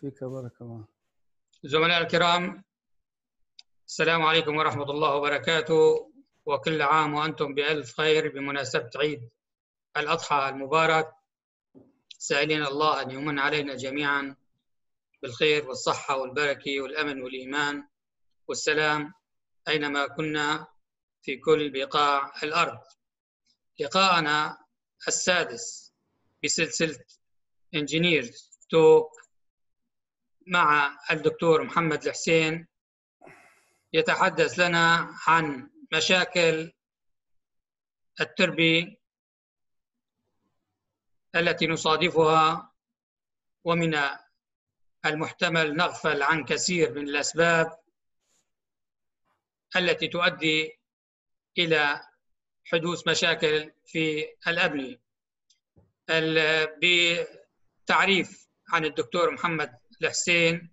فيك بارك الله زملاء الكرام السلام عليكم ورحمة الله وبركاته وكل عام وأنتم بألف خير بمناسبة عيد الأضحى المبارك سائلين الله أن يمن علينا جميعا بالخير والصحة والبركة والأمن والإيمان والسلام أينما كنا في كل بقاع الأرض لقاءنا السادس بسلسلة انجينير توك مع الدكتور محمد الحسين يتحدث لنا عن مشاكل التربية التي نصادفها ومن المحتمل نغفل عن كثير من الأسباب التي تؤدي إلى حدوث مشاكل في الأبنية بتعريف عن الدكتور محمد الحسين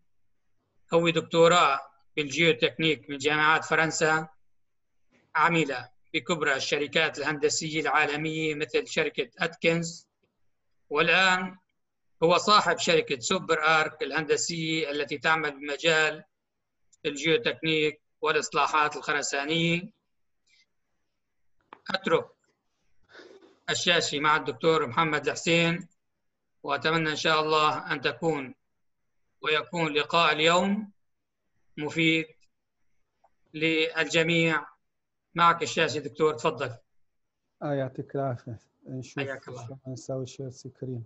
هو دكتوراه بالجيوتكنيك من جامعات فرنسا عمل بكبرى الشركات الهندسية العالمية مثل شركة أتكنز والآن هو صاحب شركة سوبر آرك الهندسية التي تعمل بمجال الجيوتكنيك والإصلاحات الخرسانية أترك الشاشة مع الدكتور محمد الحسين وأتمنى إن شاء الله أن تكون ويكون لقاء اليوم مفيد للجميع معك الشاشة دكتور تفضل اه يعطيك العافية نشوف نساوي شير سكرين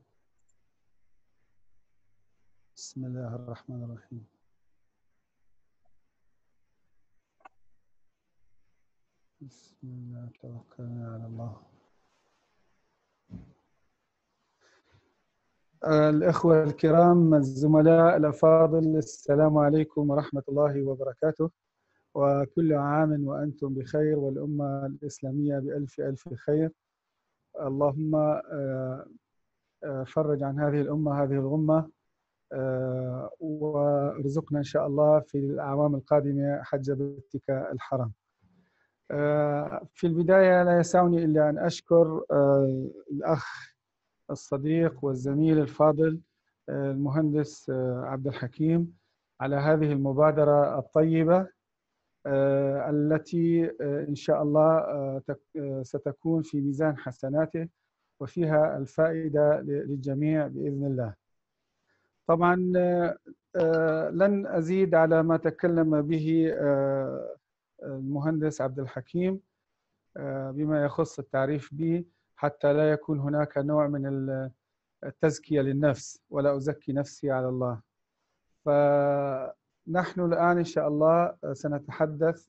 بسم الله الرحمن الرحيم بسم الله توكلنا على الله آه، الأخوة الكرام الزملاء الأفاضل السلام عليكم ورحمة الله وبركاته وكل عام وأنتم بخير والأمة الإسلامية بألف ألف خير اللهم آه، آه، فرج عن هذه الأمة هذه الغمة وارزقنا إن شاء الله في الأعوام القادمة حج بيتك الحرام في البداية لا يسعني إلا أن أشكر الأخ الصديق والزميل الفاضل آه، المهندس آه، عبد الحكيم على هذه المبادرة الطيبة آه، التي إن شاء الله ستكون في ميزان حسناته وفيها الفائدة للجميع بإذن الله طبعا لن أزيد على ما تكلم به المهندس عبد الحكيم بما يخص التعريف به حتى لا يكون هناك نوع من التزكية للنفس ولا أزكي نفسي على الله فنحن الآن إن شاء الله سنتحدث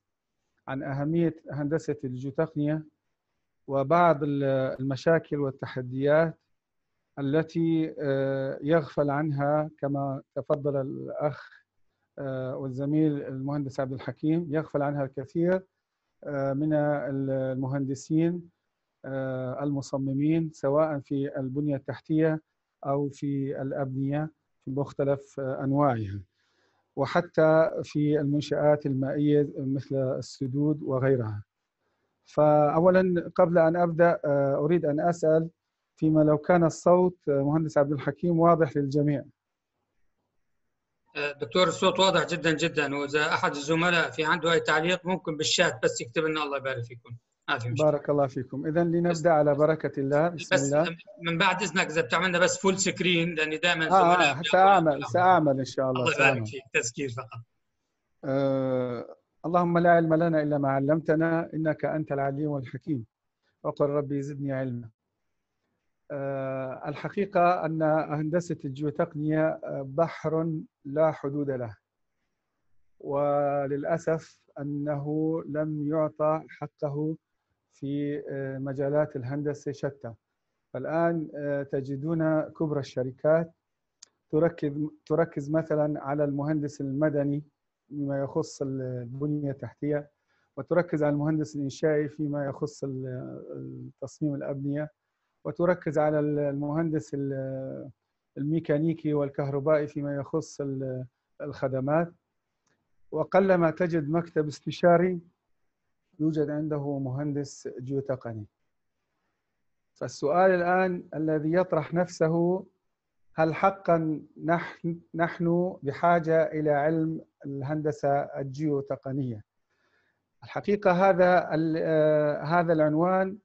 عن أهمية هندسة الجيوتقنية وبعض المشاكل والتحديات التي آه، يغفل عنها كما تفضل الأخ آه، والزميل المهندس عبد الحكيم يغفل عنها الكثير آه، من المهندسين آه، المصممين سواء في البنية التحتية أو في الأبنية في مختلف آه، أنواعها وحتى في المنشآت المائية مثل السدود وغيرها فأولا قبل أن أبدأ آه، أريد أن أسأل فيما لو كان الصوت مهندس عبد الحكيم واضح للجميع دكتور الصوت واضح جدا جدا واذا احد الزملاء في عنده اي تعليق ممكن بالشات بس يكتب لنا الله يبارك فيكم ما في مشكلة. بارك الله فيكم اذا لنبدا على بركه الله بسم بس الله من بعد اذنك اذا بتعملنا بس فول سكرين لاني دائما آه, آه ساعمل ساعمل ان شاء الله الله يبارك فيك تذكير فقط آه اللهم لا علم لنا الا ما علمتنا انك انت العليم الحكيم وقل ربي زدني علما آه الحقيقه ان هندسه الجيوتقنيه آه، بحر لا حدود له وللاسف انه لم يعطى حقه في آه، مجالات الهندسة شتى الآن آه، تجدون كبرى الشركات تركز تركز مثلا على المهندس المدني فيما يخص البنية التحتية وتركز على المهندس الإنشائي فيما يخص تصميم الأبنية وتركز على المهندس الميكانيكي والكهربائي فيما يخص الخدمات وقلما تجد مكتب استشاري يوجد عنده مهندس جيوتقني فالسؤال الآن الذي يطرح نفسه هل حقا نحن, نحن بحاجة إلى علم الهندسة الجيوتقنية الحقيقة هذا آه، هذا العنوان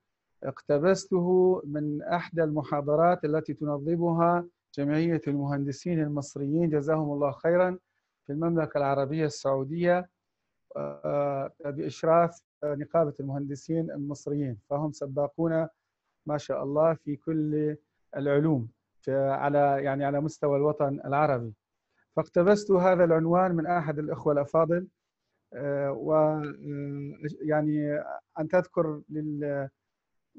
اقتبسته من احدى المحاضرات التي تنظمها جمعيه المهندسين المصريين جزاهم الله خيرا في المملكه العربيه السعوديه آه، باشراف نقابة المهندسين المصريين فهم سباقون ما شاء الله في كل العلوم على يعني على مستوى الوطن العربي فاقتبست هذا العنوان من أحد الأخوة الأفاضل آه، و آه، يعني أن تذكر لل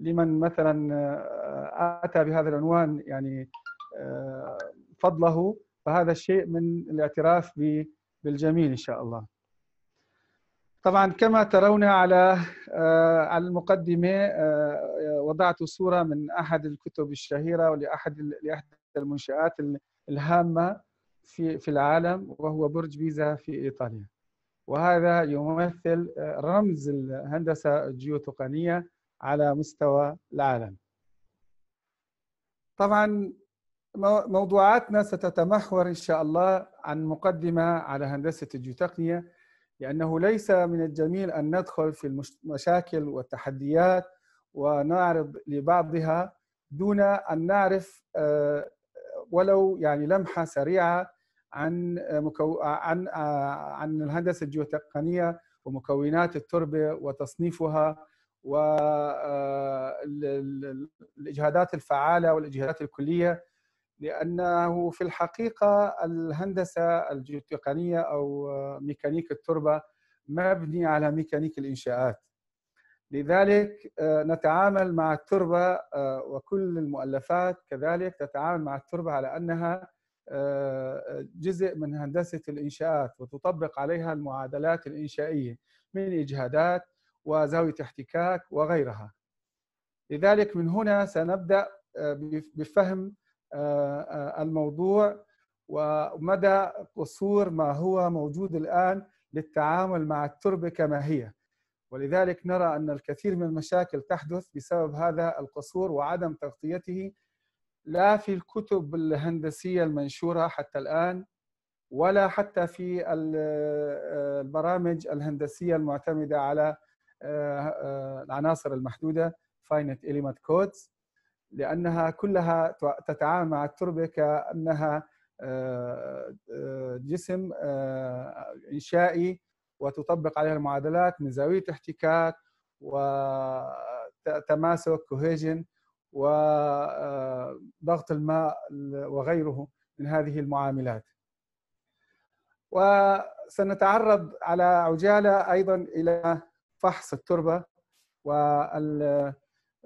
لمن مثلا آه، أتى بهذا العنوان يعني فضله فهذا الشيء من الاعتراف بالجميل إن شاء الله طبعا كما ترون على آه، على المقدمه آه، وضعت صوره من احد الكتب الشهيره ولاحد لاحد المنشات الهامه في في العالم وهو برج بيزا في ايطاليا وهذا يمثل آه، رمز الهندسه الجيوتقنيه على مستوى العالم طبعا موضوعاتنا ستتمحور ان شاء الله عن مقدمه على هندسه الجيوتقنيه لأنه ليس من الجميل أن ندخل في المشاكل والتحديات ونعرض لبعضها دون أن نعرف آه، ولو يعني لمحة سريعة عن مكو... عن آه، عن الهندسة الجيوتقنية ومكونات التربة وتصنيفها والإجهادات آه، الفعالة والإجهادات الكلية لأنه في الحقيقة الهندسة الجيوتقنية أو ميكانيك التربة مبني على ميكانيك الإنشاءات لذلك آه، نتعامل مع التربة آه، وكل المؤلفات كذلك تتعامل مع التربة على أنها آه، جزء من هندسة الإنشاءات وتطبق عليها المعادلات الإنشائية من إجهادات وزاوية احتكاك وغيرها لذلك من هنا سنبدأ بفهم آه، آه، الموضوع ومدى قصور ما هو موجود الآن للتعامل مع التربة كما هي ولذلك نرى أن الكثير من المشاكل تحدث بسبب هذا القصور وعدم تغطيته لا في الكتب الهندسية المنشورة حتى الآن ولا حتى في آه، البرامج الهندسية المعتمدة على العناصر المحدودة finite element codes لانها كلها تتعامل مع التربه كانها آه، آه، جسم آه، انشائي وتطبق عليها المعادلات من زاويه احتكاك وتماسك كوهيجن وضغط الماء وغيره من هذه المعاملات وسنتعرض على عجاله ايضا الى فحص التربه وال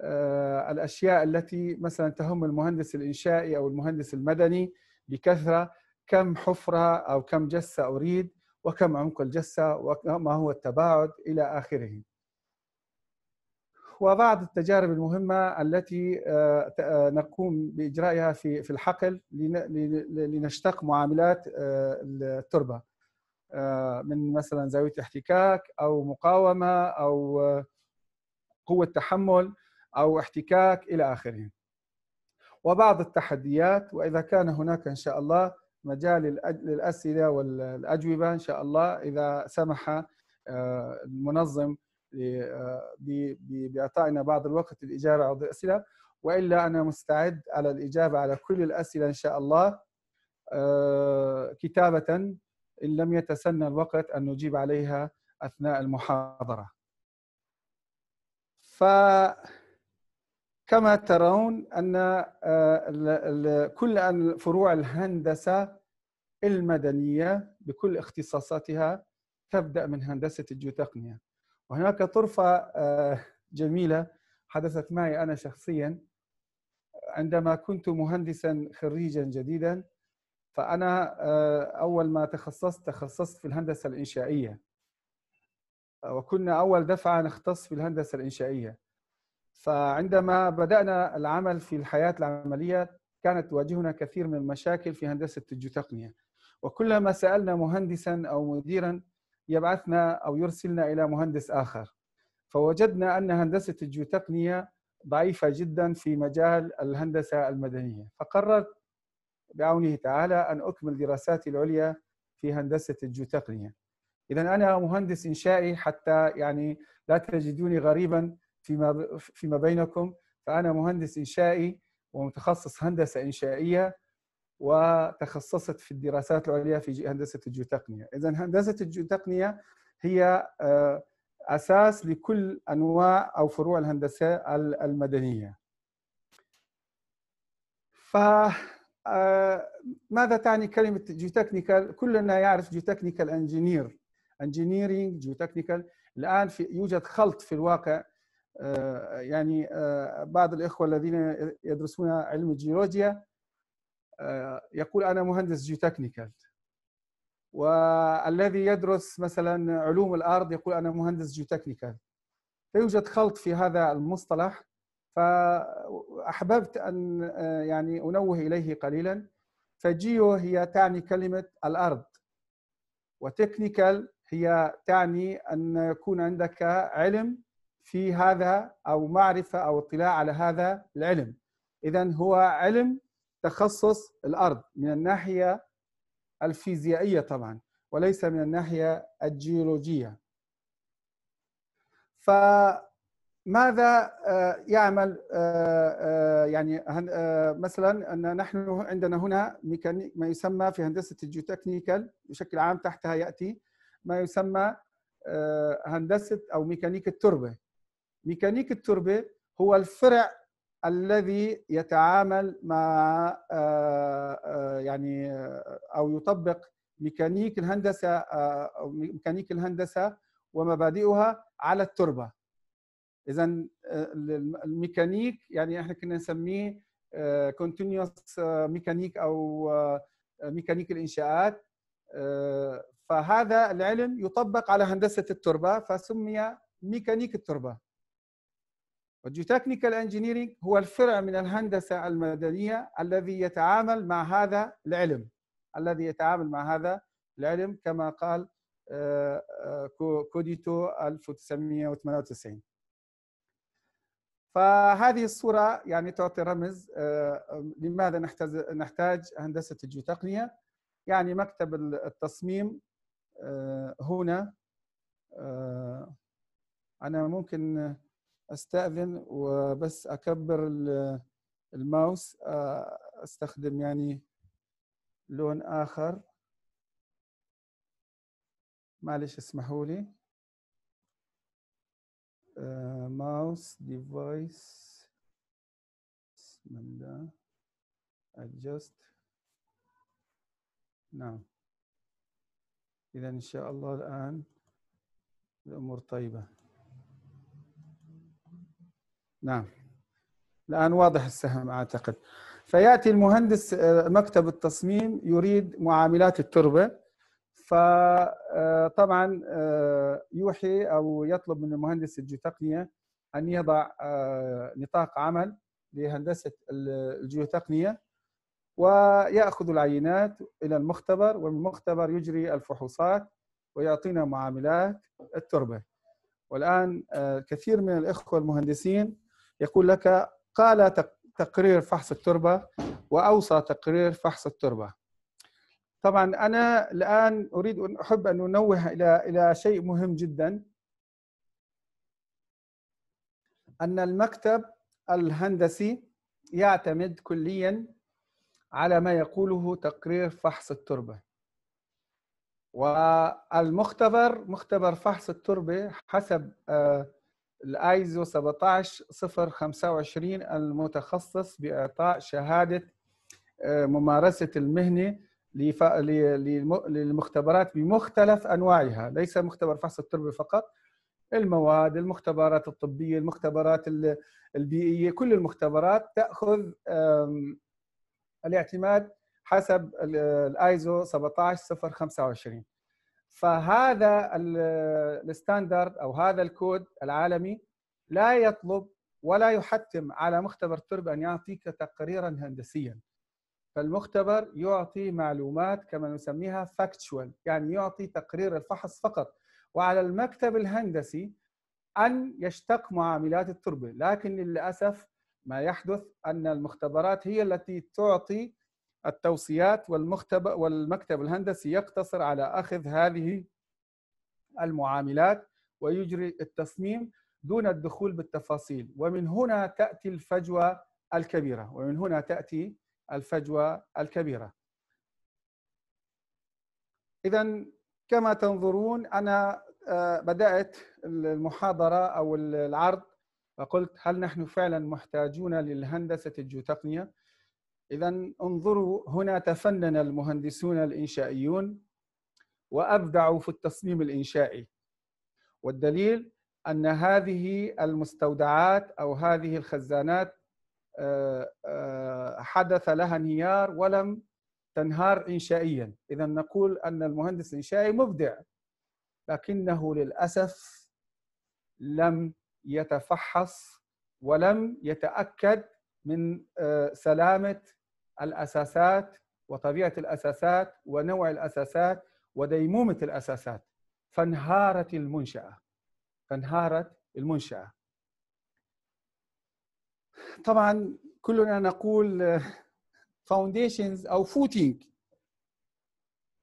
آه، الاشياء التي مثلا تهم المهندس الانشائي او المهندس المدني بكثره كم حفره او كم جسه اريد وكم عمق الجسه وما هو التباعد الى اخره. وبعض التجارب المهمه التي آه، نقوم باجرائها في في الحقل لنشتق معاملات آه، التربه من مثلا زاويه احتكاك او مقاومه او قوه تحمل أو احتكاك إلى آخره وبعض التحديات وإذا كان هناك إن شاء الله مجال للأسئلة والأجوبة إن شاء الله إذا سمح آه، المنظم آه، بإعطائنا بعض الوقت للإجابة على الأسئلة وإلا أنا مستعد على الإجابة على كل الأسئلة إن شاء الله آه، كتابة إن لم يتسنى الوقت أن نجيب عليها أثناء المحاضرة ف كما ترون ان آه، كل أن فروع الهندسه المدنيه بكل اختصاصاتها تبدا من هندسه الجيوتقنيه وهناك طرفه آه، جميله حدثت معي انا شخصيا عندما كنت مهندسا خريجا جديدا فانا آه، اول ما تخصصت تخصصت في الهندسه الانشائيه وكنا اول دفعه نختص في الهندسه الانشائيه فعندما بدأنا العمل في الحياة العملية كانت تواجهنا كثير من المشاكل في هندسة الجيوتقنية وكلما سألنا مهندسا أو مديرا يبعثنا أو يرسلنا إلى مهندس آخر فوجدنا أن هندسة الجيوتقنية ضعيفة جدا في مجال الهندسة المدنية فقررت بعونه تعالى أن أكمل دراساتي العليا في هندسة الجيوتقنية إذا أنا مهندس إنشائي حتى يعني لا تجدوني غريبا فيما فيما بينكم فانا مهندس انشائي ومتخصص هندسه انشائيه وتخصصت في الدراسات العليا في هندسه الجيوتقنيه اذا هندسه الجيوتقنيه هي آه، اساس لكل انواع او فروع الهندسه المدنيه ف آه، ماذا تعني كلمة جيوتكنيكال؟ كلنا يعرف جيوتكنيكال انجينير انجينيرنج جيوتكنيكال الآن في يوجد خلط في الواقع آه، يعني آه، بعض الإخوة الذين يدرسون علم الجيولوجيا آه، يقول أنا مهندس جيوتكنيكال والذي يدرس مثلا علوم الأرض يقول أنا مهندس جيوتكنيكال فيوجد خلط في هذا المصطلح فأحببت أن يعني أنوه إليه قليلا فجيو هي تعني كلمة الأرض وتكنيكال هي تعني أن يكون عندك علم في هذا او معرفه او اطلاع على هذا العلم اذا هو علم تخصص الارض من الناحيه الفيزيائيه طبعا وليس من الناحيه الجيولوجيه فماذا آه، يعمل آه، آه، يعني مثلا ان نحن عندنا هنا ما يسمى في هندسه الجيوتكنيكال بشكل عام تحتها ياتي ما يسمى هندسه او ميكانيك التربه ميكانيك التربه هو الفرع الذي يتعامل مع آه، آه، يعني آه، او يطبق ميكانيك الهندسه ميكانيك الهندسه ومبادئها على التربه اذا الميكانيك يعني احنا كنا نسميه كونتينيوس ميكانيك او ميكانيك الانشاءات فهذا العلم يطبق على هندسه التربه فسمي ميكانيك التربه والجيوتكنيكال انجينيرنج هو الفرع من الهندسه المدنيه الذي يتعامل مع هذا العلم الذي يتعامل مع هذا العلم كما قال آه، آه، كوديتو 1998 فهذه الصورة يعني تعطي رمز آه، لماذا نحتاج نحتاج هندسة الجيوتقنية يعني مكتب التصميم هنا أنا ممكن استأذن وبس اكبر الماوس آه، استخدم يعني لون اخر معلش اسمحوا لي آه، ماوس ديفايس بسم الله ادجست نعم إذا إن شاء الله الآن الأمور طيبة نعم الآن واضح السهم أعتقد فيأتي المهندس آه، مكتب التصميم يريد معاملات التربة فطبعا آه، آه، يوحي أو يطلب من المهندس الجيوتقنية أن يضع نطاق عمل لهندسة الجيوتقنية ويأخذ العينات إلى المختبر والمختبر يجري الفحوصات ويعطينا معاملات التربة والآن كثير من الإخوة المهندسين يقول لك قال تقرير فحص التربة وأوصى تقرير فحص التربة طبعا أنا الآن أريد أن أحب أن أنوه إلى إلى شيء مهم جدا أن المكتب الهندسي يعتمد كليا على ما يقوله تقرير فحص التربة والمختبر مختبر فحص التربة حسب آه الايزو 17025 المتخصص باعطاء شهاده آه، ممارسه المهنه للمختبرات بمختلف انواعها، ليس مختبر فحص التربه فقط، المواد، المختبرات الطبيه، المختبرات البيئيه، كل المختبرات تاخذ الاعتماد حسب الايزو 17025 فهذا الستاندرد او هذا الكود العالمي لا يطلب ولا يحتم على مختبر ترب ان يعطيك تقريرا هندسيا فالمختبر يعطي معلومات كما نسميها فاكتشوال يعني يعطي تقرير الفحص فقط وعلى المكتب الهندسي ان يشتق معاملات التربه لكن للاسف ما يحدث ان المختبرات هي التي تعطي التوصيات والمكتب والمكتب الهندسي يقتصر على أخذ هذه المعاملات ويجري التصميم دون الدخول بالتفاصيل ومن هنا تأتي الفجوة الكبيرة ومن هنا تأتي الفجوة الكبيرة إذا كما تنظرون أنا آه، بدأت المحاضرة أو العرض وقلت هل نحن فعلا محتاجون للهندسة الجيوتقنية؟ إذا انظروا هنا تفنن المهندسون الإنشائيون وأبدعوا في التصميم الإنشائي والدليل أن هذه المستودعات أو هذه الخزانات آه، آه، حدث لها انهيار ولم تنهار إنشائيا إذا نقول أن المهندس الإنشائي مبدع لكنه للأسف لم يتفحص ولم يتأكد من آه، سلامه الاساسات وطبيعه الاساسات ونوع الاساسات وديمومه الاساسات فانهارت المنشاه فانهارت المنشاه طبعا كلنا نقول فاونديشنز آه، او فوتينج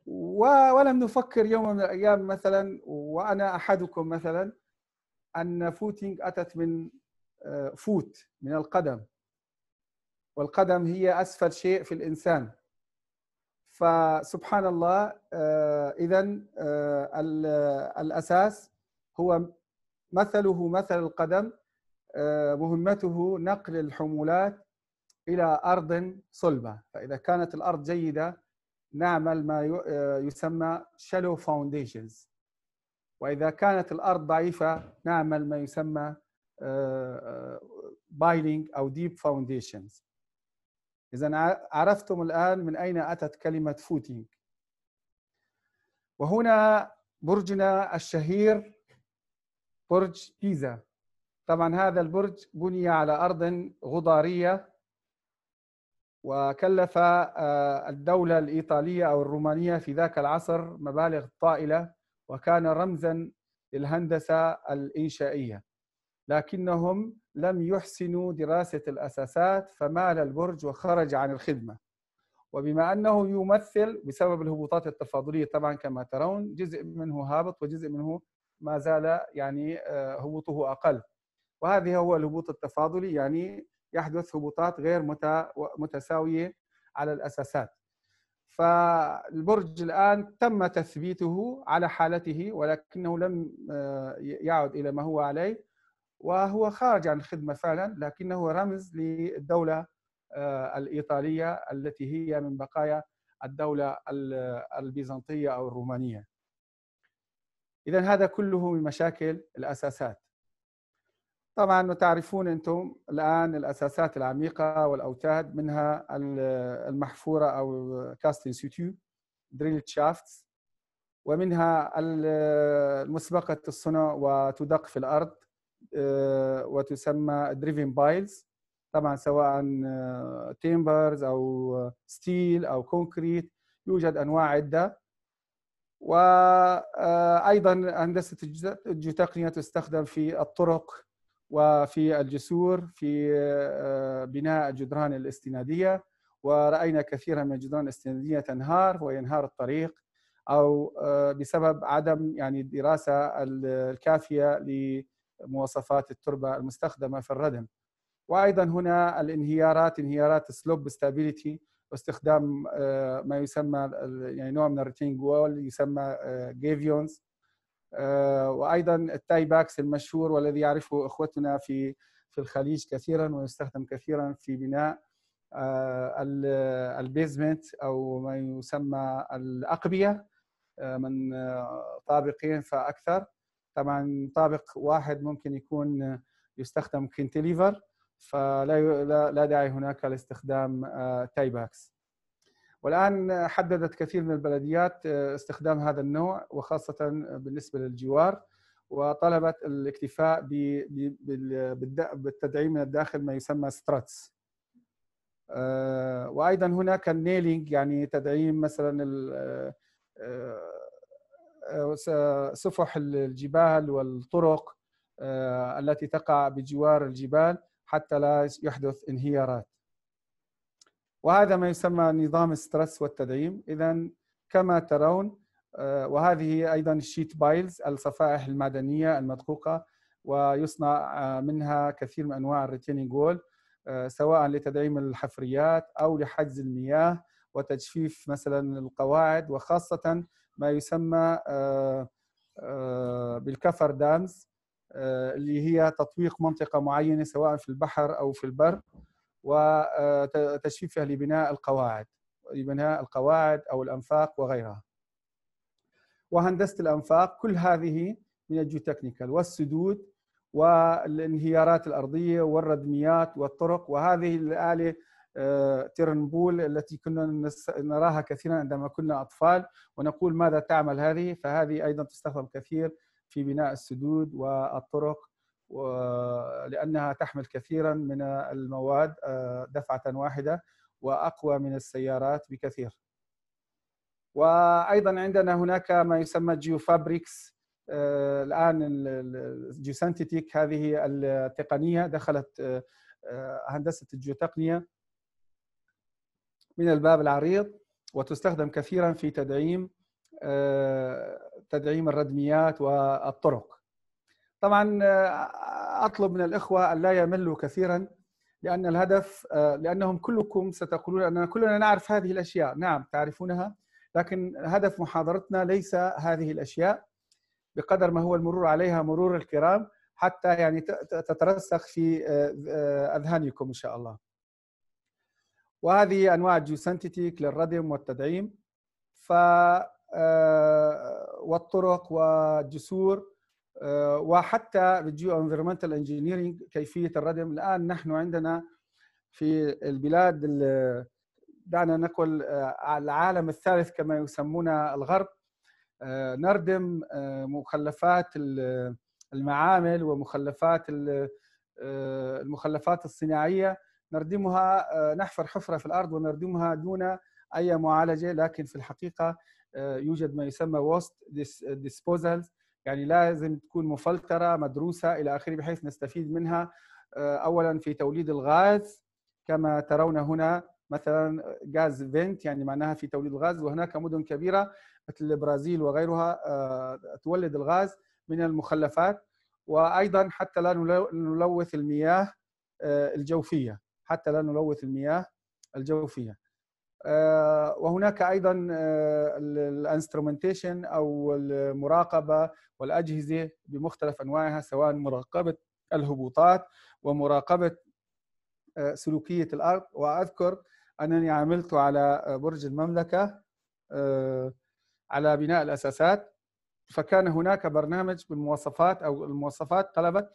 ولم نفكر يوم من الايام مثلا وانا احدكم مثلا ان فوتينج اتت من فوت آه، من القدم والقدم هي اسفل شيء في الانسان فسبحان الله اذا آه، آه، آه، الاساس هو مثله مثل القدم مهمته نقل الحمولات الى ارض صلبه فاذا كانت الارض جيده نعمل ما يسمى shallow foundations واذا كانت الارض ضعيفه نعمل ما يسمى بايلينج او deep foundations إذا عرفتم الآن من أين أتت كلمة فوتينج وهنا برجنا الشهير برج بيزا طبعا هذا البرج بني على أرض غضارية وكلف آه، الدولة الإيطالية أو الرومانية في ذاك العصر مبالغ طائلة وكان رمزا للهندسة الإنشائية لكنهم لم يحسنوا دراسة الأساسات فمال البرج وخرج عن الخدمة وبما أنه يمثل بسبب الهبوطات التفاضلية طبعا كما ترون جزء منه هابط وجزء منه ما زال يعني آه، هبوطه أقل وهذه هو الهبوط التفاضلي يعني يحدث هبوطات غير متساوية على الأساسات فالبرج الآن تم تثبيته على حالته ولكنه لم آه، يعد إلى ما هو عليه وهو خارج عن الخدمة فعلا لكنه رمز للدولة آه، الإيطالية التي هي من بقايا الدولة البيزنطية أو الرومانية إذا هذا كله من مشاكل الأساسات طبعا تعرفون أنتم الآن الأساسات العميقة والأوتاد منها المحفورة أو كاست سيتيو دريل شافتس ومنها المسبقة الصنع وتدق في الأرض آه، وتسمى دريفن بايلز طبعا سواء تيمبرز آه، او ستيل آه، او كونكريت يوجد انواع عده وايضا هندسه الجيوتقنيه تستخدم في الطرق وفي الجسور في بناء الجدران الاستناديه وراينا كثيرا من الجدران الاستناديه تنهار وينهار الطريق او بسبب عدم يعني الدراسه الكافيه مواصفات التربه المستخدمه في الردم وايضا هنا الانهيارات انهيارات سلوب ستابيليتي واستخدام آه، ما يسمى يعني نوع من الريتينج وول يسمى جيفيونز آه، آه، وايضا التاي باكس المشهور والذي يعرفه اخوتنا في في الخليج كثيرا ويستخدم كثيرا في بناء البيزمنت او ما يسمى الاقبيه من طابقين فاكثر طبعا طابق واحد ممكن يكون يستخدم كنتليفر فلا لا داعي هناك لاستخدام آه، تاي باكس والان حددت كثير من البلديات آه، استخدام هذا النوع وخاصه بالنسبه للجوار وطلبت الاكتفاء بالتدعيم من الداخل ما يسمى ستراتس آه، وايضا هناك النيلينج يعني تدعيم مثلا سفح الجبال والطرق آه، التي تقع بجوار الجبال حتى لا يحدث انهيارات وهذا ما يسمى نظام السترس والتدعيم اذا كما ترون آه، وهذه ايضا الشيت بايلز الصفائح المعدنيه المدقوقه ويصنع آه، منها كثير من انواع الريتينينج وول سواء لتدعيم الحفريات او لحجز المياه وتجفيف مثلا القواعد وخاصه ما يسمى آه، آه، بالكفر دامز آه، اللي هي تطويق منطقه معينه سواء في البحر او في البر وتجفيفها لبناء القواعد لبناء القواعد او الانفاق وغيرها. وهندسه الانفاق كل هذه من الجيوتكنيكال والسدود والانهيارات الارضيه والردميات والطرق وهذه الاله آه، تيرنبول التي كنا نراها كثيرا عندما كنا أطفال ونقول ماذا تعمل هذه فهذه أيضا تستخدم كثير في بناء السدود والطرق لأنها تحمل كثيرا من المواد آه، دفعة واحدة وأقوى من السيارات بكثير وأيضا عندنا هناك ما يسمى جيوفابريكس آه، الآن الجيوسنتيتيك هذه التقنية دخلت هندسة الجيوتقنية من الباب العريض وتستخدم كثيرا في تدعيم آه، تدعيم الردميات والطرق طبعا آه، اطلب من الاخوه ان لا يملوا كثيرا لان الهدف آه، لانهم كلكم ستقولون اننا كلنا نعرف هذه الاشياء نعم تعرفونها لكن هدف محاضرتنا ليس هذه الاشياء بقدر ما هو المرور عليها مرور الكرام حتى يعني تترسخ في اذهانكم ان شاء الله وهذه انواع جيوسنتيتيك للردم والتدعيم ف آه، والطرق والجسور آه، وحتى بالجيو انفيرمنتال انجينيرنج كيفيه الردم الان نحن عندنا في البلاد دعنا نقول آه، العالم الثالث كما يسمون الغرب نردم مخلفات المعامل ومخلفات المخلفات الصناعيه نردمها آه، نحفر حفرة في الأرض ونردمها دون أي معالجة لكن في الحقيقة آه، يوجد ما يسمى وست ديسبوزلز آه، يعني لازم تكون مفلترة مدروسة إلى آخره بحيث نستفيد منها أولا في توليد الغاز كما ترون هنا مثلا غاز فينت يعني معناها في توليد الغاز وهناك مدن كبيرة مثل البرازيل وغيرها تولد الغاز من المخلفات وأيضا حتى لا نلوث المياه الجوفية حتى لا نلوث المياه الجوفيه آه، وهناك ايضا آه، الانسترومنتيشن او المراقبه والاجهزه بمختلف انواعها سواء مراقبه الهبوطات ومراقبه آه، سلوكيه الارض واذكر انني عملت على برج المملكه على بناء الاساسات فكان هناك برنامج بالمواصفات او المواصفات طلبت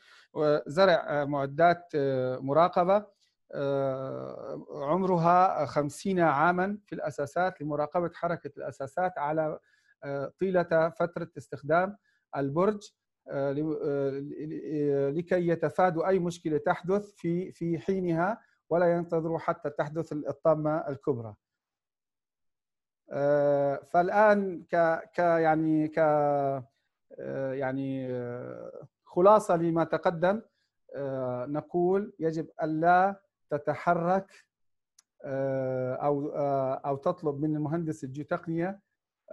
زرع معدات مراقبه آه، عمرها خمسين عاما في الأساسات لمراقبة حركة الأساسات على آه، طيلة فترة استخدام البرج آه، لكي يتفادوا أي مشكلة تحدث في في حينها ولا ينتظروا حتى تحدث الطامة الكبرى. فالآن ك ك يعني ك يعني خلاصة لما تقدم نقول يجب ألا تتحرك آه، او آه، او تطلب من المهندس الجيو تقنيه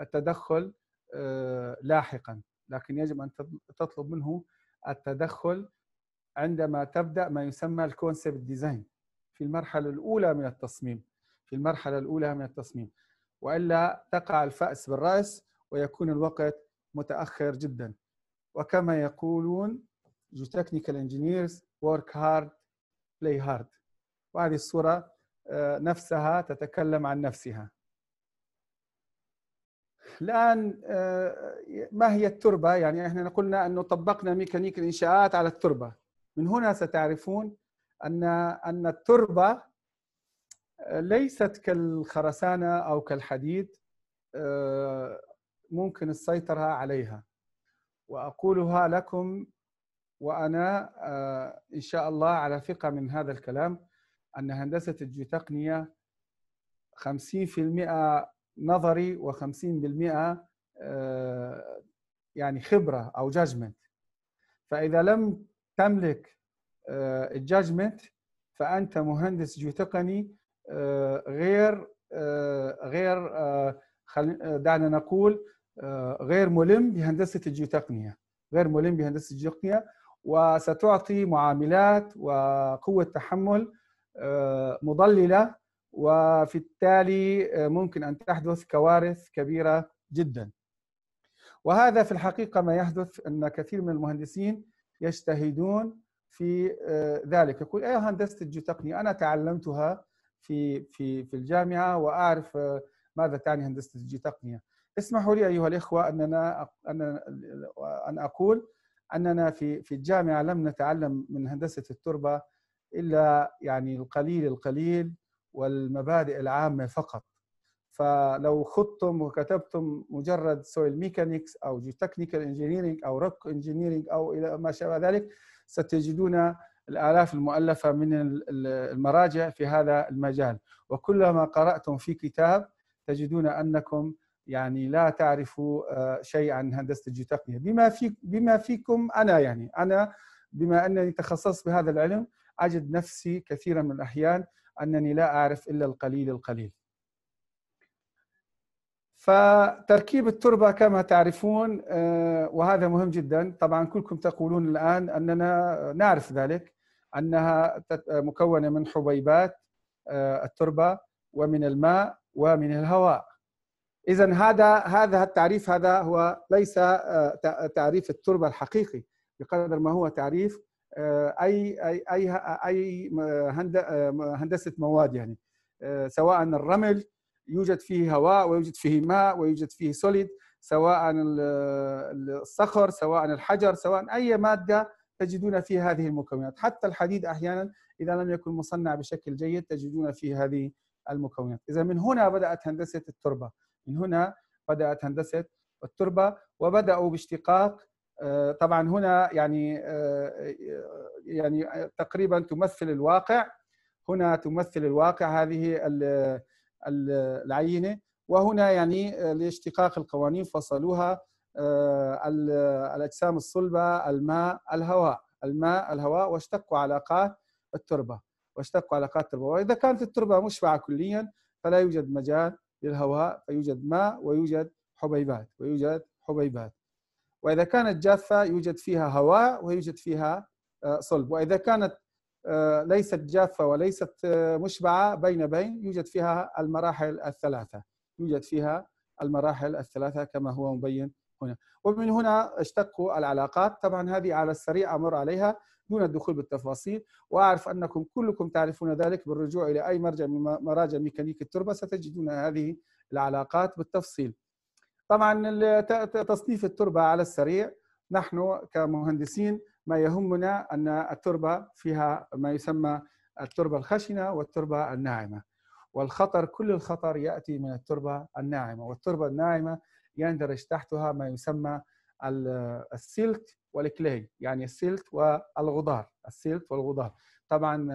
التدخل آه، لاحقا لكن يجب ان تطلب منه التدخل عندما تبدا ما يسمى الكونسبت ديزاين في المرحله الاولى من التصميم في المرحله الاولى من التصميم والا تقع الفاس بالراس ويكون الوقت متاخر جدا وكما يقولون جيوتكنيكال تكنيكال انجينيرز ورك هارد بلاي هارد وهذه الصورة آه، نفسها تتكلم عن نفسها الآن آه، ما هي التربة؟ يعني احنا قلنا أنه طبقنا ميكانيك الإنشاءات على التربة من هنا ستعرفون أن أن التربة آه، ليست كالخرسانة أو كالحديد ممكن السيطرة عليها وأقولها لكم وأنا إن شاء الله على ثقة من هذا الكلام ان هندسه الجيوتقنيه 50% نظري و50% آه، يعني خبره او جاجمنت فاذا لم تملك آه، الجاجمنت فانت مهندس جيوتقني آه، غير غير دعنا نقول غير ملم بهندسه الجيوتقنيه غير ملم بهندسه الجيوتقنيه وستعطي معاملات وقوه تحمل آه، مضلله وفي التالي آه، ممكن ان تحدث كوارث كبيره جدا. وهذا في الحقيقه ما يحدث ان كثير من المهندسين يجتهدون في آه، ذلك، يقول اي هندسه الجيوتقنية انا تعلمتها في في في الجامعه واعرف ماذا تعني هندسه الجيوتقنية. اسمحوا لي ايها الاخوه اننا ان اقول اننا في في الجامعه لم نتعلم من هندسه التربه الا يعني القليل القليل والمبادئ العامه فقط فلو خضتم وكتبتم مجرد سويل ميكانيكس او جيوتكنيكال انجينيرنج او روك انجينيرنج او الى ما شابه ذلك ستجدون الالاف المؤلفه من المراجع في هذا المجال وكلما قراتم في كتاب تجدون انكم يعني لا تعرفوا آه، شيء عن هندسه الجيوتقنيه بما في بما فيكم انا يعني انا بما انني تخصصت بهذا العلم اجد نفسي كثيرا من الاحيان انني لا اعرف الا القليل القليل. فتركيب التربه كما تعرفون آه، وهذا مهم جدا، طبعا كلكم تقولون الان اننا نعرف ذلك انها آه، مكونه من حبيبات آه، التربه ومن الماء ومن الهواء. اذا هذا هذا التعريف هذا هو ليس تعريف التربه الحقيقي بقدر ما هو تعريف آه، اي اي اي اي آه، هندسه مواد يعني آه، سواء الرمل يوجد فيه هواء ويوجد فيه ماء ويوجد فيه سوليد سواء الصخر سواء الحجر سواء اي ماده تجدون فيها هذه المكونات حتى الحديد احيانا اذا لم يكن مصنع بشكل جيد تجدون فيه هذه المكونات اذا من هنا بدات هندسه التربه من هنا بدات هندسه التربه وبداوا باشتقاق آه، طبعا هنا يعني آه، يعني تقريبا تمثل الواقع هنا تمثل الواقع هذه العينه وهنا يعني آه، لاشتقاق القوانين فصلوها الاجسام الصلبه الماء الهواء الماء الهواء واشتقوا علاقات التربه واشتقوا علاقات التربه واذا كانت التربه مشبعه كليا فلا يوجد مجال للهواء فيوجد ماء ويوجد حبيبات ويوجد حبيبات وإذا كانت جافة يوجد فيها هواء ويوجد فيها آه، صلب وإذا كانت آه، ليست جافة وليست آه، مشبعة بين بين يوجد فيها المراحل الثلاثة يوجد فيها المراحل الثلاثة كما هو مبين هنا ومن هنا اشتقوا العلاقات طبعا هذه على السريع أمر عليها دون الدخول بالتفاصيل وأعرف أنكم كلكم تعرفون ذلك بالرجوع إلى أي مرجع من مراجع ميكانيك التربة ستجدون هذه العلاقات بالتفصيل طبعا تصنيف التربه على السريع نحن كمهندسين ما يهمنا ان التربه فيها ما يسمى التربه الخشنه والتربه الناعمه والخطر كل الخطر ياتي من التربه الناعمه والتربه الناعمه يندرج تحتها ما يسمى السلت والكلي يعني السلت والغضار السلت والغضار طبعا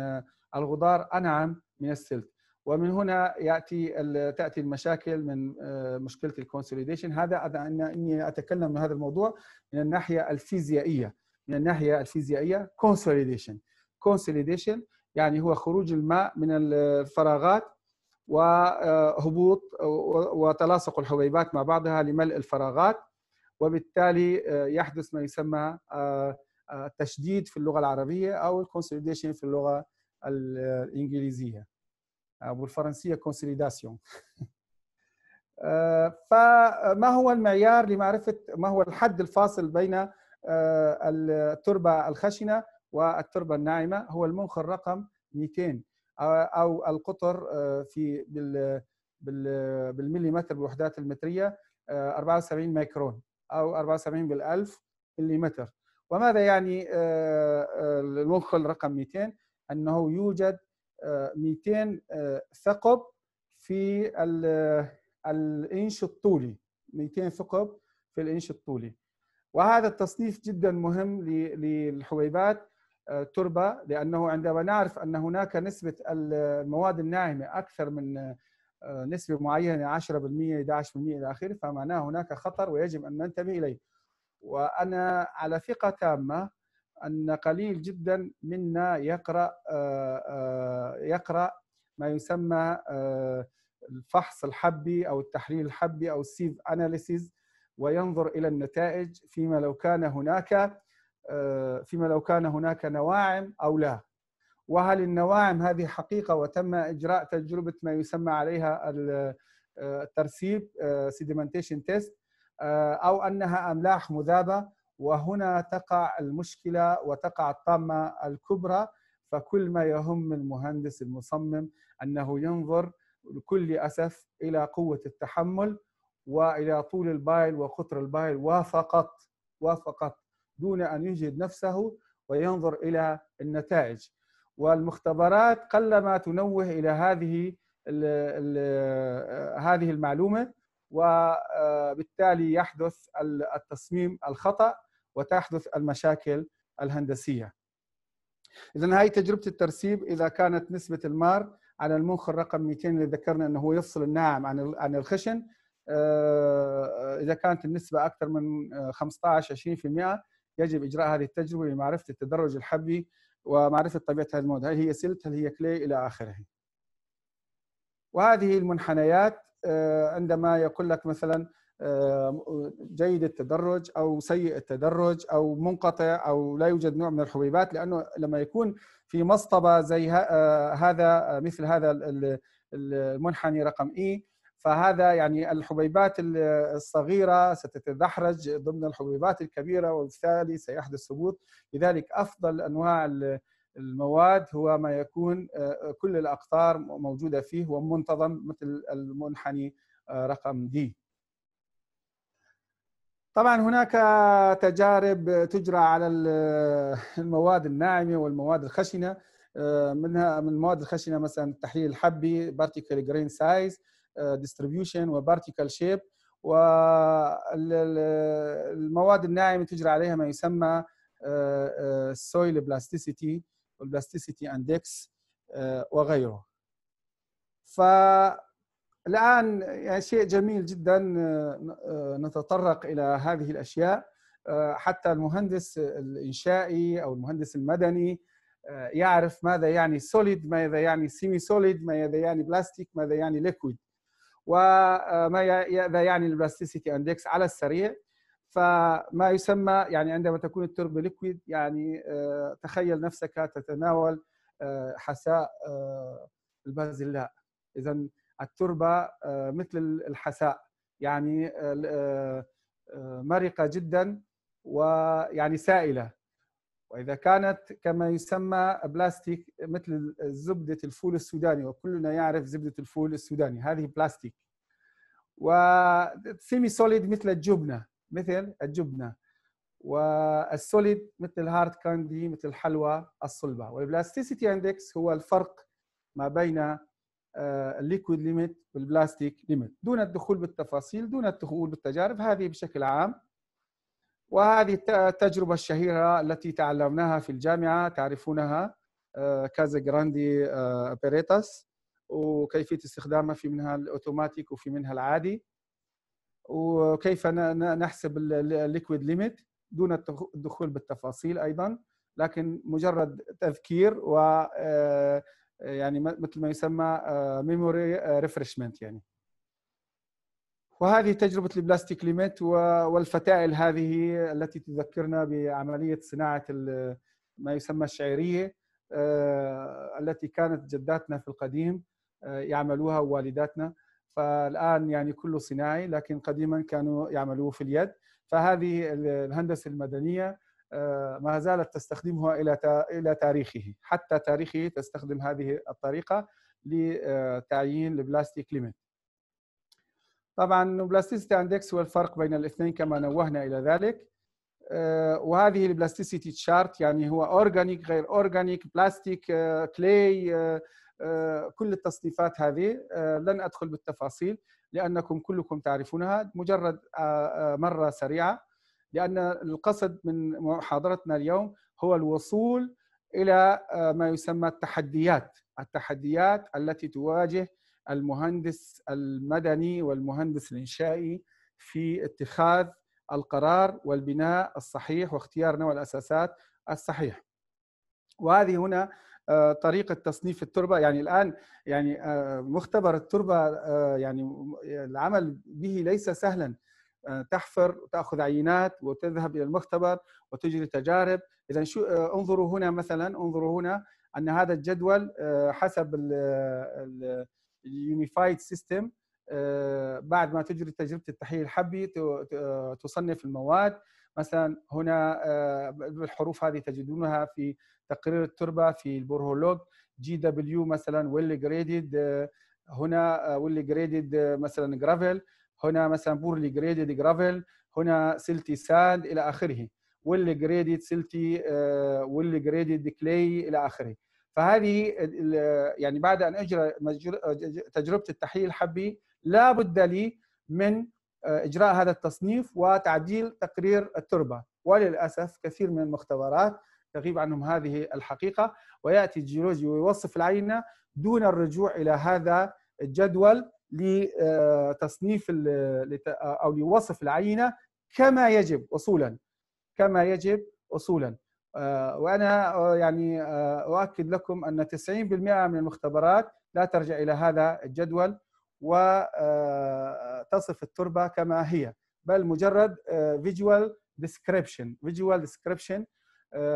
الغضار انعم من السلت ومن هنا ياتي تاتي المشاكل من آه، مشكله الكونسوليديشن هذا اني اتكلم من هذا الموضوع من الناحيه الفيزيائيه من الناحيه الفيزيائيه كونسوليديشن كونسوليديشن يعني هو خروج الماء من الفراغات وهبوط آه، وتلاصق الحبيبات مع بعضها لملء الفراغات وبالتالي آه، يحدث ما يسمى التشديد في اللغه العربيه او الكونسوليديشن في اللغه الانجليزيه بالفرنسيه كونسوليداسيون آه، فما هو المعيار لمعرفه ما هو الحد الفاصل بين آه، التربه الخشنه والتربه الناعمه هو المنخر رقم 200 آه، او القطر في بال بالمليمتر بالوحدات المتريه 74 ميكرون او 74 بالالف مليمتر وماذا يعني المنخل رقم 200 انه يوجد 200 آه، ثقب في آه، الانش الطولي 200 ثقب في الانش الطولي وهذا التصنيف جدا مهم للحويبات آه، تربه لانه عندما نعرف ان هناك نسبه المواد الناعمه اكثر من نسبه معينه 10% 11% الى اخره فمعناه هناك خطر ويجب ان ننتبه اليه وانا على ثقه تامه ان قليل جدا منا يقرا آه، آه، يقرا ما يسمى آه، الفحص الحبي او التحليل الحبي او السيف اناليسيز وينظر الى النتائج فيما لو كان هناك فيما لو كان هناك نواعم او لا وهل النواعم هذه حقيقه وتم اجراء تجربه ما يسمى عليها الترسيب سيديمنتيشن تيست او انها املاح مذابه وهنا تقع المشكله وتقع الطامه الكبرى فكل ما يهم المهندس المصمم انه ينظر بكل اسف الى قوه التحمل والى طول البايل وقطر البايل وفقط وفقط دون ان يجهد نفسه وينظر الى النتائج والمختبرات قلما تنوه الى هذه هذه المعلومه وبالتالي يحدث التصميم الخطا وتحدث المشاكل الهندسيه. اذا هاي تجربه الترسيب اذا كانت نسبه المار على المنخر رقم 200 اللي ذكرنا انه هو يفصل الناعم عن عن الخشن آه، اذا كانت النسبه اكثر من 15 آه، 20% يجب اجراء هذه التجربه لمعرفه التدرج الحبي ومعرفه طبيعه هذه المواد، هل هي سلت هل هي كلي الى اخره. وهذه المنحنيات آه، عندما يقول لك مثلا آه، جيد التدرج او سيء التدرج او منقطع او لا يوجد نوع من الحبيبات لانه لما يكون في مصطبه زي آه، هذا آه، مثل هذا المنحني رقم اي e، فهذا يعني الحبيبات الصغيره ستتدحرج ضمن الحبيبات الكبيره وبالتالي سيحدث هبوط لذلك افضل انواع المواد هو ما يكون كل الاقطار موجوده فيه ومنتظم مثل المنحني رقم دي طبعا هناك تجارب تجرى على المواد الناعمه والمواد الخشنه آه، منها من المواد الخشنه مثلا التحليل الحبي بارتيكل جرين سايز ديستريبيوشن وبارتيكل شيب والمواد الناعمه تجرى عليها ما يسمى السويل بلاستيسيتي والبلاستيسيتي اندكس وغيره ف الان يعني شيء جميل جدا آه، آه، نتطرق الى هذه الاشياء آه، حتى المهندس الانشائي او المهندس المدني يعرف ماذا يعني سوليد ماذا يعني سيمي سوليد ماذا يعني بلاستيك ماذا يعني ليكويد وماذا يعني البلاستيسيتي اندكس على السريع فما يسمى يعني عندما تكون التربه ليكويد يعني تخيل نفسك تتناول حساء البازلاء اذا التربه آه، مثل الحساء يعني آه، آه، مرقه جدا ويعني سائله واذا كانت كما يسمى بلاستيك مثل زبده الفول السوداني وكلنا يعرف زبده الفول السوداني هذه بلاستيك وسيمي سوليد مثل الجبنه مثل الجبنه والسوليد مثل الهارد كاندي مثل الحلوى الصلبه والبلاستيسيتي اندكس هو الفرق ما بين الليكويد ليميت والبلاستيك ليميت دون الدخول بالتفاصيل دون الدخول بالتجارب هذه بشكل عام وهذه التجربة الشهيرة التي تعلمناها في الجامعة تعرفونها كازا جراندي بيريتاس وكيفية استخدامها في منها الأوتوماتيك وفي منها العادي وكيف نحسب الليكويد ليميت دون الدخول بالتفاصيل أيضا لكن مجرد تذكير و آه، يعني مثل ما يسمى ميموري آه، ريفرشمنت آه، يعني وهذه تجربة البلاستيك ليميت والفتائل هذه التي تذكرنا بعملية صناعة ما يسمى الشعيرية آه، التي كانت جداتنا في القديم يعملوها والداتنا فالآن يعني كله صناعي لكن قديما كانوا يعملوه في اليد فهذه الهندسة المدنية آه، ما زالت تستخدمها الى الى تاريخه حتى تاريخه تستخدم هذه الطريقه لتعيين البلاستيك ليميت طبعا البلاستيسيتي اندكس هو الفرق بين الاثنين كما نوهنا الى ذلك آه، وهذه البلاستيسيتي تشارت يعني هو اورجانيك غير اورجانيك بلاستيك آه، كلي كل التصنيفات هذه لن ادخل بالتفاصيل لانكم كلكم تعرفونها مجرد مره سريعه لأن القصد من محاضرتنا اليوم هو الوصول إلى آه، ما يسمى التحديات التحديات التي تواجه المهندس المدني والمهندس الإنشائي في اتخاذ القرار والبناء الصحيح واختيار نوع الأساسات الصحيح وهذه هنا آه، طريقة تصنيف التربة يعني الآن يعني آه، مختبر التربة يعني العمل به ليس سهلا آه، تحفر وتاخذ عينات وتذهب الى المختبر وتجري تجارب اذا شو آه، انظروا هنا مثلا انظروا هنا ان هذا الجدول آه، حسب اليونيفايد سيستم بعد ما تجري تجربه التحليل الحبي تصنف المواد مثلا هنا الحروف هذه تجدونها في تقرير التربه في البورهولوج جي دبليو مثلا ويل جريدد هنا ويل جريدد مثلا جرافل هنا مثلا بورلي جريدد جرافل هنا سلتي ساند الى اخره واللي جريدد سلتي واللي جريدد كلي الى اخره فهذه يعني بعد ان اجرى تجربه التحليل الحبي لا بد لي من آه، اجراء هذا التصنيف وتعديل تقرير التربه وللاسف كثير من المختبرات تغيب عنهم هذه الحقيقه وياتي الجيولوجي ويوصف العينه دون الرجوع الى هذا الجدول لتصنيف آه، آه، او لوصف العينه كما يجب اصولا كما يجب اصولا آه، وانا يعني اؤكد لكم ان 90% من المختبرات لا ترجع الى هذا الجدول وتصف التربه كما هي بل مجرد فيجوال ديسكريبشن فيجوال ديسكريبشن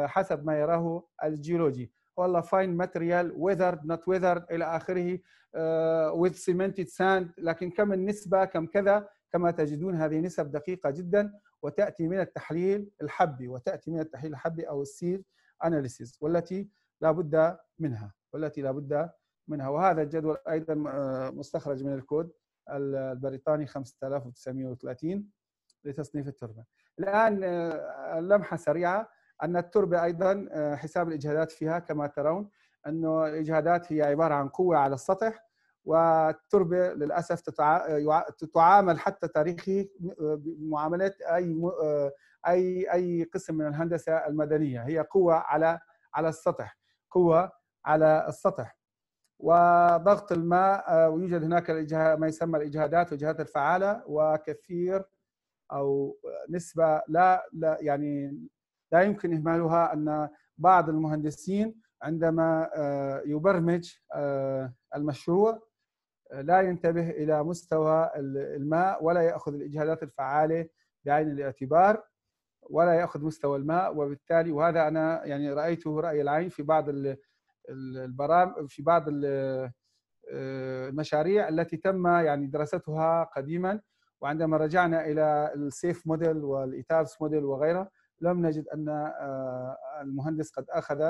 حسب ما يراه الجيولوجي والله فاين ماتريال ويذرد نوت ويذرد الى اخره وذ سيمنتد ساند لكن كم النسبه كم كذا كما تجدون هذه نسب دقيقه جدا وتاتي من التحليل الحبي وتاتي من التحليل الحبي او السيل اناليسيز والتي لا بد منها والتي لا بد منها وهذا الجدول ايضا آه، مستخرج من الكود البريطاني 5930 لتصنيف التربه الان آه، لمحه سريعه ان التربه ايضا آه، حساب الاجهادات فيها كما ترون انه الاجهادات هي عباره عن قوه على السطح والتربه للاسف تتعامل حتى تاريخي آه، بمعامله اي آه، اي اي قسم من الهندسه المدنيه هي قوه على على السطح قوه على السطح وضغط الماء ويوجد هناك ما يسمى الاجهادات والجهات الفعاله وكثير او نسبه لا, لا يعني لا يمكن اهمالها ان بعض المهندسين عندما آه، يبرمج آه، المشروع آه، لا ينتبه الى مستوى الماء ولا ياخذ الاجهادات الفعاله بعين الاعتبار ولا ياخذ مستوى الماء وبالتالي وهذا انا يعني رايته راي العين في بعض البرامج في بعض المشاريع التي تم يعني دراستها قديما وعندما رجعنا الى السيف موديل والايتابس موديل وغيرها لم نجد ان آه، المهندس قد اخذ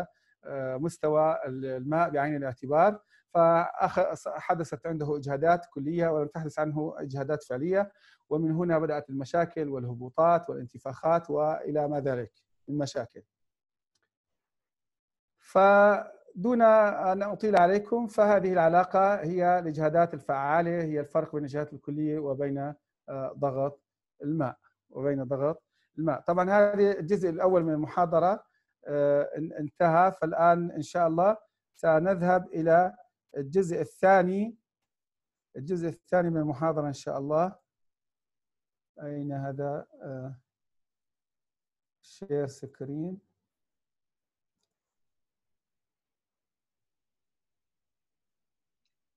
آه، مستوى الماء بعين الاعتبار فحدثت عنده اجهادات كليه ولم تحدث عنه اجهادات فعليه ومن هنا بدات المشاكل والهبوطات والانتفاخات والى ما ذلك من مشاكل. فدون ان اطيل عليكم فهذه العلاقه هي الاجهادات الفعاله هي الفرق بين الاجهادات الكليه وبين آه، ضغط الماء وبين ضغط الماء طبعا هذه الجزء الأول من المحاضرة آه، انتهى فالآن إن شاء الله سنذهب إلى الجزء الثاني الجزء الثاني من المحاضرة إن شاء الله أين هذا شير آه، سكرين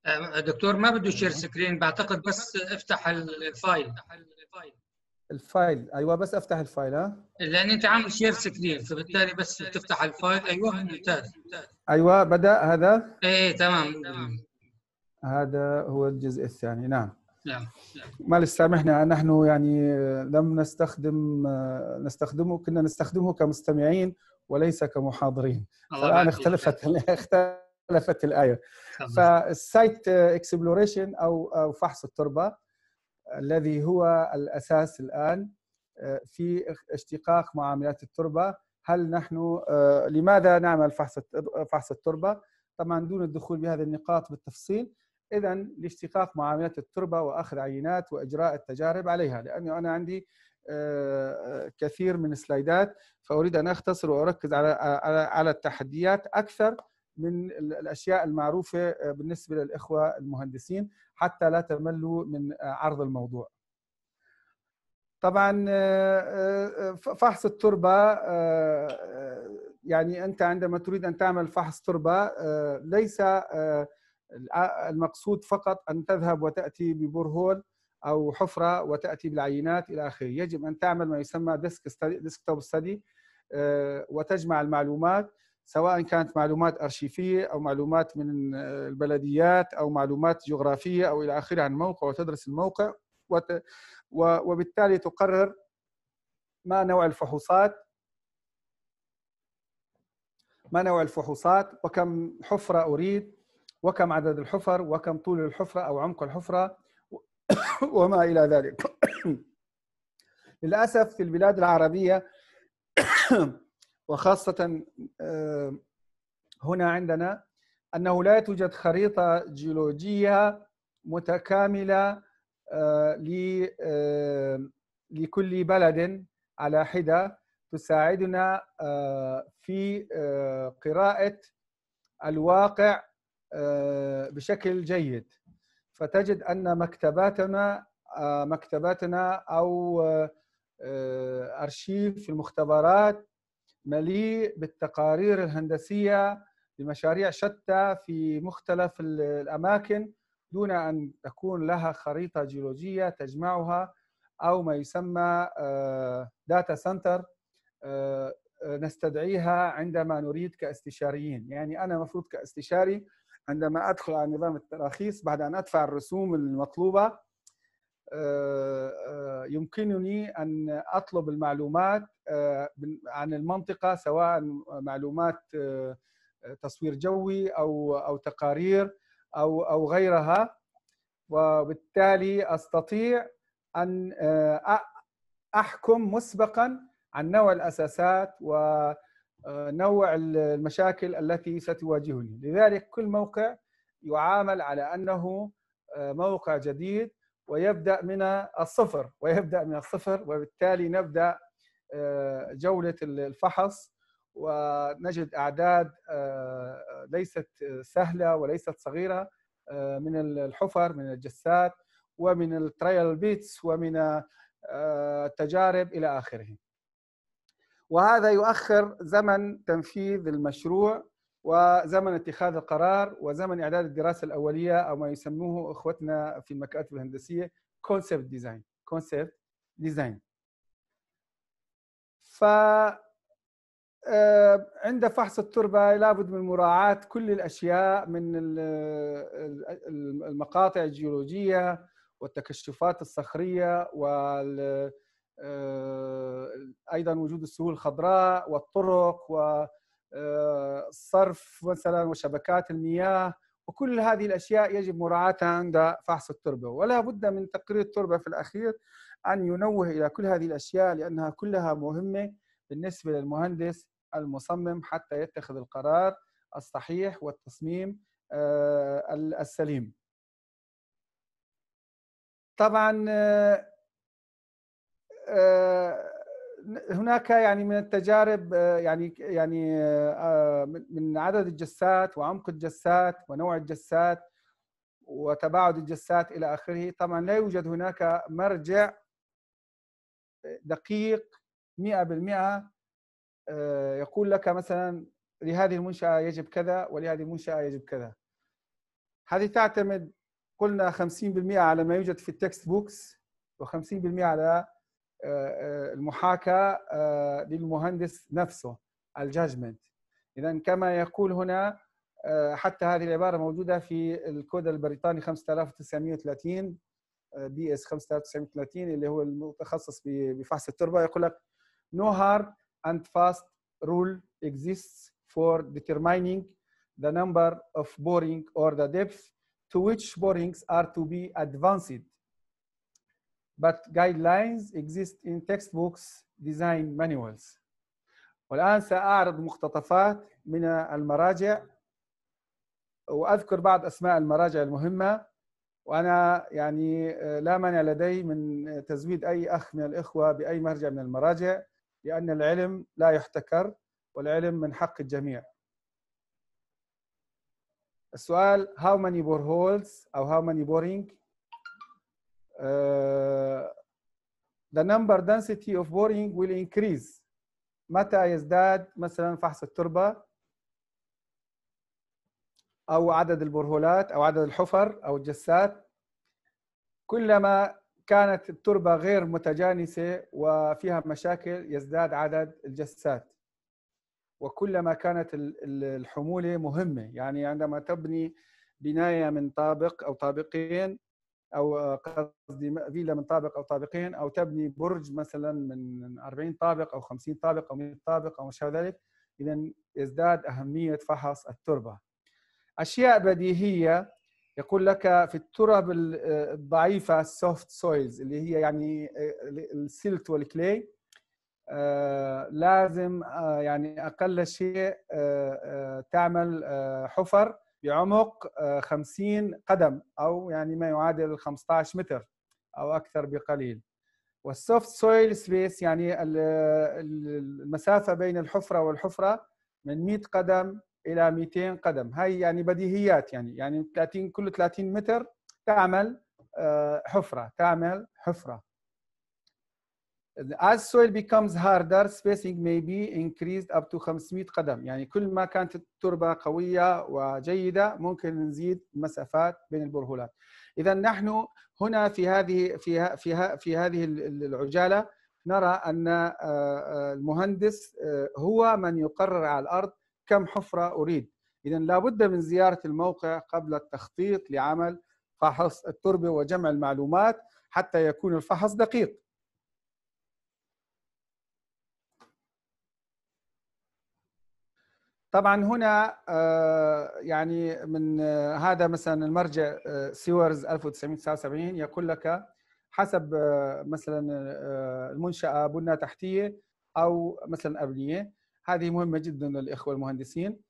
آه، دكتور ما بده شير سكرين نعم. بعتقد بس افتح الفايل الفايل ايوه بس افتح الفايل ها لان انت عامل شير سكرين فبالتالي بس تفتح الفايل ايوه ممتاز ايوه بدا هذا ايه, إيه، تمام هذا هو الجزء الثاني نعم نعم معلش سامحنا نحن يعني لم نستخدم نستخدمه كنا نستخدمه كمستمعين وليس كمحاضرين الان اختلفت اختلفت الايه فالسايت اكسبلوريشن او او فحص التربه الذي هو الاساس الان آه، في اشتقاق معاملات التربه هل نحن آه، لماذا نعمل فحص فحص التربه طبعا دون الدخول بهذه النقاط بالتفصيل اذا لاشتقاق معاملات التربه واخذ عينات واجراء التجارب عليها لانه انا عندي آه، كثير من السلايدات فاريد ان اختصر واركز على على التحديات اكثر من الاشياء المعروفه آه، بالنسبه للاخوه المهندسين حتى لا تملوا من آه، عرض الموضوع. طبعا آه، فحص التربه يعني انت عندما تريد ان تعمل فحص تربه ليس المقصود فقط ان تذهب وتاتي ببرهول او حفره وتاتي بالعينات الى اخره، يجب ان تعمل ما يسمى ديسك ديسك توب ستادي وتجمع المعلومات سواء كانت معلومات ارشيفيه او معلومات من البلديات او معلومات جغرافيه او الى اخره عن الموقع وتدرس الموقع وت... و... وبالتالي تقرر ما نوع الفحوصات ما نوع الفحوصات وكم حفره اريد وكم عدد الحفر وكم طول الحفره او عمق الحفره وما الى ذلك للاسف في البلاد العربيه وخاصة آه، هنا عندنا أنه لا توجد خريطة جيولوجية متكاملة آه، آه، لكل بلد على حدة تساعدنا في قراءة الواقع بشكل جيد فتجد أن مكتباتنا مكتباتنا أو أرشيف المختبرات مليء بالتقارير الهندسيه لمشاريع شتى في مختلف الاماكن دون ان تكون لها خريطه جيولوجيه تجمعها او ما يسمى داتا آه، آه، سنتر آه، نستدعيها عندما نريد كاستشاريين يعني انا مفروض كاستشاري عندما ادخل على نظام التراخيص بعد ان ادفع الرسوم المطلوبه يمكنني ان اطلب المعلومات آه، عن المنطقه سواء معلومات آه، تصوير جوي او او تقارير او او غيرها وبالتالي استطيع ان آه، احكم مسبقا عن نوع الاساسات ونوع المشاكل التي ستواجهني، لذلك كل موقع يعامل على انه موقع جديد ويبدا من الصفر ويبدا من الصفر وبالتالي نبدا آه، جوله الفحص ونجد اعداد آه، ليست سهله وليست صغيره آه، من الحفر من الجسات ومن الترايل بيتس ومن التجارب الى اخره. وهذا يؤخر زمن تنفيذ المشروع وزمن اتخاذ القرار وزمن اعداد الدراسه الاوليه او ما يسموه اخوتنا في المكاتب الهندسيه كونسبت ديزاين كونسبت ديزاين ف آه، عند فحص التربه لابد من مراعاه كل الاشياء من المقاطع الجيولوجيه والتكشفات الصخريه وال آه، ايضا وجود السهول الخضراء والطرق و الصرف آه، مثلا وشبكات المياه وكل هذه الاشياء يجب مراعاتها عند فحص التربه ولا بد من تقرير التربه في الاخير ان ينوه الى كل هذه الاشياء لانها كلها مهمه بالنسبه للمهندس المصمم حتى يتخذ القرار الصحيح والتصميم آه، السليم طبعا آه، هناك يعني من التجارب يعني يعني آه، من عدد الجسات وعمق الجسات ونوع الجسات وتباعد الجسات الى اخره طبعا لا يوجد هناك مرجع دقيق 100% آه، يقول لك مثلا لهذه المنشاه يجب كذا ولهذه المنشاه يجب كذا هذه تعتمد قلنا 50% على ما يوجد في التكست بوكس و50% على المحاكاه آه، للمهندس نفسه الجاجمنت اذا كما يقول هنا آه، حتى هذه العباره موجوده في الكود البريطاني 5930 آه، بي اس 5930 اللي هو المتخصص بفحص التربه يقول لك no hard and fast rule exists for determining the number of boring or the depth to which borings are to be advanced but guidelines exist in textbooks design manuals والآن سأعرض مقتطفات من المراجع وأذكر بعض أسماء المراجع المهمة وأنا يعني آه، لا مانع لدي من تزويد أي أخ من الإخوة بأي مرجع من المراجع لأن العلم لا يحتكر والعلم من حق الجميع السؤال how many boreholes أو how many boring آه، the number density of boring will increase متى يزداد مثلا فحص التربه او عدد البرهولات او عدد الحفر او الجسات كلما كانت التربه غير متجانسه وفيها مشاكل يزداد عدد الجسات وكلما كانت الحموله مهمه يعني عندما تبني بنايه من طابق او طابقين او قصدي فيلا من طابق او طابقين او تبني برج مثلا من 40 طابق او 50 طابق او 100 طابق او ما شابه ذلك اذا يزداد اهميه فحص التربه. اشياء بديهيه يقول لك في التراب الضعيفه السوفت سويلز اللي هي يعني آه، السلت والكلي آه، لازم آه، يعني اقل شيء تعمل حفر بعمق 50 آه، قدم أو يعني ما يعادل 15 متر أو أكثر بقليل والسوفت سويل سبيس يعني المسافة بين الحفرة والحفرة من 100 قدم إلى 200 قدم هاي يعني بديهيات يعني يعني 30 كل 30 متر تعمل آه، حفرة تعمل حفرة as soil becomes harder spacing may be increased up to 500 قدم يعني كل ما كانت التربة قوية وجيدة ممكن نزيد مسافات بين البرهولات إذا نحن هنا في هذه في في في هذه العجالة نرى أن آه، آه، المهندس آه، هو من يقرر على الأرض كم حفرة أريد إذا لابد من زيارة الموقع قبل التخطيط لعمل فحص التربة وجمع المعلومات حتى يكون الفحص دقيق طبعا هنا آه، يعني من آه، هذا مثلا المرجع آه، سيورز 1979 يقول لك حسب مثلا المنشاه بنى تحتيه او مثلا ابنيه هذه مهمه جدا للاخوه المهندسين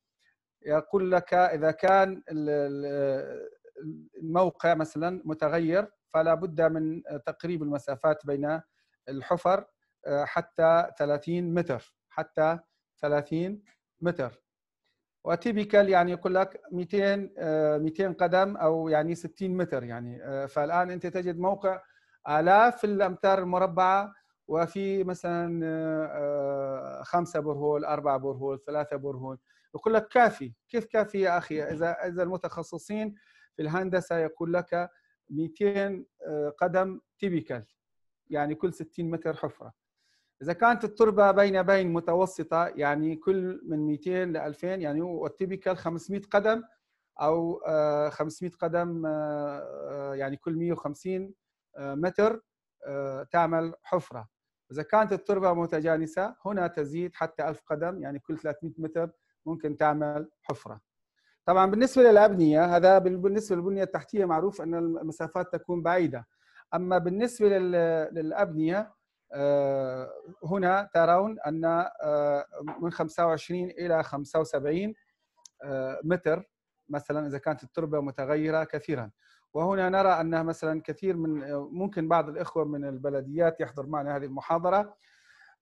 يقول لك اذا كان الموقع مثلا متغير فلا بد من تقريب المسافات بين الحفر حتى 30 متر حتى 30 متر وتيبيكال يعني يقول لك 200 200 آه، قدم او يعني 60 متر يعني آه، فالان انت تجد موقع الاف الامتار المربعه وفي مثلا آه، خمسه برهول اربع برهول ثلاثه برهول يقول لك كافي كيف كافي يا اخي اذا اذا المتخصصين في الهندسه يقول لك 200 قدم تيبيكال يعني كل 60 متر حفره اذا كانت التربه بين بين متوسطه يعني كل من 200 ل 2000 يعني والتيبيكال 500 قدم او 500 آه، قدم آه، آه، يعني كل 150 متر تعمل حفره اذا كانت التربه متجانسه هنا تزيد حتى 1000 قدم يعني كل 300 متر ممكن تعمل حفره طبعا بالنسبه للابنيه هذا بالنسبه للبنيه التحتيه معروف ان المسافات تكون بعيده اما بالنسبه للابنيه آه، هنا ترون ان آه، من 25 الى 75 آه، متر مثلا اذا كانت التربه متغيره كثيرا وهنا نرى ان مثلا كثير من ممكن بعض الاخوه من البلديات يحضر معنا هذه المحاضره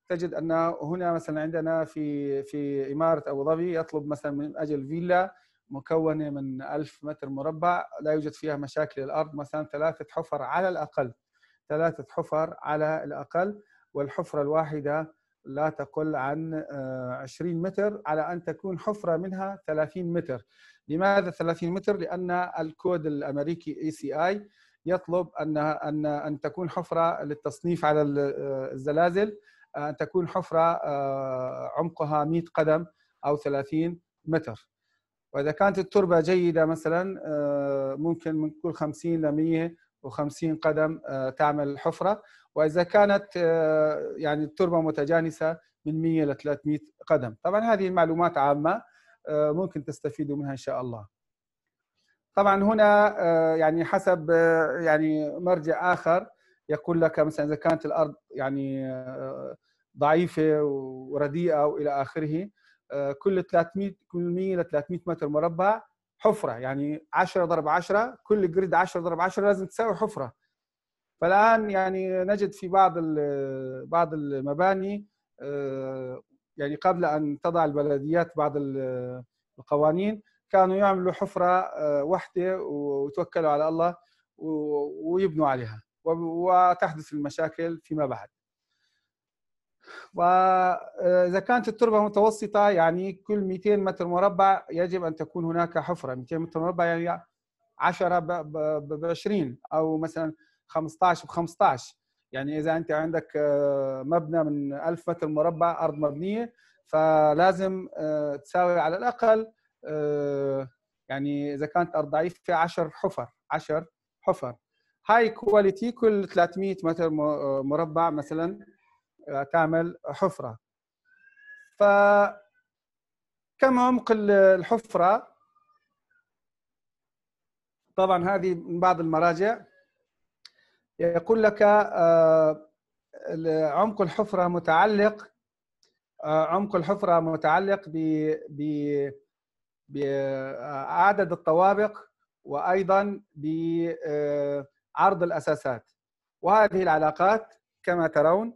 تجد ان هنا مثلا عندنا في في اماره ابو ظبي يطلب مثلا من اجل فيلا مكونه من 1000 متر مربع لا يوجد فيها مشاكل الارض مثلا ثلاثه حفر على الاقل ثلاثة حفر على الأقل والحفرة الواحدة لا تقل عن 20 آه، متر على أن تكون حفرة منها 30 متر لماذا 30 متر؟ لأن الكود الأمريكي اي سي اي يطلب أن أن أن تكون حفرة للتصنيف على آه، الزلازل آه، أن تكون حفرة عمقها 100 قدم أو 30 متر وإذا كانت التربة جيدة مثلا ممكن من كل 50 ل 100 و50 قدم آه، تعمل حفره واذا كانت آه، يعني التربه متجانسه من 100 ل 300 قدم طبعا هذه المعلومات عامه آه، ممكن تستفيدوا منها ان شاء الله طبعا هنا يعني حسب يعني مرجع اخر يقول لك مثلا اذا كانت الارض يعني ضعيفه ورديئه والى اخره كل 300 كل 100 ل 300 متر مربع حفره يعني 10 ضرب 10 كل جريد 10 ضرب 10 لازم تساوي حفره فالان يعني نجد في بعض بعض المباني آه، يعني قبل ان تضع البلديات بعض القوانين كانوا يعملوا حفره آه، واحده وتوكلوا على الله ويبنوا عليها وتحدث المشاكل فيما بعد واذا كانت التربه متوسطه يعني كل 200 متر مربع يجب ان تكون هناك حفره 200 متر مربع يعني 10 ب 20 او مثلا 15 ب 15 يعني اذا انت عندك آه، مبنى من 1000 متر مربع ارض مبنيه فلازم آه، تساوي على الاقل آه، يعني اذا كانت ارض ضعيفه 10 حفر 10 حفر هاي كواليتي كل 300 متر مربع مثلا تعمل حفره ف كم عمق الحفره طبعا هذه من بعض المراجع يقول لك آه، عمق الحفره متعلق آه، عمق الحفره متعلق ب ب بعدد آه، الطوابق وايضا بعرض الاساسات وهذه العلاقات كما ترون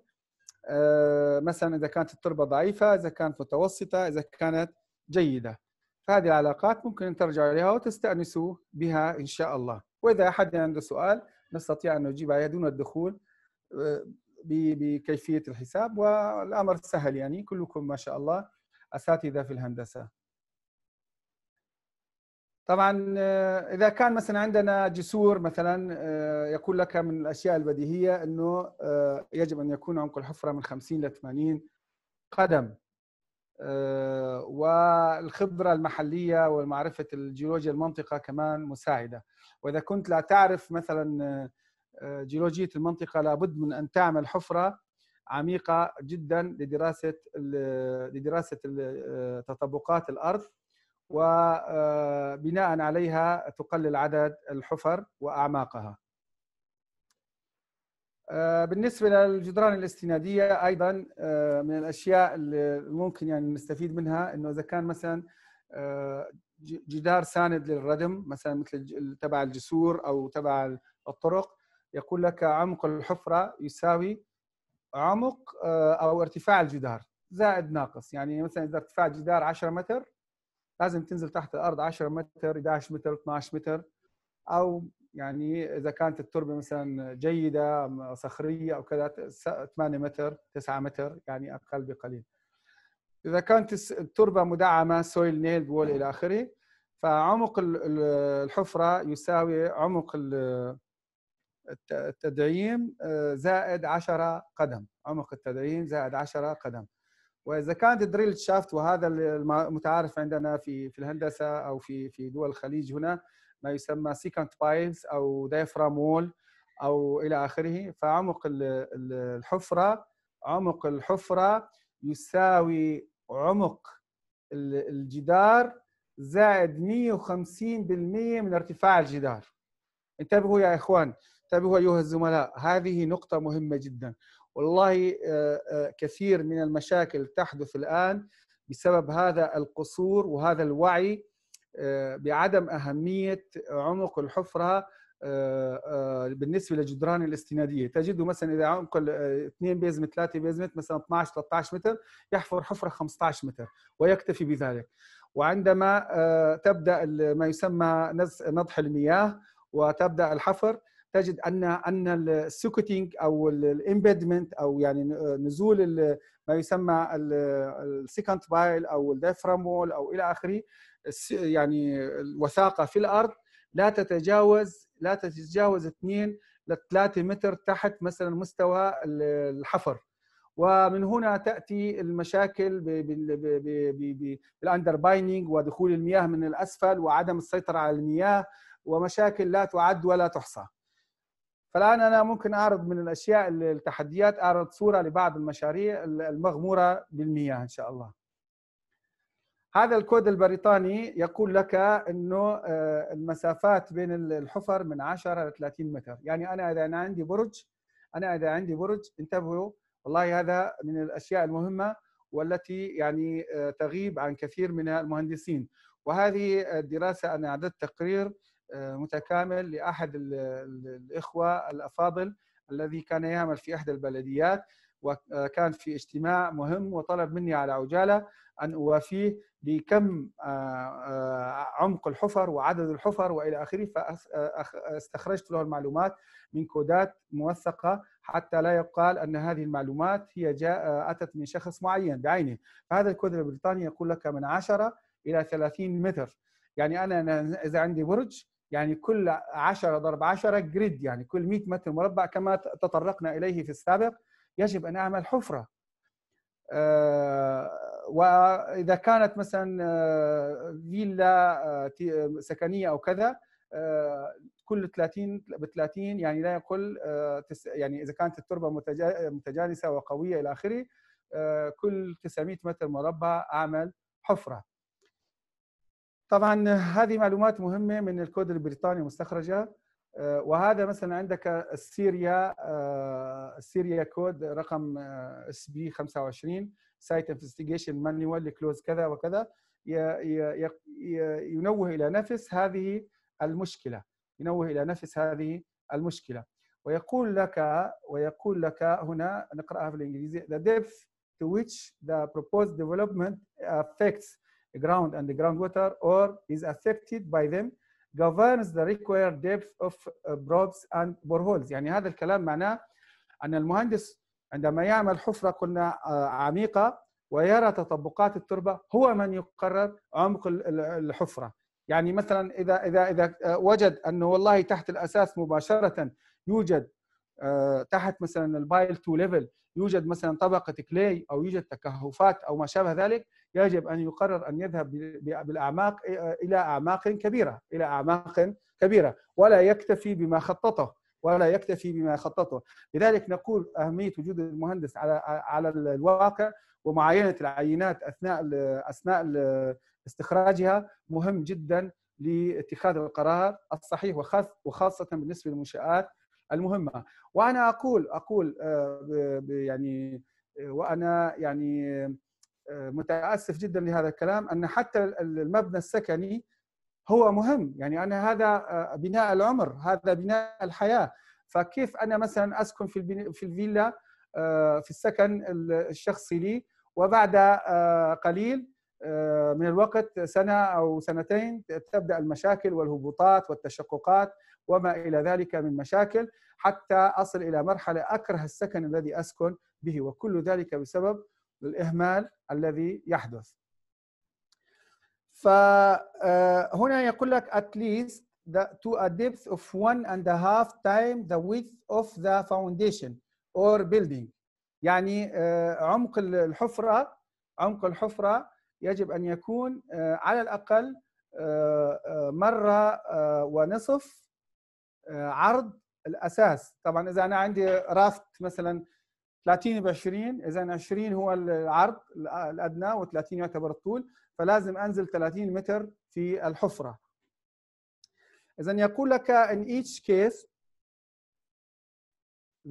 آه، مثلا اذا كانت التربه ضعيفه اذا كانت متوسطه اذا كانت جيده فهذه العلاقات ممكن ان ترجعوا اليها وتستانسوا بها ان شاء الله واذا احد عنده سؤال نستطيع ان نجيب عليه دون الدخول آه، بكيفيه الحساب والامر سهل يعني كلكم ما شاء الله اساتذه في الهندسه طبعا آه، اذا كان مثلا عندنا جسور مثلا آه، يقول لك من الاشياء البديهيه انه آه، يجب ان يكون عمق الحفره من 50 ل 80 قدم والخبره المحليه ومعرفه الجيولوجيا المنطقه كمان مساعده واذا كنت لا تعرف مثلا جيولوجيه المنطقه لابد من ان تعمل حفره عميقه جدا لدراسه لدراسه تطبقات الارض وبناء آه، عليها تقلل عدد الحفر واعماقها. آه، بالنسبه للجدران الاستناديه ايضا آه، من الاشياء اللي ممكن يعني نستفيد منها انه اذا كان مثلا جدار ساند للردم مثلا مثل تبع الجسور او تبع الطرق يقول لك عمق الحفره يساوي عمق او ارتفاع الجدار زائد ناقص يعني مثلا اذا ارتفاع الجدار 10 متر لازم تنزل تحت الارض 10 متر 11 متر 12 متر او يعني اذا كانت التربه مثلا جيده صخريه او كذا 8 متر 9 متر يعني اقل بقليل اذا كانت التربه مدعمه سويل نيل بول الى اخره فعمق الحفره يساوي عمق التدعيم آه، زائد 10 قدم عمق التدعيم زائد 10 قدم واذا كانت دريل شافت وهذا المتعارف عندنا في في الهندسه او في في دول الخليج هنا ما يسمى سيكنت بايلز او دايفرام وول او الى اخره فعمق الحفره عمق الحفره يساوي عمق الجدار زائد 150% من ارتفاع الجدار انتبهوا يا اخوان انتبهوا ايها الزملاء هذه نقطه مهمه جدا والله آه، آه، كثير من المشاكل تحدث الان بسبب هذا القصور وهذا الوعي آه، بعدم اهميه عمق الحفره بالنسبه للجدران الاستناديه تجده مثلا اذا عمق 2 بيزمت 3 بيزمت مثلا 12 13 متر يحفر حفره 15 متر ويكتفي بذلك وعندما تبدا ما يسمى نضح المياه وتبدا الحفر تجد ان ان السكوتينج او الامبيدمنت او يعني نزول ما يسمى السكند بايل او الديفرامول او الى اخره يعني الوثاقه في الارض لا تتجاوز لا تتجاوز 2 ل 3 متر تحت مثلا مستوى الحفر ومن هنا تاتي المشاكل بالاندر بايننج ودخول المياه من الاسفل وعدم السيطره على المياه ومشاكل لا تعد ولا تحصى فالان انا ممكن اعرض من الاشياء التحديات اعرض صوره لبعض المشاريع المغموره بالمياه ان شاء الله. هذا الكود البريطاني يقول لك انه آه، المسافات بين الحفر من 10 ل 30 متر، يعني انا اذا انا عندي برج انا اذا عندي برج انتبهوا والله هذا من الاشياء المهمه والتي يعني آه، تغيب عن كثير من المهندسين، وهذه الدراسه انا اعددت تقرير آه، متكامل لاحد الاخوه الافاضل الذي كان يعمل في احدى البلديات وكان في اجتماع مهم وطلب مني على عجاله ان اوافيه بكم آه، آه، عمق الحفر وعدد الحفر والى اخره فاستخرجت له المعلومات من كودات موثقه حتى لا يقال ان هذه المعلومات هي جاء اتت من شخص معين بعينه فهذا الكود البريطاني يقول لك من 10 الى 30 متر يعني انا اذا عندي برج يعني كل 10 ضرب 10 جريد يعني كل 100 متر مربع كما تطرقنا اليه في السابق يجب ان اعمل حفره آه، واذا كانت مثلا آه، فيلا آه، سكنيه او كذا كل 30 ب 30 يعني لا يقل يعني اذا كانت التربه متجانسه وقويه الى اخره كل 900 متر مربع اعمل حفره طبعا هذه معلومات مهمه من الكود البريطاني مستخرجه آه، وهذا مثلا عندك السيريا آه، السيريا كود رقم اس بي 25 سايت انفستيجيشن مانيوال لكلوز كذا وكذا ينوه الى نفس هذه المشكله ينوه الى نفس هذه المشكله ويقول لك ويقول لك هنا نقراها في الانجليزي the depth to which the proposed development affects ground and groundwater or is affected by them governs the required depth of broads uh, and boreholes يعني هذا الكلام معناه أن المهندس عندما يعمل حفرة قلنا آه، عميقة ويرى تطبقات التربة هو من يقرر عمق الحفرة يعني مثلا إذا إذا إذا آه، وجد أنه والله تحت الأساس مباشرة يوجد آه، تحت مثلا البايل 2 ليفل يوجد مثلا طبقة كلي أو يوجد تكهفات أو ما شابه ذلك يجب ان يقرر ان يذهب بالاعماق الى اعماق كبيره الى اعماق كبيره ولا يكتفي بما خططه ولا يكتفي بما خططه لذلك نقول اهميه وجود المهندس على على الواقع ومعاينه العينات اثناء اثناء استخراجها مهم جدا لاتخاذ القرار الصحيح وخاصه بالنسبه للمنشات المهمه وانا اقول اقول آه، يعني آه، وانا يعني آه، متاسف جدا لهذا الكلام ان حتى المبنى السكني هو مهم يعني انا هذا آه، بناء العمر هذا بناء الحياه فكيف انا مثلا اسكن في في الفيلا آه، في السكن الشخصي لي وبعد قليل من الوقت سنه او سنتين تبدا المشاكل والهبوطات والتشققات وما الى ذلك من مشاكل حتى اصل الى مرحله اكره السكن الذي اسكن به وكل ذلك بسبب للإهمال الذي يحدث فهنا آه، يقول لك at least the, to a depth of one and a half time the width of the foundation or building يعني آه، عمق الحفرة عمق الحفرة يجب أن يكون آه، على الأقل مرة ونصف عرض الأساس طبعا إذا أنا عندي رافت مثلا 30 ب 20 اذا 20 هو العرض الادنى و30 يعتبر الطول فلازم انزل 30 متر في الحفره اذا يقول لك in each case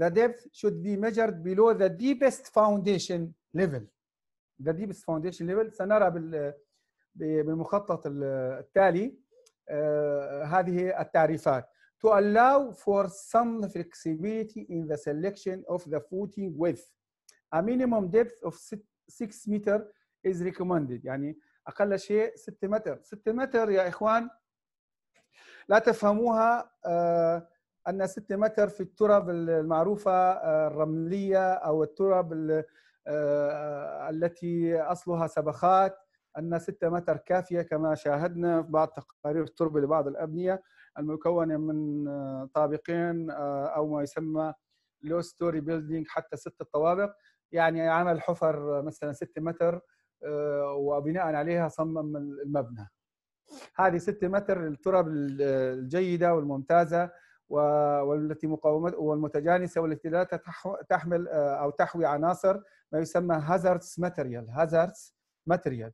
the depth should be measured below the deepest foundation level the deepest foundation level سنرى بالمخطط التالي هذه التعريفات to allow for some flexibility in the selection of the footing width. A minimum depth of 6 meter is recommended يعني أقل شيء 6 متر 6 متر يا إخوان لا تفهموها آه، أن 6 متر في التراب المعروفة آه، الرملية أو التراب آه، التي أصلها سبخات أن 6 متر كافية كما شاهدنا في بعض تقارير التربة لبعض الأبنية المكونة من آه، طابقين آه، أو ما يسمى لو ستوري بيلدينج حتى ست طوابق يعني عمل حفر مثلا 6 متر آه، وبناء عليها صمم المبنى هذه 6 متر التراب الجيدة والممتازة والتي مقاومة والمتجانسة والتي لا تحمل أو تحوي عناصر ما يسمى هازاردز ماتريال هازاردز ماتريال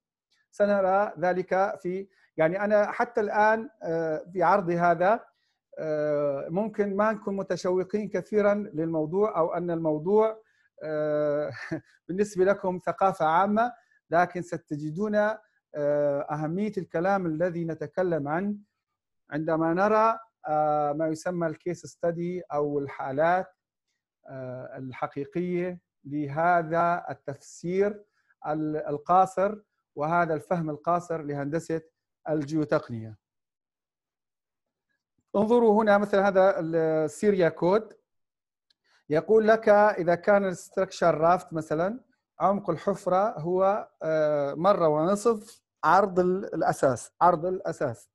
سنرى ذلك في يعني انا حتى الان آه، في عرضي هذا آه، ممكن ما نكون متشوقين كثيرا للموضوع او ان الموضوع آه، بالنسبه لكم ثقافه عامه لكن ستجدون اهميه الكلام الذي نتكلم عنه عندما نرى ما يسمى الكيس ستدي او الحالات الحقيقيه لهذا التفسير القاصر وهذا الفهم القاصر لهندسه الجيوتقنية انظروا هنا مثل هذا السيريا كود يقول لك إذا كان الستركشر رافت مثلا عمق الحفرة هو آه، مرة ونصف عرض الأساس عرض الأساس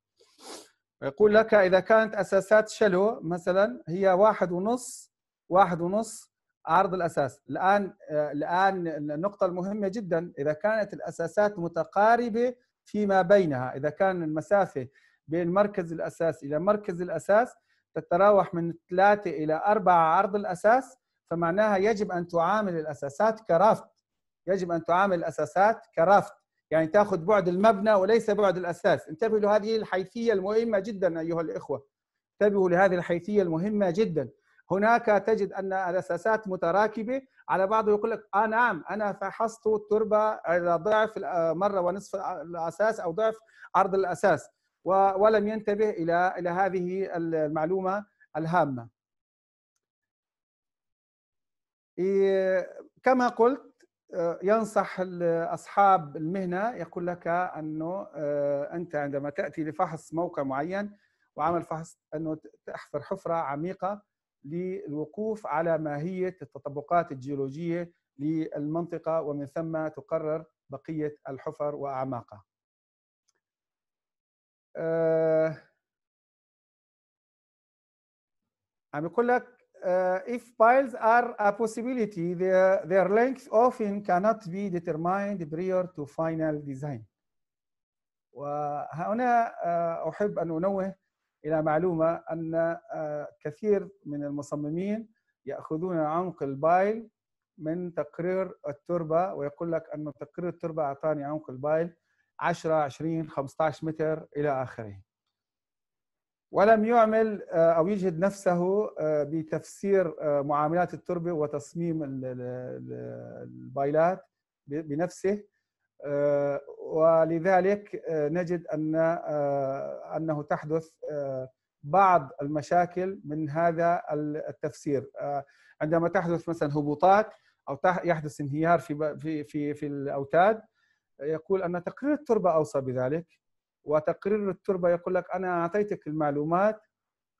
يقول لك إذا كانت أساسات شلو مثلا هي واحد ونص واحد ونص عرض الأساس الآن آه، الآن النقطة المهمة جدا إذا كانت الأساسات متقاربة فيما بينها إذا كان المسافة بين مركز الأساس إلى مركز الأساس تتراوح من ثلاثة إلى أربعة عرض الأساس فمعناها يجب أن تعامل الأساسات كرفت يجب أن تعامل الأساسات كرفت يعني تأخذ بعد المبنى وليس بعد الأساس انتبهوا لهذه الحيثية المهمة جدا أيها الإخوة انتبهوا لهذه الحيثية المهمة جدا هناك تجد ان الاساسات متراكبه على بعضه يقول لك اه نعم انا فحصت التربه على ضعف مره ونصف الاساس او ضعف عرض الاساس ولم ينتبه الى الى هذه المعلومه الهامه. كما قلت آه، ينصح اصحاب المهنه يقول لك انه آه، انت عندما تاتي لفحص موقع معين وعمل فحص انه تحفر حفره عميقه للوقوف على ماهيه التطبقات الجيولوجيه للمنطقه ومن ثم تقرر بقيه الحفر واعماقها. أه عم يقول لك uh, if piles are a possibility, their, their length often cannot be determined prior to final design. وهنا uh, أحب أن أنوه الى معلومه ان آه، كثير من المصممين ياخذون عمق البايل من تقرير التربه ويقول لك انه تقرير التربه اعطاني عمق البايل 10 20 15 متر الى اخره ولم يعمل آه، او يجهد نفسه آه، بتفسير معاملات التربه وتصميم البايلات بنفسه آه، ولذلك آه، نجد ان آه، انه تحدث بعض المشاكل من هذا التفسير عندما تحدث مثلا هبوطات او يحدث انهيار في في في في الاوتاد يقول ان تقرير التربه اوصى بذلك وتقرير التربه يقول لك انا اعطيتك المعلومات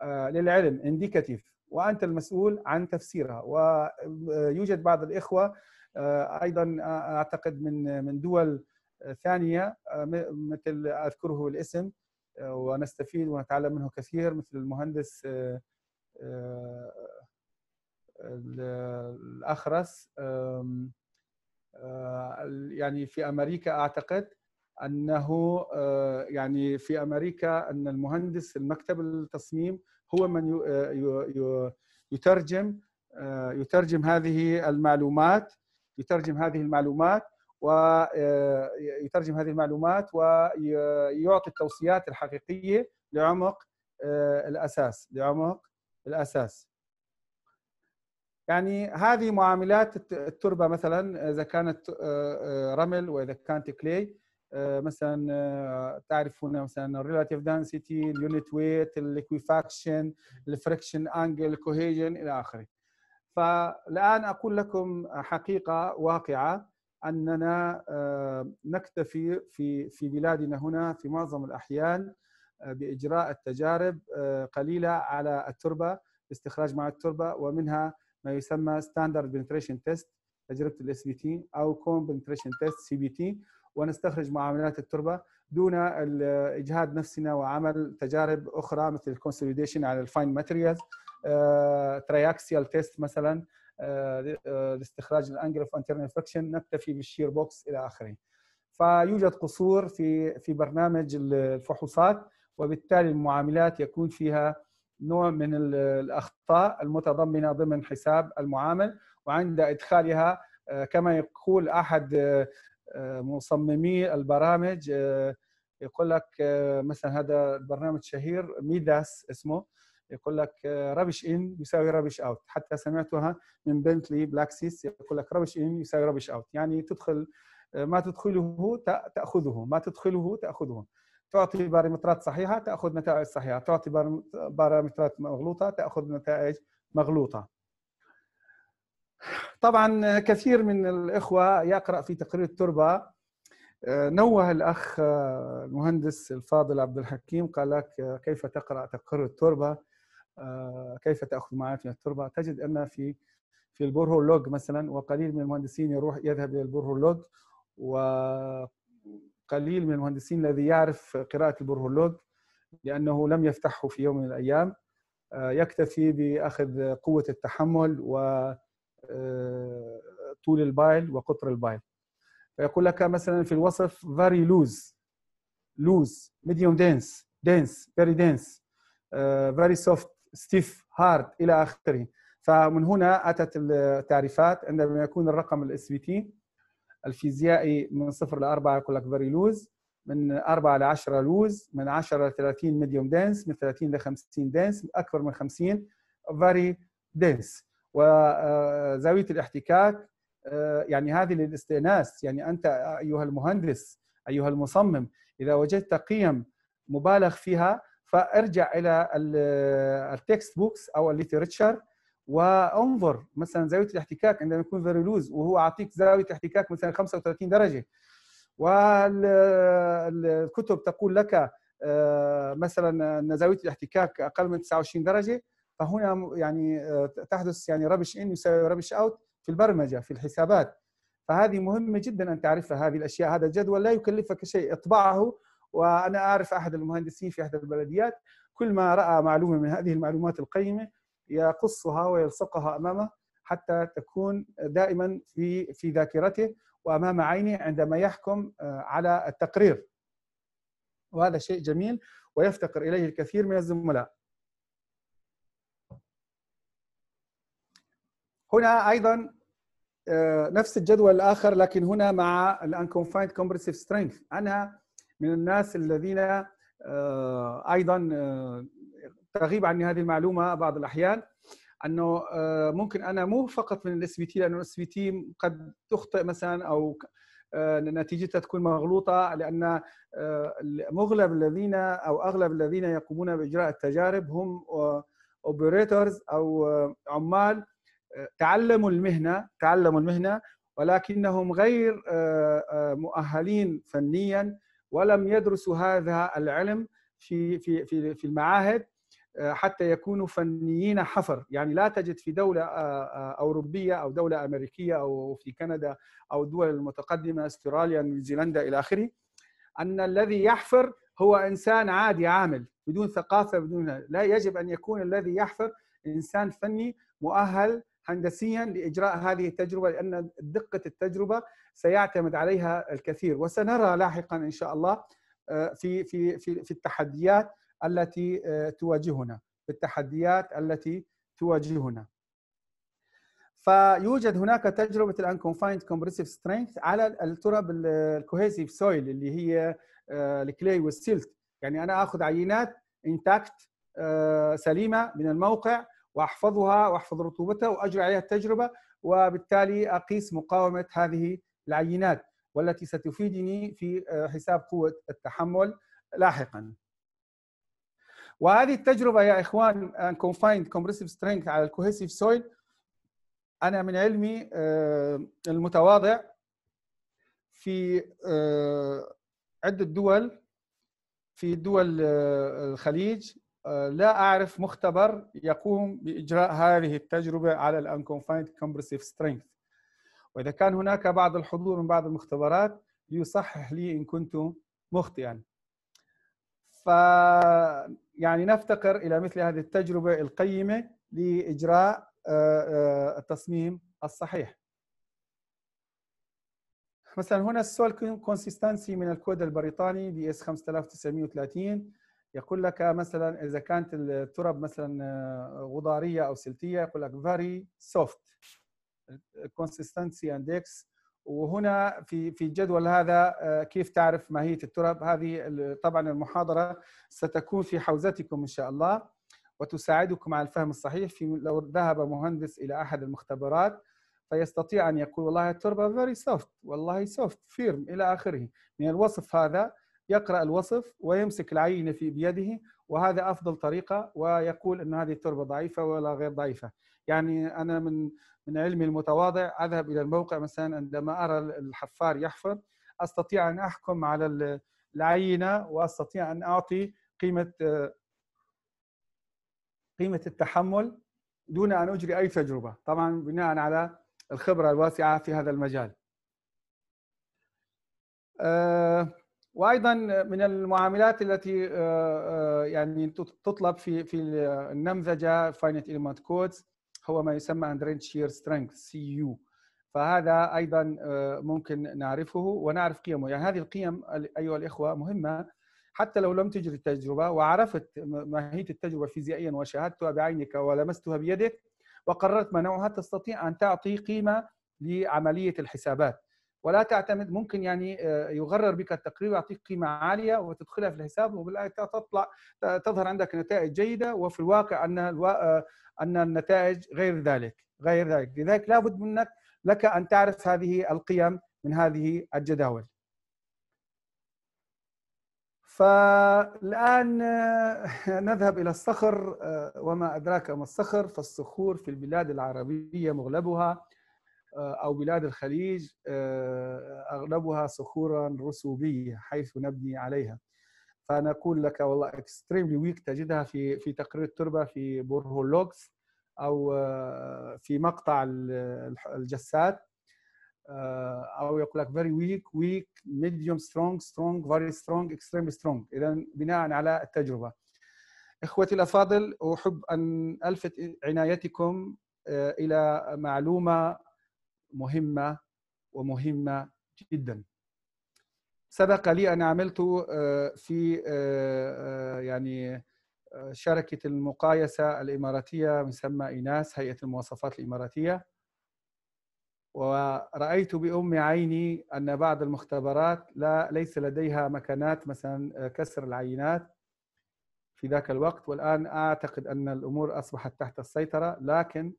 للعلم انديكاتيف وانت المسؤول عن تفسيرها ويوجد بعض الاخوه آه، ايضا آه، اعتقد من من دول آه، ثانيه مثل اذكره الاسم ونستفيد ونتعلم منه كثير مثل المهندس الاخرس يعني في امريكا اعتقد انه يعني في امريكا ان المهندس المكتب التصميم هو من يترجم يترجم هذه المعلومات يترجم هذه المعلومات ويترجم آه، هذه المعلومات ويعطي التوصيات الحقيقيه لعمق آه، الاساس لعمق الاساس يعني هذه معاملات التربه مثلا اذا كانت آه، رمل واذا كانت كلي مثلا تعرف هنا مثلا الريلاتيف دانسيتي اليونت ويت الليكويفاكشن الفريكشن انجل الكوهيجن الى اخره فالآن أقول لكم حقيقة واقعة أننا آه، نكتفي في في بلادنا هنا في معظم الأحيان آه، بإجراء التجارب آه، قليلة على التربة استخراج مع التربة ومنها ما يسمى ستاندرد بنتريشن تيست تجربة الاس بي تي أو كوم بنتريشن تيست سي بي تي ونستخرج معاملات التربة دون إجهاد نفسنا وعمل تجارب أخرى مثل الكونسوليديشن على الفاين ماتيريالز ترياكسيال آه، تيست مثلا آه، آه، لاستخراج الانجل اوف انترنال نكتفي بالشير بوكس الى اخره فيوجد قصور في في برنامج الفحوصات وبالتالي المعاملات يكون فيها نوع من الاخطاء المتضمنه ضمن حساب المعامل وعند ادخالها كما يقول احد مصممي البرامج يقول لك مثلا هذا البرنامج شهير ميداس اسمه يقول لك ربش آه، ان يساوي ربش اوت حتى سمعتها من بنتلي بلاكسيس يقول لك ربش ان يساوي ربش اوت يعني تدخل آه، ما تدخله تاخذه ما تدخله تاخذه تعطي بارامترات صحيحه تاخذ نتائج صحيحه تعطي بارامترات مغلوطه تاخذ نتائج مغلوطه طبعا كثير من الاخوه يقرا في تقرير التربه آه، نوه الاخ المهندس الفاضل عبد الحكيم قال لك كيف تقرا تقرير التربه آه، كيف تاخذ معادن من التربه تجد ان في في البورهول لوج مثلا وقليل من المهندسين يروح يذهب الى البورهول لوج وقليل من المهندسين الذي يعرف قراءه البورهول لوج لانه لم يفتحه في يوم من الايام آه، يكتفي باخذ قوه التحمل و آه، طول البايل وقطر البايل فيقول لك مثلا في الوصف very loose loose medium dense dense very dense uh, very soft ستيف هارت الى اخره فمن هنا اتت التعريفات عندما يكون الرقم الاس بي تي الفيزيائي من صفر ل 4 يقول لك فيري لوز من 4 ل 10 لوز من 10 ل 30 ميديوم دنس من 30 ل 50 دنس اكبر من 50 فيري دنس وزاويه الاحتكاك آه، يعني هذه للاستئناس يعني انت ايها المهندس ايها المصمم اذا وجدت قيم مبالغ فيها فارجع الى التكست بوكس او الليترتشر وانظر مثلا زاويه الاحتكاك عندما يكون فيري لوز وهو اعطيك زاويه احتكاك مثلا 35 درجه والكتب تقول لك آه، مثلا ان زاويه الاحتكاك اقل من 29 درجه فهنا يعني آه، تحدث يعني ربش ان يساوي ربش اوت في البرمجه في الحسابات فهذه مهمه جدا ان تعرفها هذه الاشياء هذا الجدول لا يكلفك شيء اطبعه وانا اعرف احد المهندسين في احد البلديات كل ما راى معلومه من هذه المعلومات القيمه يقصها ويلصقها امامه حتى تكون دائما في في ذاكرته وامام عينه عندما يحكم آه، على التقرير وهذا شيء جميل ويفتقر اليه الكثير من الزملاء هنا ايضا آه، نفس الجدول الاخر لكن هنا مع الانكونفايند كومبرسيف سترينث انا من الناس الذين آه، ايضا آه، تغيب عني هذه المعلومه بعض الاحيان انه آه، ممكن انا مو فقط من الاس بي تي لانه الاس بي تي قد تخطئ مثلا او نتيجتها تكون مغلوطه لان مغلب الذين او اغلب الذين يقومون باجراء التجارب هم اوبريتورز او عمال تعلموا المهنه تعلموا المهنه ولكنهم غير مؤهلين فنيا ولم يدرسوا هذا العلم في في في في المعاهد آه، حتى يكونوا فنيين حفر يعني لا تجد في دولة آه، آه، أوروبية أو دولة أمريكية أو في كندا أو الدول المتقدمة استراليا نيوزيلندا إلى آخره أن الذي يحفر هو إنسان عادي عامل بدون ثقافة بدون لا يجب أن يكون الذي يحفر إنسان فني مؤهل هندسيا لاجراء هذه التجربه لان دقه التجربه سيعتمد عليها الكثير وسنرى لاحقا ان شاء الله آه، في في في في التحديات التي آه، تواجهنا في التحديات التي تواجهنا فيوجد هناك تجربه الانكونفايند كومبرسيف سترينث على التراب الكوهيسيف سويل اللي هي آه، الكلي والسلت يعني انا اخذ عينات انتاكت سليمه من الموقع واحفظها واحفظ رطوبتها واجري عليها التجربه وبالتالي اقيس مقاومه هذه العينات والتي ستفيدني في آه، حساب قوه التحمل لاحقا. وهذه التجربه يا اخوان آه، confined compressive strength على الكوهيسيف سويل انا من علمي آه، المتواضع في عده دول في دول الخليج آه، لا أعرف مختبر يقوم بإجراء هذه التجربة على الانكونفايند كومبرسيف سترينث وإذا كان هناك بعض الحضور من بعض المختبرات ليصحح لي إن كنت مخطئا ف يعني نفتقر إلى مثل هذه التجربة القيمة لإجراء آه، آه، التصميم الصحيح مثلا هنا السول كونسيستنسي من الكود البريطاني بي اس 5930 يقول لك مثلا اذا كانت الترب مثلا آه، غضاريه او سلتيه يقول لك فيري سوفت consistency index وهنا في في الجدول هذا آه، كيف تعرف ماهيه التراب هذه طبعا المحاضره ستكون في حوزتكم ان شاء الله وتساعدكم على الفهم الصحيح في لو ذهب مهندس الى احد المختبرات فيستطيع ان يقول والله التربه فيري سوفت والله سوفت فيرم الى اخره من الوصف هذا يقرأ الوصف ويمسك العينة في بيده وهذا أفضل طريقة ويقول أن هذه التربة ضعيفة ولا غير ضعيفة يعني أنا من من علمي المتواضع أذهب إلى الموقع مثلا عندما أرى الحفار يحفر أستطيع أن أحكم على العينة وأستطيع أن أعطي قيمة قيمة التحمل دون أن أجري أي تجربة طبعا بناء على الخبرة الواسعة في هذا المجال أه وايضا من المعاملات التي آه، آه، يعني تطلب في في النمذجه فاينت ايليمنت كودز هو ما يسمى اندرين شير سترينث سي يو فهذا ايضا آه، ممكن نعرفه ونعرف قيمه يعني هذه القيم ايها الاخوه مهمه حتى لو لم تجري التجربه وعرفت ماهيه التجربه فيزيائيا وشاهدتها بعينك ولمستها بيدك وقررت ما نوعها تستطيع ان تعطي قيمه لعمليه الحسابات ولا تعتمد ممكن يعني آه، يغرر بك التقرير ويعطيك قيمه عاليه وتدخلها في الحساب وبالتالي تطلع تظهر عندك نتائج جيده وفي الواقع ان آه، ان النتائج غير ذلك غير ذلك لذلك لابد منك لك ان تعرف هذه القيم من هذه الجداول فالآن آه، نذهب إلى الصخر وما أدراك ما الصخر فالصخور في البلاد العربية مغلبها أو بلاد الخليج آه، أغلبها صخورا رسوبية حيث نبني عليها فأنا أقول لك والله extremely ويك تجدها في في تقرير التربة في بورهول لوكس أو آه، في مقطع الجسات آه، أو يقول لك very weak weak medium strong strong very strong extremely strong إذا بناء على التجربة إخوتي الأفاضل أحب أن ألفت عنايتكم إلى معلومة مهمه ومهمه جدا سبق لي ان عملت آه، في آه، آه، يعني شركه المقايسه الاماراتيه مسمى ايناس هيئه المواصفات الاماراتيه ورأيت بأم عيني أن بعض المختبرات لا ليس لديها مكانات مثلا كسر العينات في ذاك الوقت والآن أعتقد أن الأمور أصبحت تحت السيطرة لكن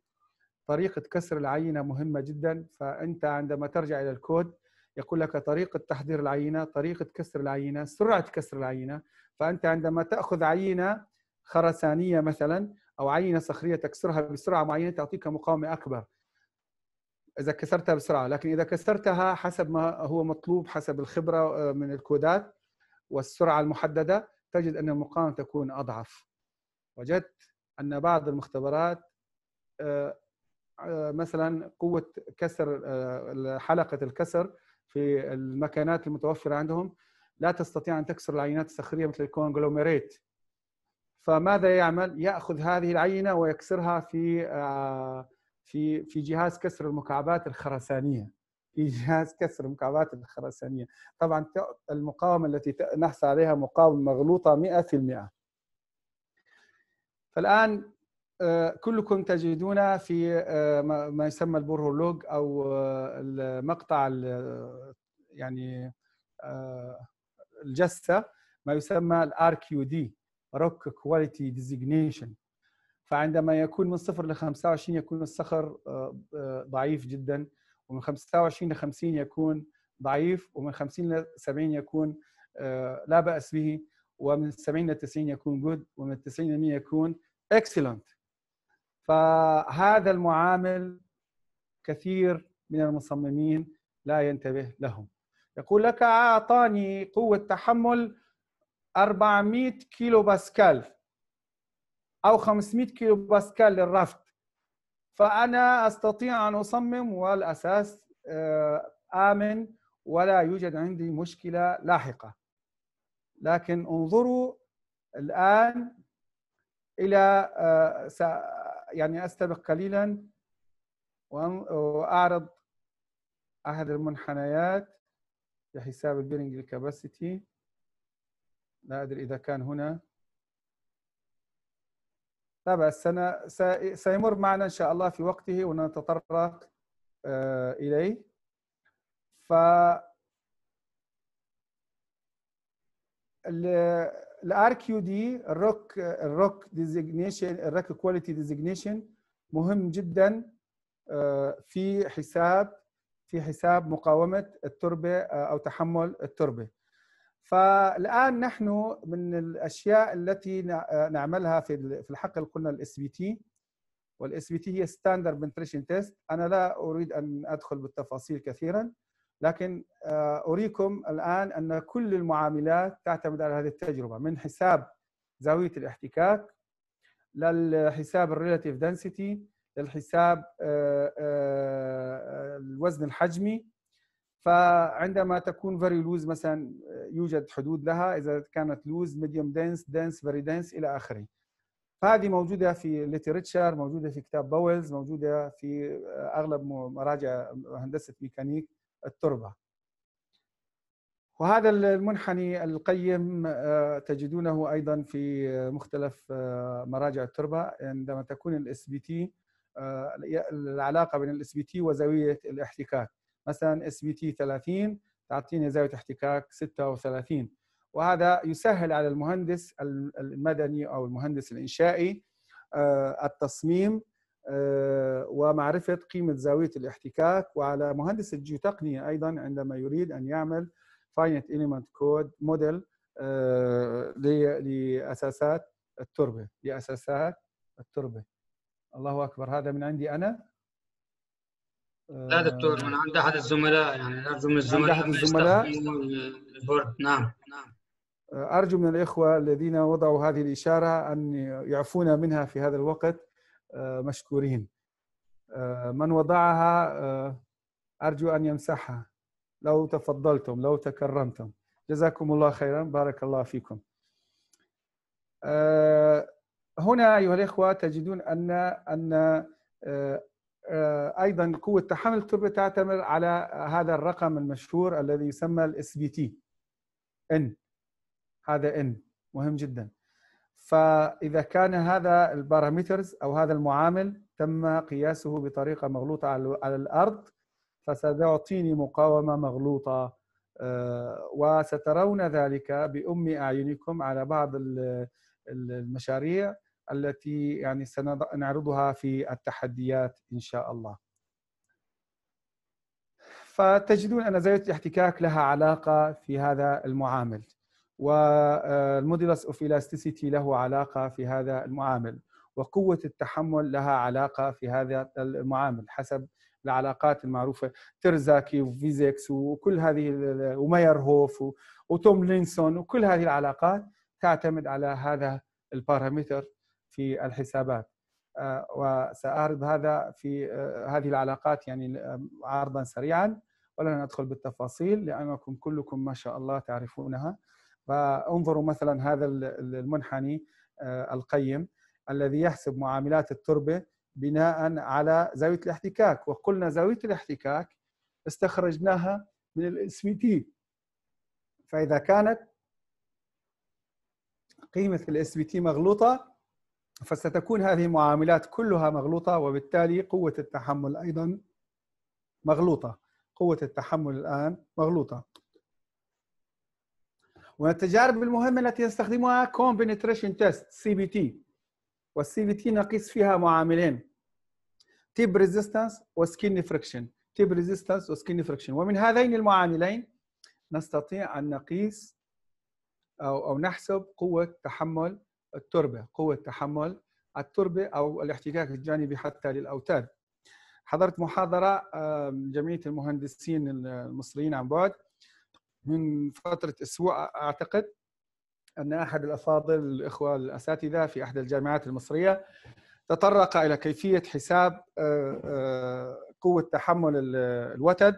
طريقة كسر العينة مهمة جدا فأنت عندما ترجع إلى الكود يقول لك طريقة تحضير العينة طريقة كسر العينة سرعة كسر العينة فأنت عندما تأخذ عينة خرسانية مثلا أو عينة صخرية تكسرها بسرعة معينة تعطيك مقاومة أكبر إذا كسرتها بسرعة لكن إذا كسرتها حسب ما هو مطلوب حسب الخبرة آه، من الكودات والسرعة المحددة تجد أن المقاومة تكون أضعف وجدت أن بعض المختبرات آه، آه، مثلا قوه كسر آه، حلقه الكسر في المكانات المتوفره عندهم لا تستطيع ان تكسر العينات الصخريه مثل الكونجلوميريت فماذا يعمل؟ ياخذ هذه العينه ويكسرها في آه، في في جهاز كسر المكعبات الخرسانيه في جهاز كسر المكعبات الخرسانيه طبعا المقاومه التي نحصل عليها مقاومه مغلوطه 100% فالان آه، كلكم تجدون في آه، ما يسمى البورولوج او آه، المقطع يعني الجسه ما يسمى الار كيو دي روك كواليتي ديزيجنيشن فعندما يكون من صفر ل 25 يكون الصخر ضعيف جدا ومن 25 ل 50 يكون ضعيف ومن 50 ل 70 يكون لا باس به ومن 70 ل 90 يكون جود ومن 90 ل 100 يكون اكسلنت فهذا المعامل كثير من المصممين لا ينتبه لهم يقول لك أعطاني قوة تحمل 400 كيلو باسكال أو 500 كيلو باسكال للرفض فأنا أستطيع أن أصمم والأساس آه، آمن ولا يوجد عندي مشكلة لاحقة لكن انظروا الآن إلى آه، يعني أستبق قليلا وأعرض أحد المنحنيات لحساب البيرنج كاباسيتي لا أدري إذا كان هنا لا بأس سيمر معنا إن شاء الله في وقته ونتطرق آه، إليه ف الار كيو دي الروك الروك ديزيجنيشن الروك كواليتي ديزيجنيشن مهم جدا آه، في حساب في حساب مقاومه التربه آه، او تحمل التربه فالان نحن من الاشياء التي آه، نعملها في في الحقل قلنا الاس بي تي والاس بي تي هي ستاندرد بنتريشن تيست انا لا اريد ان ادخل بالتفاصيل كثيرا لكن آه، اريكم الان ان كل المعاملات تعتمد على هذه التجربه من حساب زاويه الاحتكاك للحساب الريلاتيف دنسيتي للحساب آه، آه، الوزن الحجمي فعندما تكون فيري لوز مثلا يوجد حدود لها اذا كانت لوز ميديوم دنس دنس فيري دنس الى اخره فهذه موجوده في ليتريتشر موجوده في كتاب باولز موجوده في اغلب مراجع هندسه ميكانيك التربة وهذا المنحني القيم آه، تجدونه أيضا في آه، مختلف آه، مراجع التربة عندما تكون الاس بي تي العلاقة بين الاس بي تي وزاوية الاحتكاك مثلا اس بي تي 30 تعطيني زاوية احتكاك 36 وهذا يسهل على المهندس المدني أو المهندس الإنشائي التصميم ومعرفة قيمة زاوية الاحتكاك وعلى مهندس الجيوتقنية أيضا عندما يريد أن يعمل فاينت إليمنت كود موديل لأساسات التربة لأساسات التربة الله أكبر هذا من عندي أنا لا دكتور من عند أحد آه، الزملاء يعني أرجو من الزملاء أحد الزملاء البورد نعم نعم آه، أرجو من الإخوة الذين وضعوا هذه الإشارة أن يعفونا منها في هذا الوقت آه، مشكورين آه، من وضعها آه، أرجو أن يمسحها لو تفضلتم لو تكرمتم جزاكم الله خيرا بارك الله فيكم هنا أيها الإخوة تجدون أن أن أيضا قوة تحمل التربة تعتمد على هذا الرقم المشهور الذي يسمى الاس بي تي ان هذا ان مهم جدا فاذا كان هذا البارامترز او هذا المعامل تم قياسه بطريقه مغلوطه على الارض فستعطيني مقاومه مغلوطه آه، وسترون ذلك بام اعينكم على بعض المشاريع التي يعني سنعرضها في التحديات ان شاء الله. فتجدون ان زاويه الاحتكاك لها علاقه في هذا المعامل. والمودلس اوف الاستيسيتي له علاقه في هذا المعامل وقوه التحمل لها علاقه في هذا المعامل حسب العلاقات المعروفه ترزاكي وفيزيكس وكل هذه هوف وتوم لينسون وكل هذه العلاقات تعتمد على هذا البارامتر في الحسابات آه، وسأعرض هذا في آه، هذه العلاقات يعني آه، عرضا سريعا ولا ندخل بالتفاصيل لأنكم كلكم ما شاء الله تعرفونها فانظروا مثلا هذا المنحني آه، القيم الذي يحسب معاملات التربه بناء على زاويه الاحتكاك وقلنا زاويه الاحتكاك استخرجناها من الاس في تي فاذا كانت قيمه الاس في تي مغلوطه فستكون هذه المعاملات كلها مغلوطه وبالتالي قوه التحمل ايضا مغلوطه قوه التحمل الان مغلوطه ومن التجارب المهمه التي يستخدمها كون بنتريشن تيست سي بي تي والسي بي تي نقيس فيها معاملين تيب ريزيستنس وسكين فريكشن تيب ريزيستنس وسكين فريكشن ومن هذين المعاملين نستطيع ان نقيس او او نحسب قوه تحمل التربه قوه تحمل التربه او الاحتكاك الجانبي حتى للاوتاد حضرت محاضره جمعيه المهندسين المصريين عن بعد من فتره اسبوع اعتقد ان احد الافاضل الاخوه الاساتذه في احدى الجامعات المصريه تطرق الى كيفيه حساب آه، آه، قوه تحمل الوتد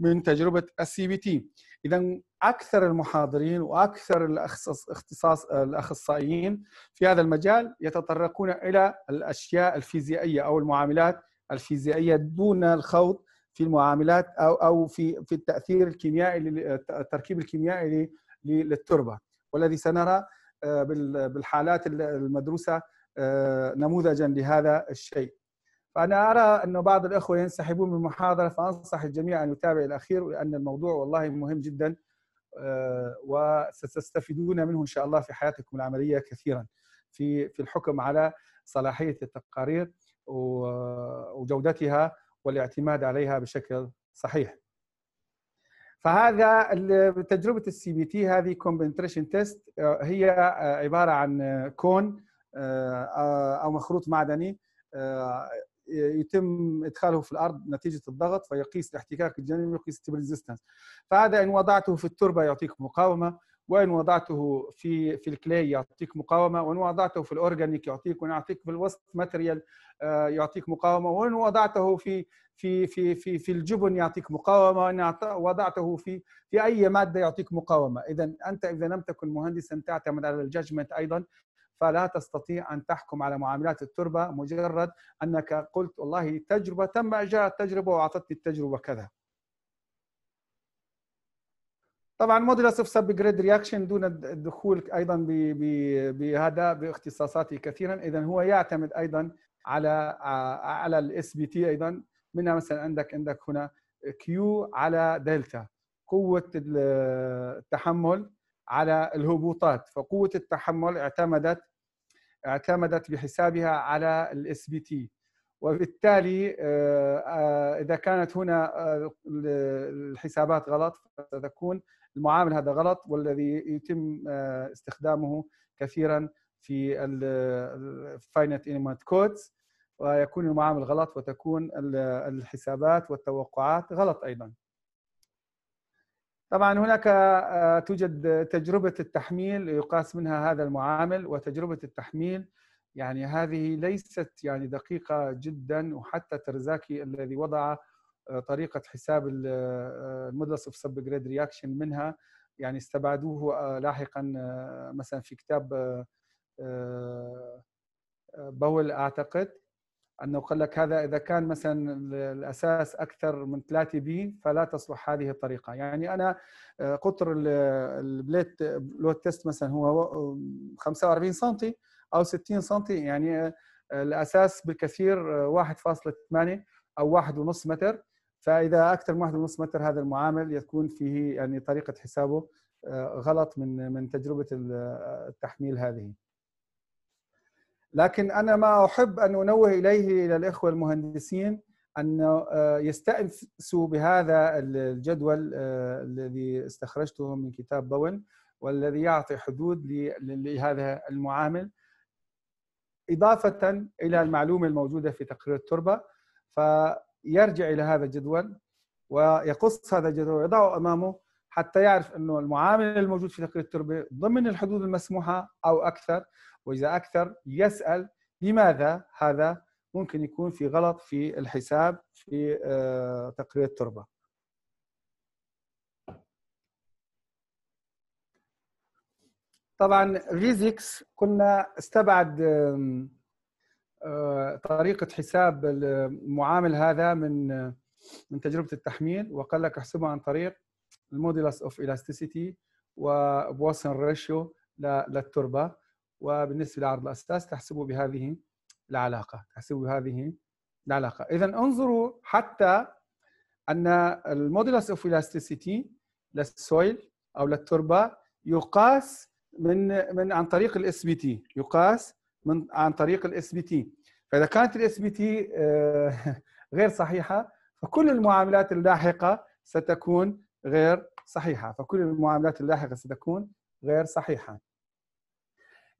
من تجربه السي بي تي اذا اكثر المحاضرين واكثر الاختصاص الاخصائيين في هذا المجال يتطرقون الى الاشياء الفيزيائيه او المعاملات الفيزيائيه دون الخوض في المعاملات او او في في التاثير الكيميائي التركيب الكيميائي للتربه والذي سنرى آه، بالحالات المدروسه آه، نموذجا لهذا الشيء. فانا ارى ان بعض الاخوه ينسحبون من المحاضره فانصح الجميع ان يتابع الاخير لان الموضوع والله مهم جدا آه، وستستفيدون منه ان شاء الله في حياتكم العمليه كثيرا في في الحكم على صلاحيه التقارير وجودتها والاعتماد عليها بشكل صحيح فهذا تجربه السي بي تي هذه كومبنتريشن تيست آه، هي آه، عباره عن كون آه، او مخروط معدني يتم ادخاله في الارض نتيجه الضغط فيقيس الاحتكاك الجانبي ويقيس التيب فهذا ان وضعته في التربه يعطيك مقاومه وان وضعته في في الكلاي يعطيك مقاومه وان وضعته في الاورجانيك يعطيك وان يعطيك في الوسط ماتريال آه، يعطيك مقاومه وان وضعته في في في في في الجبن يعطيك مقاومه وان وضعته في في اي ماده يعطيك مقاومه اذا انت اذا لم تكن مهندسا تعتمد على الجاجمنت ايضا فلا تستطيع ان تحكم على معاملات التربه مجرد انك قلت والله تجربه تم اجراء التجربه واعطتني التجربه كذا طبعا مودلس اوف سب جريد رياكشن دون الدخول ايضا بهذا باختصاصاته كثيرا اذا هو يعتمد ايضا على آه، على الاس بي تي ايضا منها مثلا عندك عندك هنا كيو على دلتا قوه التحمل على الهبوطات فقوه التحمل اعتمدت اعتمدت بحسابها على الاس بي تي وبالتالي آه، آه، اذا كانت هنا الحسابات غلط ستكون المعامل هذا غلط والذي يتم آه، استخدامه كثيرا في الفاينت انيمات كودز ويكون المعامل غلط وتكون الحسابات والتوقعات غلط ايضا طبعا هناك آه، توجد تجربة التحميل يقاس منها هذا المعامل وتجربة التحميل يعني هذه ليست يعني دقيقة جدا وحتى ترزاكي الذي وضع طريقه حساب المدلس في سب جريد رياكشن منها يعني استبعدوه آه، لاحقا آه، مثلا في كتاب آه، بول اعتقد انه قال لك هذا اذا كان مثلا الاساس اكثر من 3 بي فلا تصلح هذه الطريقه يعني انا قطر البليت لو تيست مثلا هو 45 سم او 60 سم يعني الاساس بالكثير 1.8 او 1.5 متر فاذا اكثر من 1.5 متر هذا المعامل يكون فيه يعني طريقه حسابه آه، غلط من من تجربه آه، التحميل هذه لكن انا ما احب ان انوه اليه الى الاخوه المهندسين ان آه، يستانسوا بهذا الجدول الذي استخرجته من كتاب بون والذي يعطي حدود لهذا المعامل اضافه الى المعلومه الموجوده في تقرير التربه ف يرجع الى هذا الجدول ويقص هذا الجدول ويضعه امامه حتى يعرف انه المعامل الموجود في تقرير التربه ضمن الحدود المسموحه او اكثر واذا اكثر يسال لماذا هذا ممكن يكون في غلط في الحساب في آه، تقرير التربه طبعا فيزيكس كنا استبعد طريقه حساب المعامل هذا من من تجربه التحميل وقال لك احسبه عن طريق الموديلس اوف الاستيسيتي وبوسن ريشيو للتربه وبالنسبه لعرض الاساس تحسبه بهذه العلاقه تحسبه بهذه العلاقه اذا انظروا حتى ان الموديلس اوف الاستيسيتي للسويل او للتربه يقاس من من عن طريق الاس بي تي يقاس من عن طريق الاس بي تي فاذا كانت الاس بي تي غير صحيحه فكل المعاملات اللاحقه ستكون غير صحيحه فكل المعاملات اللاحقه ستكون غير صحيحه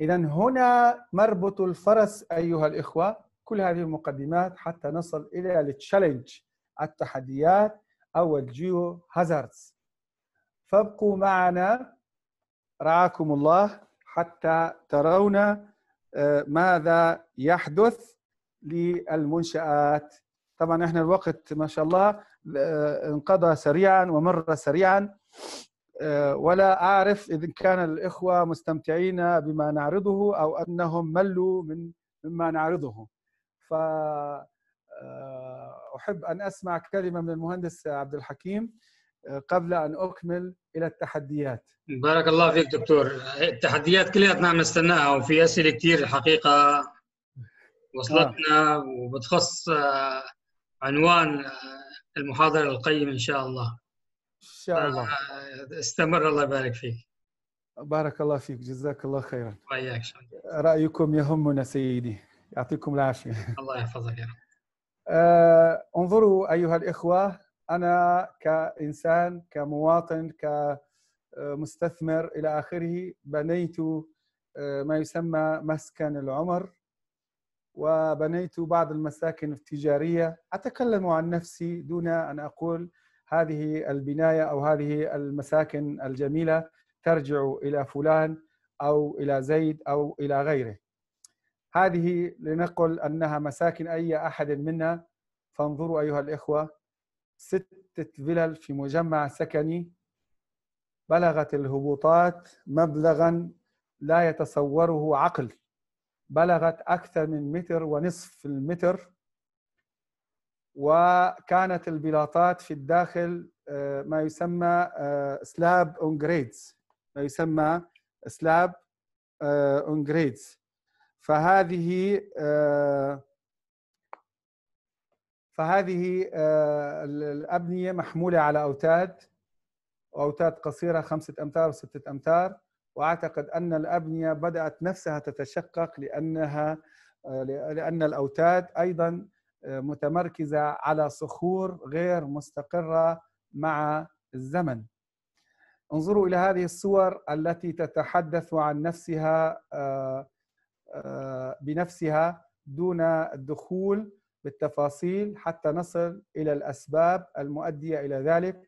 اذا هنا مربط الفرس ايها الاخوه كل هذه المقدمات حتى نصل الى التشالنج التحديات او الجيو هازاردز فابقوا معنا رعاكم الله حتى ترون آه، ماذا يحدث للمنشآت طبعا احنا الوقت ما شاء الله آه، انقضى سريعا ومر سريعا آه، ولا اعرف اذا كان الاخوه مستمتعين بما نعرضه او انهم ملوا من مما نعرضه ف احب ان اسمع كلمه من المهندس عبد الحكيم قبل ان اكمل الى التحديات. بارك الله فيك دكتور، التحديات كلياتنا عم نستناها وفي اسئله كثير الحقيقه وصلتنا وبتخص آه، عنوان آه، المحاضره القيمه ان شاء الله. ان شاء الله. آه، استمر الله يبارك فيك. بارك الله فيك، جزاك الله خيرا. وياك رايكم يهمنا سيدي، يعطيكم العافيه. الله يحفظك يا رب. آه، انظروا ايها الاخوه انا كانسان كمواطن كمستثمر الى اخره بنيت آه، ما يسمى مسكن العمر وبنيت بعض المساكن التجاريه اتكلم عن نفسي دون ان اقول هذه البنايه او هذه المساكن الجميله ترجع الى فلان او الى زيد او الى غيره هذه لنقل انها مساكن اي احد منا فانظروا ايها الاخوه ستة فلل في مجمع سكني بلغت الهبوطات مبلغا لا يتصوره عقل بلغت أكثر من متر ونصف المتر وكانت البلاطات في الداخل آه، ما يسمى سلاب اون جريدز ما يسمى سلاب اون جريدز فهذه آه، فهذه آه، الأبنية محمولة على أوتاد أوتاد قصيرة خمسة أمتار وستة أمتار وأعتقد أن الأبنية بدأت نفسها تتشقق لأنها آه، لأن الأوتاد أيضا آه، متمركزة على صخور غير مستقرة مع الزمن انظروا إلى هذه الصور التي تتحدث عن نفسها بنفسها دون الدخول بالتفاصيل حتى نصل الى الاسباب المؤديه الى ذلك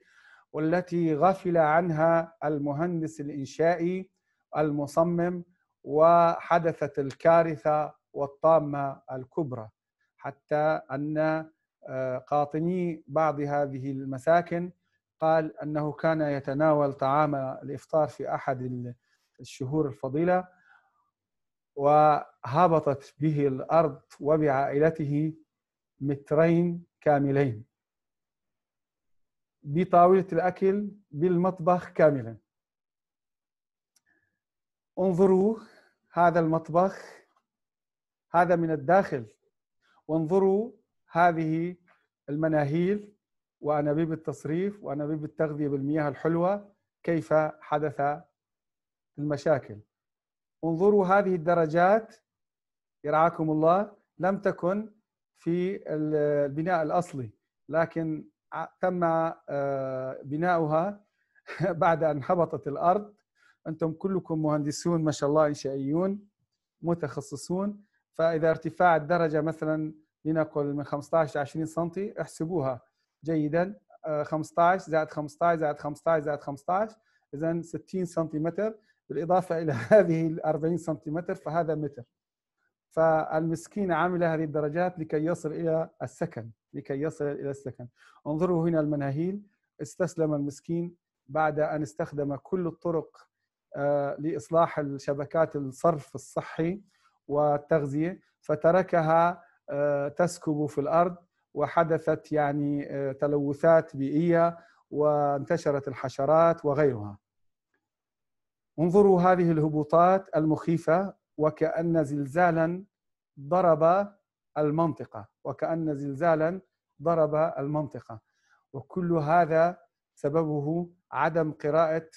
والتي غفل عنها المهندس الانشائي المصمم وحدثت الكارثه والطامه الكبرى حتى ان آه، قاطني بعض هذه المساكن قال انه كان يتناول طعام الافطار في احد الشهور الفضيله وهبطت به الارض وبعائلته مترين كاملين بطاولة الأكل بالمطبخ كاملا انظروا هذا المطبخ هذا من الداخل وانظروا هذه المناهيل وأنابيب التصريف وأنابيب التغذية بالمياه الحلوة كيف حدث المشاكل انظروا هذه الدرجات يرعاكم الله لم تكن في البناء الاصلي لكن تم آه، بناؤها بعد ان هبطت الارض انتم كلكم مهندسون ما شاء الله انشائيون متخصصون فاذا ارتفاع الدرجه مثلا لنقل من 15 ل 20 سم احسبوها جيدا 15 آه، زائد 15 زائد 15 زائد 15 اذا 60 سم بالاضافه الى هذه ال 40 سم فهذا متر فالمسكين عمل هذه الدرجات لكي يصل الى السكن لكي يصل الى السكن انظروا هنا المناهيل استسلم المسكين بعد ان استخدم كل الطرق آه، لاصلاح الشبكات الصرف الصحي والتغذيه فتركها آه، تسكب في الارض وحدثت يعني آه، تلوثات بيئيه وانتشرت الحشرات وغيرها انظروا هذه الهبوطات المخيفه وكأن زلزالا ضرب المنطقة وكأن زلزالا ضرب المنطقة وكل هذا سببه عدم قراءة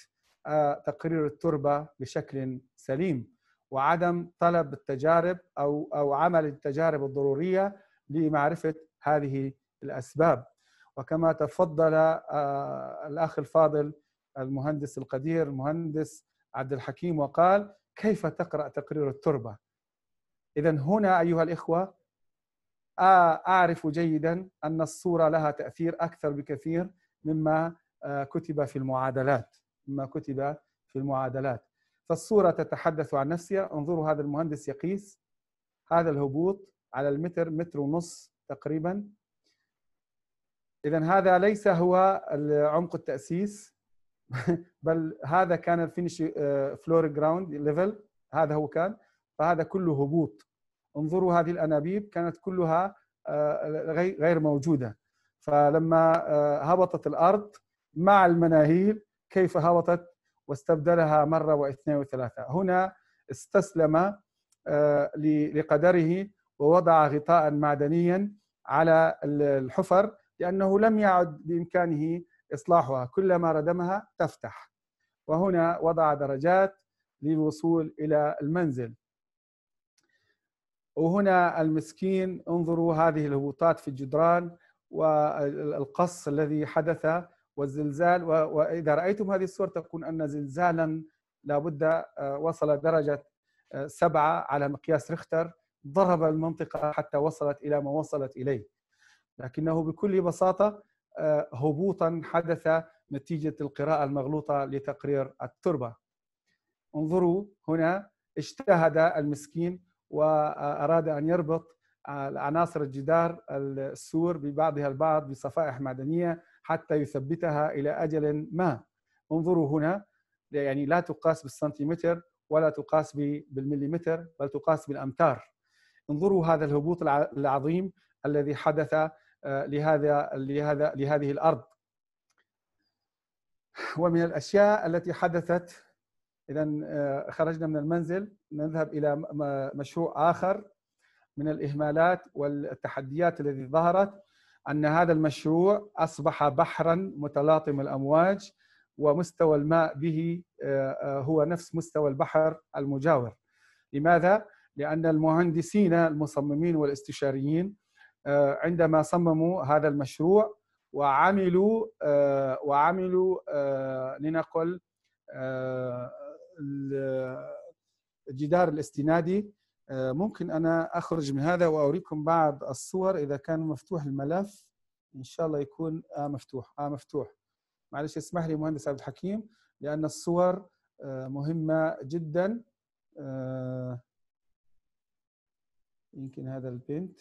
آه، تقرير التربة بشكل سليم وعدم طلب التجارب أو أو عمل التجارب الضرورية لمعرفة هذه الأسباب وكما تفضل آه، الأخ الفاضل المهندس القدير المهندس عبد الحكيم وقال كيف تقرأ تقرير التربة؟ إذا هنا أيها الإخوة أعرف جيدا أن الصورة لها تأثير أكثر بكثير مما آه، كتب في المعادلات مما كتب في المعادلات فالصورة تتحدث عن نفسها انظروا هذا المهندس يقيس هذا الهبوط على المتر متر ونص تقريبا إذا هذا ليس هو عمق التأسيس بل هذا كان الفينش آه، فلور جراوند ليفل هذا هو كان فهذا كله هبوط انظروا هذه الانابيب كانت كلها آه، غير موجوده فلما آه، هبطت الارض مع المناهيل كيف هبطت واستبدلها مره واثنين وثلاثه هنا استسلم لقدره ووضع غطاء معدنيا على الحفر لانه لم يعد بامكانه إصلاحها كلما ردمها تفتح وهنا وضع درجات للوصول إلى المنزل وهنا المسكين انظروا هذه الهبوطات في الجدران والقص الذي حدث والزلزال وإذا رأيتم هذه الصور تكون أن زلزالا لابد آه، وصل درجة آه، سبعة على مقياس ريختر ضرب المنطقة حتى وصلت إلى ما وصلت إليه لكنه بكل بساطة آه، هبوطا حدث نتيجة القراءة المغلوطة لتقرير التربة انظروا هنا اجتهد المسكين وأراد أن يربط عناصر الجدار السور ببعضها البعض بصفائح معدنية حتى يثبتها إلى أجل ما انظروا هنا يعني لا تقاس بالسنتيمتر ولا تقاس بالمليمتر بل تقاس بالأمتار انظروا هذا الهبوط العظيم الذي حدث آه، لهذا لهذا لهذه الارض ومن الاشياء التي حدثت اذا آه، خرجنا من المنزل نذهب الى مشروع اخر من الاهمالات والتحديات التي ظهرت ان هذا المشروع اصبح بحرا متلاطم الامواج ومستوى الماء به آه، هو نفس مستوى البحر المجاور لماذا لان المهندسين المصممين والاستشاريين آه، عندما صمموا هذا المشروع وعملوا آه، وعملوا آه، لنقل الجدار الاستنادي ممكن انا اخرج من هذا واوريكم بعض الصور اذا كان مفتوح الملف ان شاء الله يكون آه مفتوح آه مفتوح معلش اسمح لي مهندس عبد الحكيم لان الصور مهمه جدا يمكن هذا البنت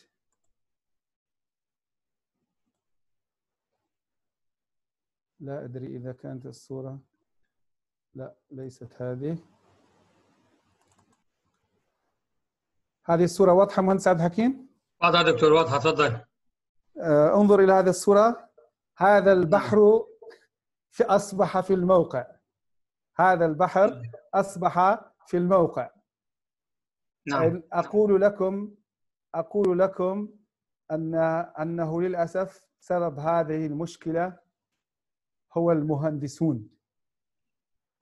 لا أدري إذا كانت الصورة لا ليست هذه هذه الصورة واضحة مهندس عبد الحكيم؟ واضحة دكتور واضحة تفضل آه انظر إلى هذه الصورة هذا البحر في أصبح في الموقع هذا البحر أصبح في الموقع نعم أقول لكم أقول لكم أن أنه للأسف سبب هذه المشكلة هو المهندسون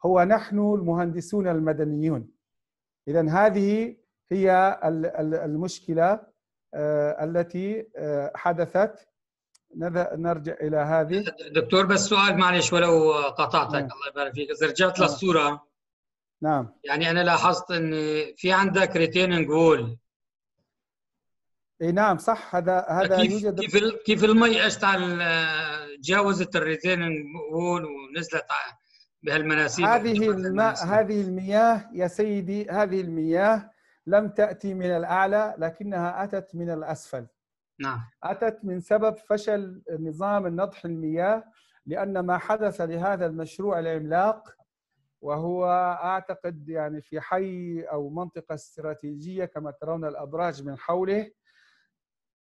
هو نحن المهندسون المدنيون اذا هذه هي المشكله آه، التي آه، حدثت نرجع الى هذه دكتور بس سؤال معلش ولو قطعتك نعم. الله يبارك فيك اذا رجعت نعم. للصوره نعم يعني انا لاحظت ان في عندك ريتيننج وول اي نعم صح هذا هذا كيف يوجد كيف كيف المي اشتعل تجاوزت الريزين وول ونزلت بهالمناسيب هذه الماء هذه المياه يا سيدي هذه المياه لم تأتي من الأعلى لكنها أتت من الأسفل نعم أتت من سبب فشل نظام النضح المياه لأن ما حدث لهذا المشروع العملاق وهو أعتقد يعني في حي أو منطقة استراتيجية كما ترون الأبراج من حوله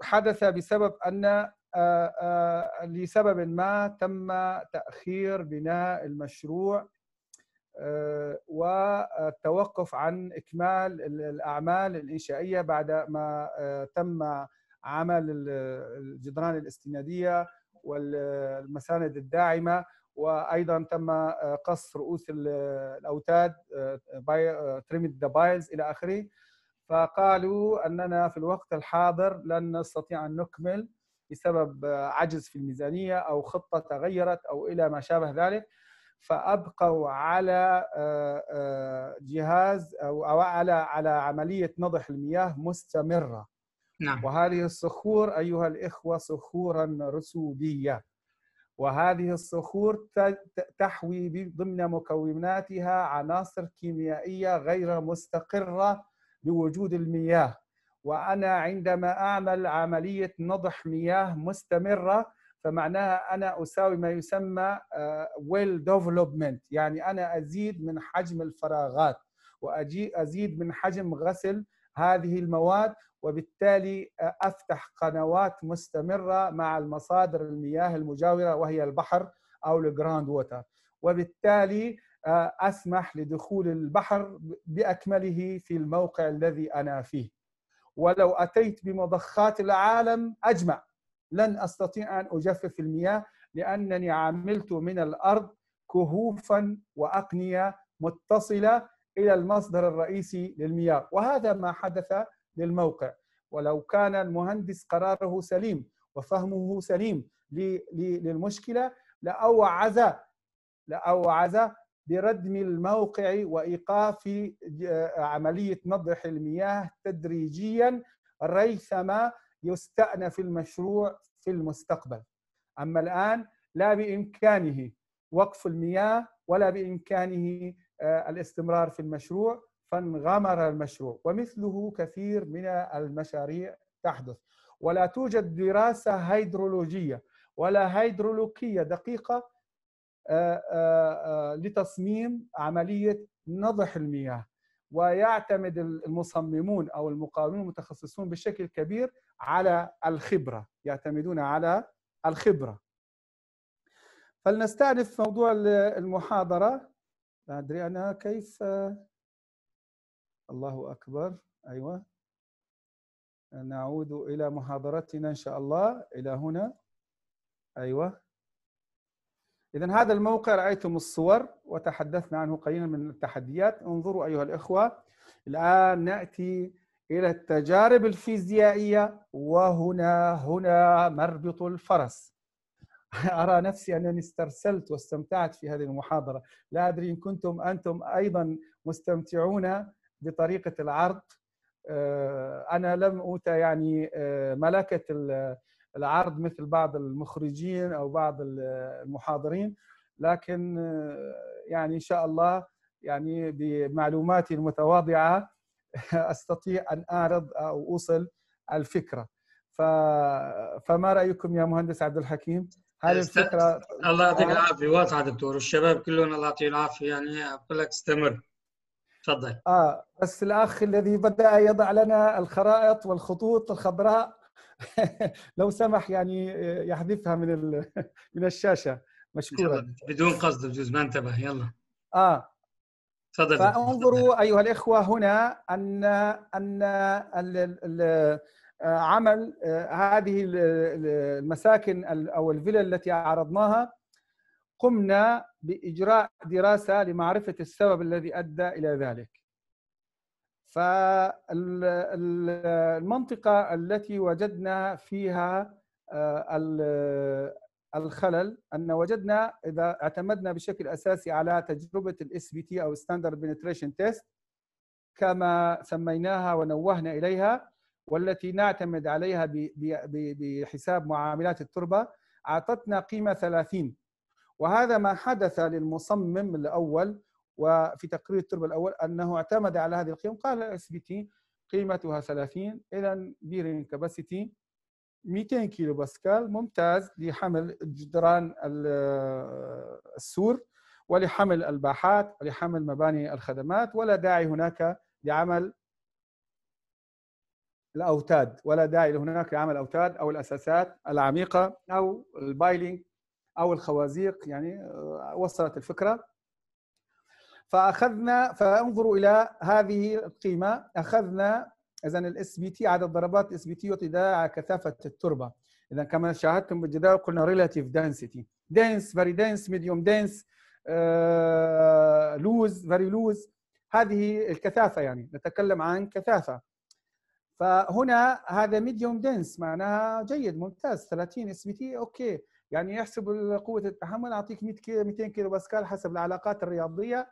حدث بسبب أن آه، آه، لسبب ما تم تاخير بناء المشروع آه، والتوقف عن اكمال الاعمال الانشائيه بعد ما تم عمل الجدران الاستناديه والمساند الداعمه وايضا تم قص رؤوس الاوتاد تريمد ذا بايلز الى اخره فقالوا اننا في الوقت الحاضر لن نستطيع ان نكمل بسبب عجز في الميزانية أو خطة تغيرت أو إلى ما شابه ذلك فابقوا على آه، آه، جهاز او على على عمليه نضح المياه مستمره نعم. وهذه الصخور ايها الاخوه صخورا رسوبيه وهذه الصخور تحوي ضمن مكوناتها عناصر كيميائيه غير مستقره بوجود المياه وأنا عندما أعمل عملية نضح مياه مستمرة فمعناها أنا أساوي ما يسمى ويل آه، ديفلوبمنت يعني أنا أزيد من حجم الفراغات وأجي أزيد من حجم غسل هذه المواد وبالتالي آه، أفتح قنوات مستمرة مع المصادر المياه المجاورة وهي البحر أو الجراند ووتر وبالتالي آه، أسمح لدخول البحر بأكمله في الموقع الذي أنا فيه ولو أتيت بمضخات العالم أجمع لن أستطيع أن أجفف المياه لأنني عملت من الأرض كهوفا وأقنية متصلة إلى المصدر الرئيسي للمياه وهذا ما حدث للموقع ولو كان المهندس قراره سليم وفهمه سليم للمشكلة لأوعز لأوعز بردم الموقع وايقاف آه، عمليه نضح المياه تدريجيا ريثما يستأنف المشروع في المستقبل. اما الان لا بامكانه وقف المياه ولا بامكانه آه، الاستمرار في المشروع فانغمر المشروع ومثله كثير من المشاريع تحدث ولا توجد دراسه هيدرولوجيه ولا هيدرولوكيه دقيقه آه، آه، آه، لتصميم عمليه نضح المياه ويعتمد المصممون او المقاومون المتخصصون بشكل كبير على الخبره يعتمدون على الخبره فلنستأنف موضوع المحاضره لا ادري انا كيف الله اكبر ايوه نعود الى محاضرتنا ان شاء الله الى هنا ايوه إذا هذا الموقع رأيتم الصور وتحدثنا عنه قليلا من التحديات انظروا أيها الإخوة الآن نأتي إلى التجارب الفيزيائية وهنا هنا مربط الفرس أرى نفسي أنني استرسلت واستمتعت في هذه المحاضرة لا أدري إن كنتم أنتم أيضا مستمتعون بطريقة العرض آه، أنا لم أوتى يعني آه، ملكة العرض مثل بعض المخرجين او بعض المحاضرين لكن آه، يعني ان شاء الله يعني بمعلوماتي المتواضعه استطيع ان اعرض او اوصل الفكره ف... فما رايكم يا مهندس عبد الحكيم؟ هل الفكره الله يعطيك آه. العافيه واضحه دكتور الشباب كلهم الله يعطيه العافيه يعني اقول لك استمر تفضل اه بس الاخ الذي بدا يضع لنا الخرائط والخطوط الخضراء لو سمح يعني آه، يحذفها من من الشاشه مشكورا بدون قصد بجوز ما انتبه يلا اه تفضل فانظروا ايها الاخوه هنا ان ان آه، عمل آه، هذه المساكن او الفلل التي عرضناها قمنا باجراء دراسه لمعرفه السبب الذي ادى الى ذلك فالمنطقة التي وجدنا فيها آه، الخلل أن وجدنا إذا اعتمدنا بشكل أساسي على تجربة الاس بي تي أو Standard Penetration Test كما سميناها ونوهنا إليها والتي نعتمد عليها بحساب معاملات التربة أعطتنا قيمة 30 وهذا ما حدث للمصمم الأول وفي تقرير التربه الاول انه اعتمد على هذه القيم قال الاس بي تي قيمتها 30 اذا بيرنج كاباسيتي 200 كيلو باسكال ممتاز لحمل جدران السور ولحمل الباحات ولحمل مباني الخدمات ولا داعي هناك لعمل الاوتاد ولا داعي هناك لعمل الاوتاد او الاساسات العميقه او البايلينج او الخوازيق يعني آه، وصلت الفكره فاخذنا فانظروا الى هذه القيمه اخذنا اذا الاس بي تي عدد ضربات الاس بي تي يعطي دلاله على كثافه التربه اذا كما شاهدتم بالجدار قلنا ريلاتيف دنسيتي دنس فيري دنس ميديوم دنس لوز فيري لوز هذه الكثافه يعني نتكلم عن كثافه فهنا هذا ميديوم دنس معناها جيد ممتاز 30 اس بي تي اوكي يعني يحسب قوه التحمل اعطيك 100 200 كيلو باسكال حسب العلاقات الرياضيه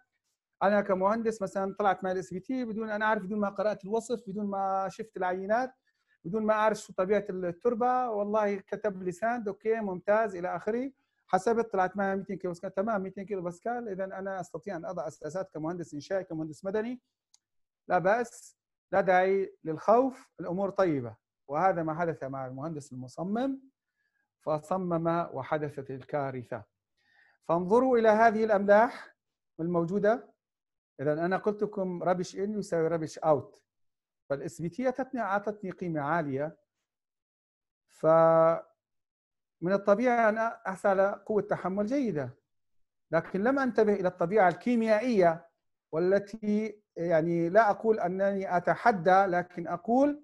انا كمهندس مثلا طلعت مع الاس بي تي بدون انا اعرف بدون ما قرات الوصف بدون ما شفت العينات بدون ما اعرف شو طبيعه التربه والله كتب لي ساند اوكي ممتاز الى اخره حسبت طلعت معها 200 كيلو باسكال تمام 200 كيلو باسكال اذا انا استطيع ان اضع اساسات كمهندس انشائي كمهندس مدني لا باس لا داعي للخوف الامور طيبه وهذا ما حدث مع المهندس المصمم فصمم وحدثت الكارثه فانظروا الى هذه الاملاح الموجوده اذا انا قلت لكم ربش ان يساوي ربش اوت فالاسبيتيه اعطتني قيمه عاليه ف من الطبيعي ان احصل على قوه تحمل جيده لكن لم انتبه الى الطبيعه الكيميائيه والتي يعني لا اقول انني اتحدى لكن اقول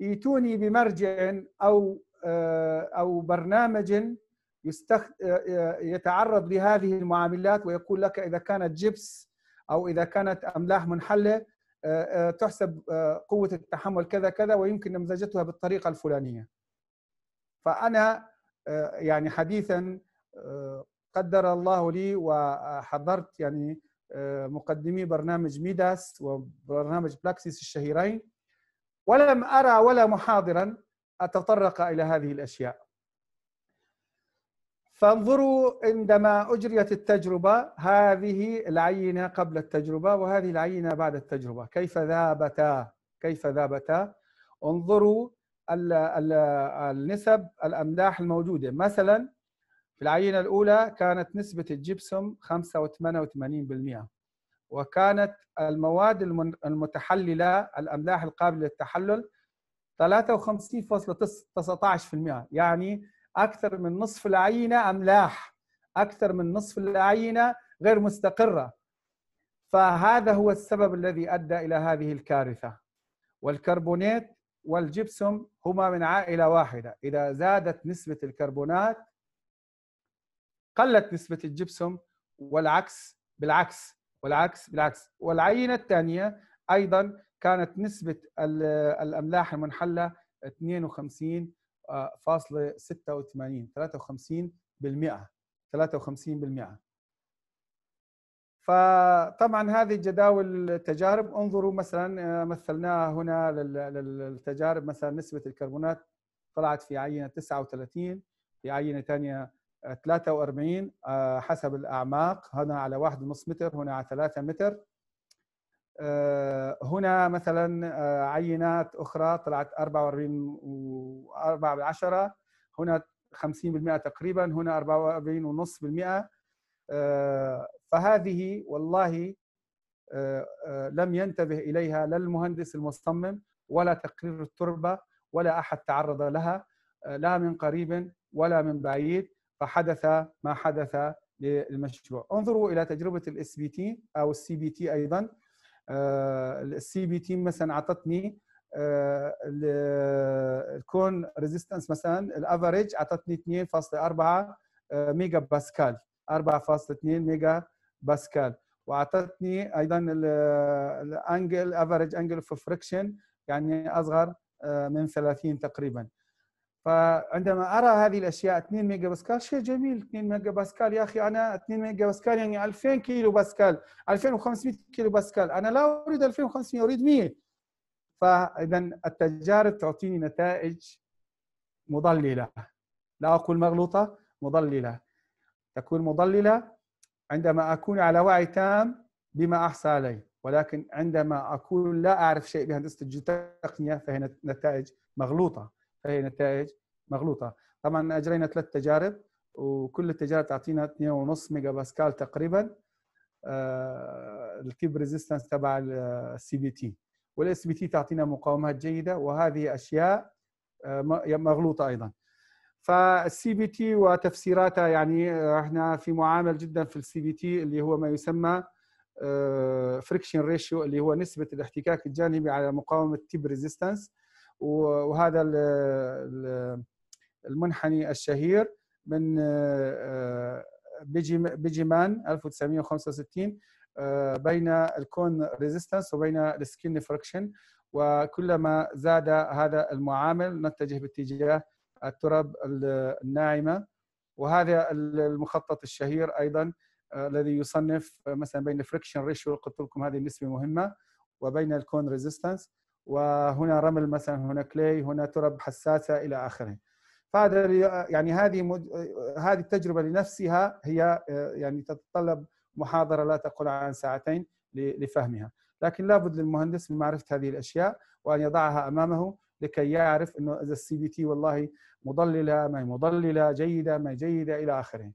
ايتوني بمرجع او آه، او برنامج يستخ... آه، آه، يتعرض لهذه المعاملات ويقول لك اذا كانت جبس او اذا كانت املاح منحله آه، آه، تحسب آه، قوه التحمل كذا كذا ويمكن نمذجتها بالطريقه الفلانيه فانا يعني حديثا قدر الله لي وحضرت يعني مقدمي برنامج ميداس وبرنامج بلاكسيس الشهيرين ولم ارى ولا محاضرا اتطرق الى هذه الاشياء فانظروا عندما اجريت التجربه هذه العينه قبل التجربه وهذه العينه بعد التجربه كيف ذابتا كيف ذابتا انظروا النسب الاملاح الموجوده مثلا في العينه الاولى كانت نسبه الجبسم 85 وكانت المواد المتحلله الاملاح القابله للتحلل 53.19% يعني اكثر من نصف العينه املاح اكثر من نصف العينه غير مستقره فهذا هو السبب الذي ادى الى هذه الكارثه والكربونات والجبسوم هما من عائله واحده اذا زادت نسبه الكربونات قلت نسبه الجبسوم والعكس بالعكس والعكس بالعكس والعينه الثانيه ايضا كانت نسبه الاملاح المنحله 52 فاصلة 86 53% 53% فطبعا هذه جداول التجارب انظروا مثلا آه، مثلناها هنا للتجارب مثلا نسبة الكربونات طلعت في عينة 39 في عينة ثانية 43 آه، آه، حسب الأعماق هنا على 1.5 متر هنا على 3 متر آه، هنا مثلا آه، عينات اخرى طلعت 44 و4 بالعشره هنا 50% تقريبا هنا 44.5% آه، فهذه والله لم ينتبه اليها لا المهندس المصمم ولا تقرير التربه ولا احد تعرض لها لا من قريب ولا من بعيد فحدث ما حدث للمشروع انظروا الى تجربه الاس بي تي او السي بي تي ايضا السي بي تي مثلا اعطتني آه، الكون ريزيستنس مثلا الافريج اعطتني 2.4 آه، ميجا باسكال 4.2 ميجا باسكال واعطتني ايضا الانجل افريج انجل اوف فريكشن يعني اصغر آه، من 30 تقريبا فعندما ارى هذه الاشياء 2 ميجا باسكال شيء جميل 2 ميجا باسكال يا اخي انا 2 ميجا باسكال يعني 2000 كيلو باسكال 2500 كيلو باسكال انا لا اريد 2500 اريد 100 فاذا التجارب تعطيني نتائج مضلله لا اقول مغلوطه مضلله تكون مضلله عندما اكون على وعي تام بما احصى عليه ولكن عندما اكون لا اعرف شيء بهندسه التقنيه فهي نتائج مغلوطه فهي نتائج مغلوطه طبعا اجرينا ثلاث تجارب وكل التجارب تعطينا 2.5 ميجا باسكال تقريبا آه، الكيب ريزيستنس تبع السي بي تي والاس بي تي تعطينا مقاومات جيده وهذه اشياء آه، مغلوطه ايضا فالسي بي تي وتفسيراتها يعني آه، احنا في معامل جدا في السي بي تي اللي هو ما يسمى فريكشن ريشيو اللي هو نسبه الاحتكاك الجانبي على مقاومه تيب ريزيستنس وهذا المنحني الشهير من آه، آه، بيجي مان 1965 آه، بين الكون ريزيستنس وبين السكين فريكشن وكلما زاد هذا المعامل نتجه باتجاه التراب الناعمه وهذا المخطط الشهير ايضا الذي يصنف مثلا بين الفريكشن ريشيو قلت لكم هذه النسبه مهمه وبين الكون ريزيستنس وهنا رمل مثلا هنا كلي هنا ترب حساسه الى اخره فهذا يعني هذه مد... هذه التجربه لنفسها هي يعني تتطلب محاضره لا تقل عن ساعتين لفهمها لكن لابد للمهندس من معرفه هذه الاشياء وان يضعها امامه لكي يعرف انه اذا السي بي تي والله مضلله ما هي مضلله جيده ما هي جيده الى اخره.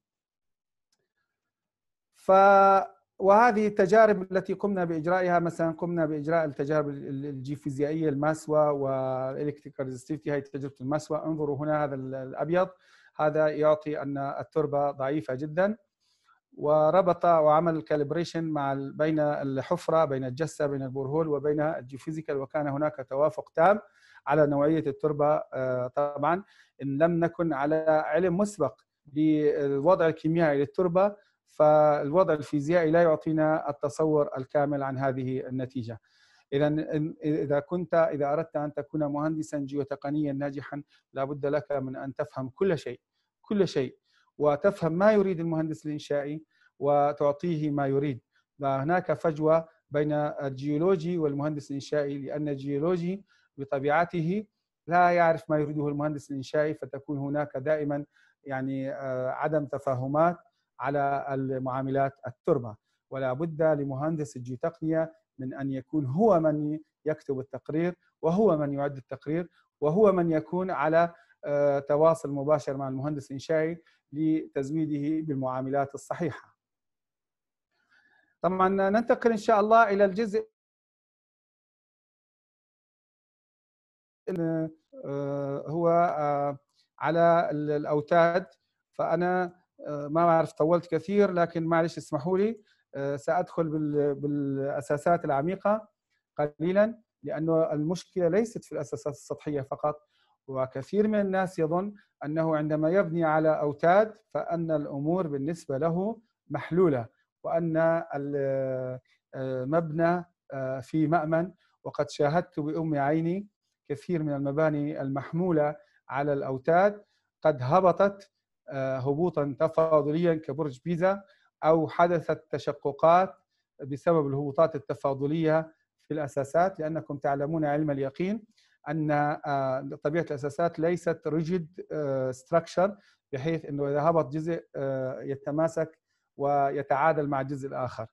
ف وهذه التجارب التي قمنا باجرائها مثلا قمنا باجراء التجارب الجيوفيزيائيه الماسوا والالكتريكال ريزستيفيتي هي تجربه الماسوا انظروا هنا هذا الابيض هذا يعطي ان التربه ضعيفه جدا وربط وعمل كالبريشن مع بين الحفره بين الجسه بين البورهول وبين الجيوفيزيكال وكان هناك توافق تام على نوعيه التربه آه، طبعا ان لم نكن على علم مسبق بالوضع الكيميائي للتربه فالوضع الفيزيائي لا يعطينا التصور الكامل عن هذه النتيجه اذا اذا كنت اذا اردت ان تكون مهندسا جيوتقنيا ناجحا لابد لك من ان تفهم كل شيء كل شيء وتفهم ما يريد المهندس الانشائي وتعطيه ما يريد فهناك فجوه بين الجيولوجي والمهندس الانشائي لان الجيولوجي بطبيعته لا يعرف ما يريده المهندس الانشائي فتكون هناك دائما يعني آه، عدم تفاهمات على المعاملات التربه ولا بد لمهندس الجيوتقنيه من ان يكون هو من يكتب التقرير وهو من يعد التقرير وهو من يكون على آه، تواصل مباشر مع المهندس الانشائي لتزويده بالمعاملات الصحيحه. طبعا ننتقل ان شاء الله الى الجزء آه، هو آه، على الاوتاد فانا آه، ما بعرف طولت كثير لكن معلش اسمحوا لي آه، سأدخل بالأساسات العميقة قليلا لأنه المشكلة ليست في الأساسات السطحية فقط وكثير من الناس يظن أنه عندما يبني على أوتاد فأن الأمور بالنسبة له محلولة وأن المبنى آه، في مأمن وقد شاهدت بأم عيني كثير من المباني المحمولة على الأوتاد قد هبطت آه، هبوطا تفاضليا كبرج بيزا او حدثت تشققات بسبب الهبوطات التفاضليه في الاساسات لانكم تعلمون علم اليقين ان آه، طبيعه الاساسات ليست ريجيد ستراكشر آه، بحيث انه اذا هبط جزء يتماسك ويتعادل مع الجزء الاخر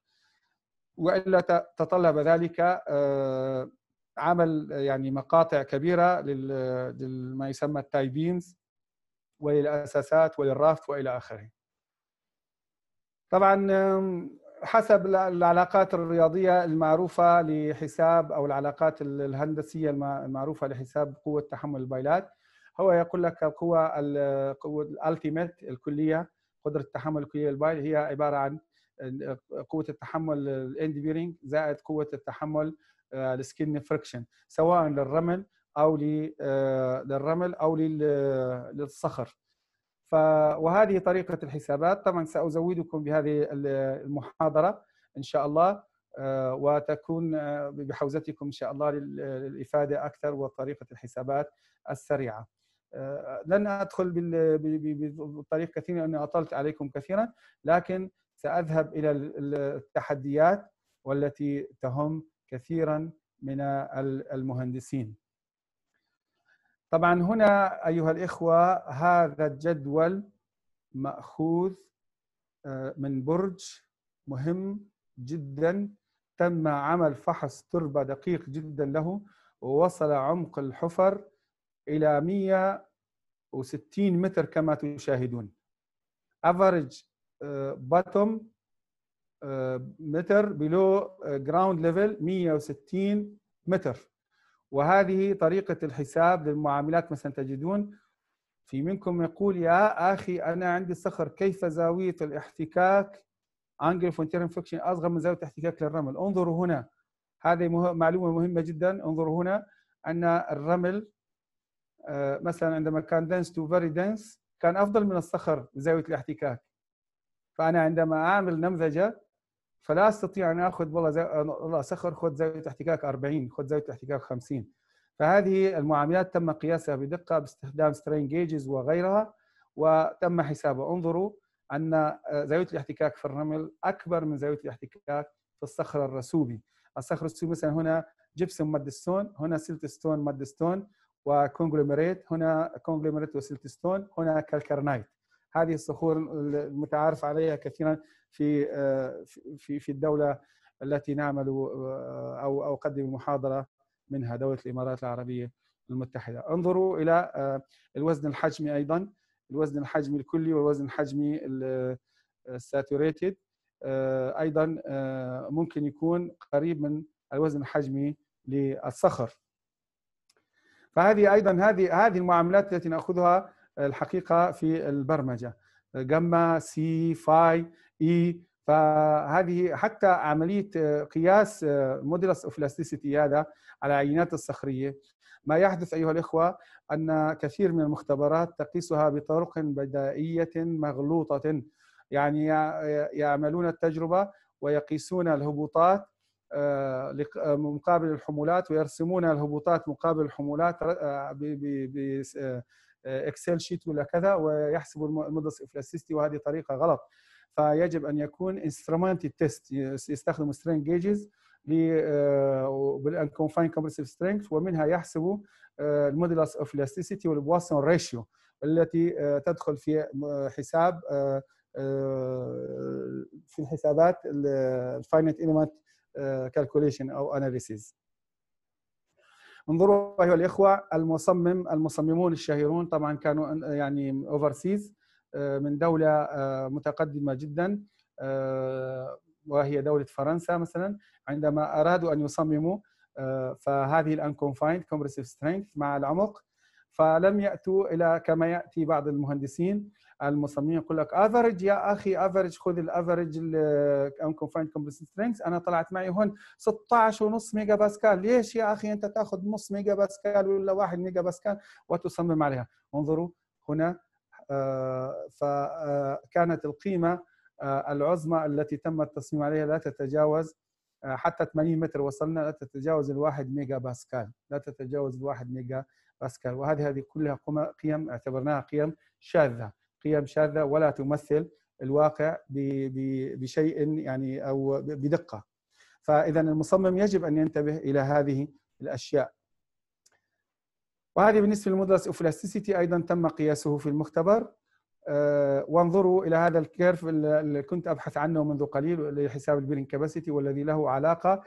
والا تطلب ذلك عمل يعني مقاطع كبيره لما يسمى التايبينز وللاساسات وللرافت والى اخره. طبعا حسب العلاقات الرياضيه المعروفه لحساب او العلاقات الهندسيه المعروفه لحساب قوه تحمل البايلات هو يقول لك القوه القوه الالتيميت الكليه قدره التحمل الكليه للبايل هي عباره عن آه، قوه التحمل الاند زائد قوه التحمل آه، السكين فريكشن سواء للرمل او آه، للرمل او للصخر وهذه طريقه الحسابات طبعا سازودكم بهذه المحاضره ان شاء الله آه، وتكون آه، بحوزتكم ان شاء الله للافاده اكثر وطريقه الحسابات السريعه لن ادخل بالطريق كثيرا لاني اطلت عليكم كثيرا لكن ساذهب الى التحديات والتي تهم كثيرا من المهندسين طبعا هنا أيها الإخوة هذا الجدول مأخوذ آه، من برج مهم جدا تم عمل فحص تربة دقيق جدا له ووصل عمق الحفر إلى 160 متر كما تشاهدون افريج آه، باتوم آه، متر بلو جراوند ليفل 160 متر وهذه طريقة الحساب للمعاملات مثلا تجدون في منكم يقول يا أخي أنا عندي صخر كيف زاوية الاحتكاك angle فونتير انفكشن أصغر من زاوية الاحتكاك للرمل انظروا هنا هذه معلومة مهمة جدا انظروا هنا أن الرمل آه، مثلا عندما كان دنس تو فيري دنس كان أفضل من الصخر زاوية الاحتكاك فأنا عندما أعمل نمذجة فلا استطيع ان اخذ والله زي والله صخر خذ زاويه احتكاك 40 خذ زاويه احتكاك 50 فهذه المعاملات تم قياسها بدقه باستخدام سترين جيجز وغيرها وتم حسابها انظروا ان آه، زاويه الاحتكاك في الرمل اكبر من زاويه الاحتكاك في الصخر الرسوبي الصخر الرسوبي مثلا هنا جبسون مد ستون هنا سلت ستون مد ستون وكونجلوميريت هنا كونجلوميريت وسلت ستون هنا كالكرنايت هذه الصخور المتعارف عليها كثيرا آه، في في في الدوله التي نعمل آه، او او اقدم المحاضره منها دوله الامارات العربيه المتحده. انظروا الى آه، الوزن الحجمي ايضا الوزن الحجمي الكلي والوزن الحجمي الساتوريتد ايضا ممكن يكون قريب من الوزن الحجمي للصخر. فهذه ايضا هذه هذه المعاملات التي ناخذها الحقيقه في البرمجه جاما سي فاي اي فهذه حتى عمليه قياس مودلس اوف لاستيسيتي هذا على عينات الصخريه ما يحدث ايها الاخوه ان كثير من المختبرات تقيسها بطرق بدائيه مغلوطه يعني يعملون التجربه ويقيسون الهبوطات آه، آه، مقابل الحمولات ويرسمون الهبوطات مقابل الحمولات آه، اكسل شيت ولا كذا ويحسب المدرس الافلاسيستي وهذه طريقه غلط فيجب ان يكون انسترومنت تيست يستخدم سترينج جيجز بالكونفاين كومبرسيف سترينث ومنها يحسب المودلس اوف الاستيسيتي والبواسون ريشيو التي آه، تدخل في آه، حساب آه، في الحسابات الفاينت ايليمنت كالكوليشن او اناليسيز انظروا ايها الاخوه المصمم المصممون الشهيرون طبعا كانوا يعني اوفرسيز آه، من دوله آه، متقدمه جدا آه، وهي دوله فرنسا مثلا عندما ارادوا ان يصمموا فهذه الانكونفايند كومبرسيف سترينث مع العمق فلم ياتوا الى كما ياتي بعض المهندسين المصممين يقول لك افرج يا اخي افرج خذ الافرج انكونفايند سترينجز انا طلعت معي هون 16 ونص ميجا باسكال ليش يا اخي انت تاخذ نص ميجا باسكال ولا واحد ميجا باسكال وتصمم عليها انظروا هنا آه، فكانت آه، القيمه آه، العظمى التي تم التصميم عليها لا تتجاوز حتى 80 متر وصلنا لا تتجاوز الواحد ميجا باسكال لا تتجاوز الواحد ميجا باسكال وهذه هذه كلها قيم اعتبرناها قيم شاذه قيم شاذه ولا تمثل الواقع بشيء يعني او بدقه فاذا المصمم يجب ان ينتبه الى هذه الاشياء وهذه بالنسبه للمودلس اوف ايضا تم قياسه في المختبر آه، وانظروا الى هذا الكيرف اللي كنت ابحث عنه منذ قليل لحساب البيرنج كاباسيتي والذي له علاقه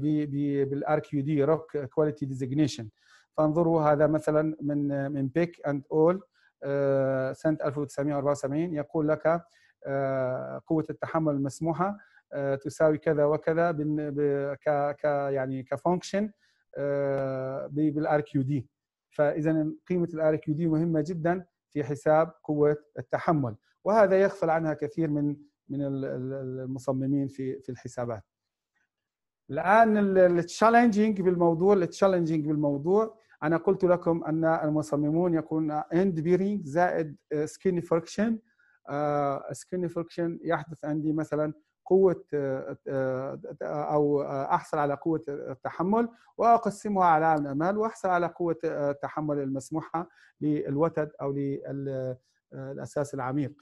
بالار كيو دي روك كواليتي ديزيجنيشن فانظروا هذا مثلا من من بيك اند اول آه، سنة 1974 يقول لك آه، قوة التحمل المسموحة آه، تساوي كذا وكذا ك يعني كفانكشن بالار كيو دي فاذا قيمه الار كيو دي مهمه جدا في حساب قوه التحمل وهذا يغفل عنها كثير من من المصممين في في الحسابات الان التشالنجينج بالموضوع التشالنجينج بالموضوع انا قلت لكم ان المصممون يكون اند بيرنج زائد سكين فريكشن سكين فريكشن يحدث عندي مثلا قوه آه، آه، او آه، احصل على قوه التحمل واقسمها على الامال واحصل على قوه التحمل المسموحه للوتد او للاساس العميق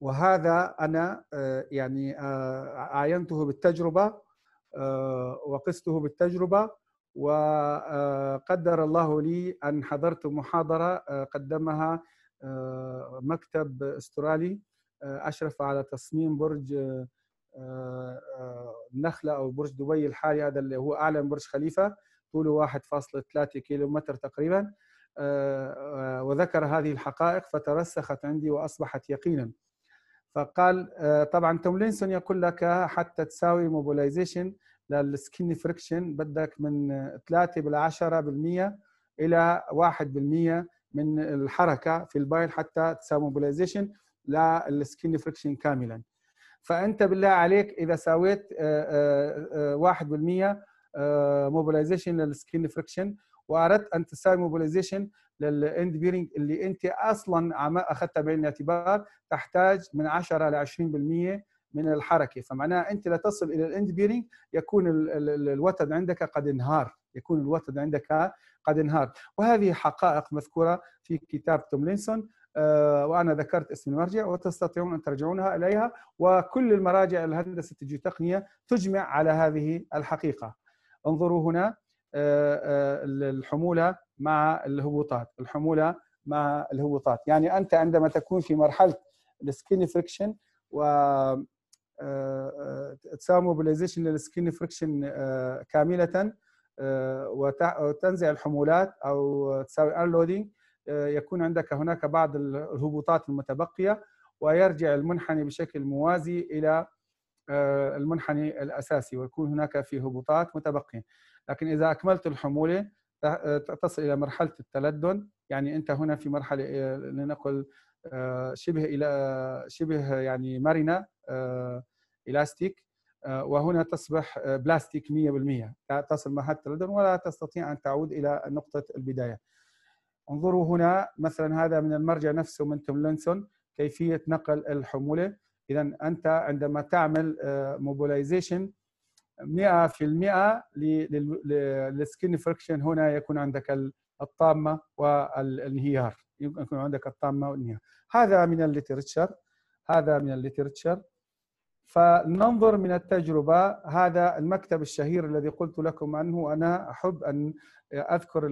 وهذا انا يعني عاينته بالتجربه وقسته بالتجربه وقدر الله لي أن حضرت محاضرة آه، قدمها آه، مكتب استرالي آه، أشرف على تصميم برج النخله أو برج دبي الحالي هذا اللي هو أعلى من برج خليفة طوله 1.3 كيلومتر تقريبا وذكر هذه الحقائق فترسخت عندي وأصبحت يقينا فقال طبعا توم لينسون يقول لك حتى تساوي موبلايزيشن للسكين فريكشن بدك من 3 بال بالمية إلى 1% من الحركة في البايل حتى تساوي موبيلايزيشن للسكين فريكشن كاملا فأنت بالله عليك إذا سويت 1% موبيلايزيشن للسكين فريكشن واردت ان تساوي موبيلايزيشن للاند بيرنج اللي انت اصلا اخذتها بعين الاعتبار تحتاج من 10 ل 20% من الحركه فمعناها انت لا تصل الى الاند بيرنج يكون الوتد عندك قد انهار يكون الوتد عندك قد انهار وهذه حقائق مذكوره في كتاب توملينسون آه، وانا ذكرت اسم المرجع وتستطيعون ان ترجعونها اليها وكل المراجع الهندسه الجيوتقنيه تجمع على هذه الحقيقه انظروا هنا آه، آه، الحموله مع الهبوطات الحموله مع الهبوطات يعني انت عندما تكون في مرحله السكين فريكشن و آه، آه، تساوي موبيلايزيشن للسكين فريكشن كامله آه، وتنزع الحمولات او تساوي انلودينج يكون عندك هناك بعض الهبوطات المتبقيه ويرجع المنحني بشكل موازي الى المنحني الاساسي ويكون هناك في هبوطات متبقيه لكن اذا اكملت الحموله تصل الى مرحله التلدن يعني انت هنا في مرحله لنقل شبه الى شبه يعني مرنه آه، إلاستيك آه، وهنا تصبح آه، بلاستيك 100% لا تصل حتى لدن ولا تستطيع أن تعود إلى نقطة البداية انظروا هنا مثلا هذا من المرجع نفسه من توم لينسون كيفية نقل الحمولة إذا أنت عندما تعمل موبولايزيشن 100% للسكين فريكشن هنا يكون عندك الطامة والانهيار يكون عندك الطامة والانهيار هذا من الليترتشر هذا من الليترتشر فننظر من التجربة هذا المكتب الشهير الذي قلت لكم عنه أنا أحب أن أذكر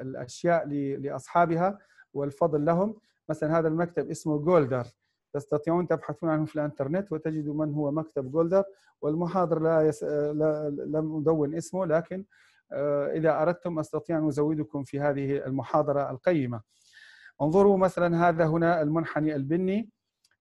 الأشياء لأصحابها والفضل لهم مثلا هذا المكتب اسمه جولدر تستطيعون تبحثون عنه في الانترنت وتجدوا من هو مكتب جولدر والمحاضر لا, يس... لا لم ادون اسمه لكن آه، اذا اردتم استطيع ان ازودكم في هذه المحاضره القيمه. انظروا مثلا هذا هنا المنحني البني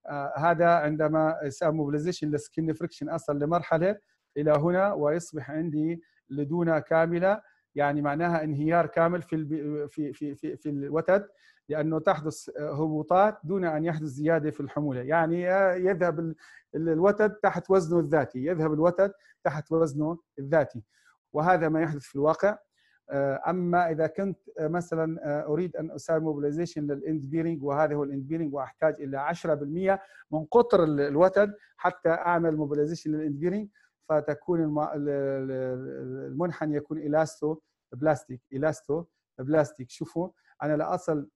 آه، هذا عندما يصير موبيليزيشن للسكين فريكشن اصل لمرحله الى هنا ويصبح عندي لدونه كامله يعني معناها انهيار كامل في في في في, في الوتد لانه تحدث هبوطات دون ان يحدث زياده في الحموله، يعني آه، يذهب الوتد تحت وزنه الذاتي، يذهب الوتد تحت وزنه الذاتي وهذا ما يحدث في الواقع آه، اما اذا كنت آه، مثلا آه، اريد ان اسوي موبيلايزيشن للاند بيرنج وهذا هو الاند بيرنج واحتاج الى 10% من قطر الوتد حتى اعمل موبيلايزيشن للاند بيرنج فتكون المنحن يكون الاستو بلاستيك الاستو بلاستيك شوفوا انا لا اصل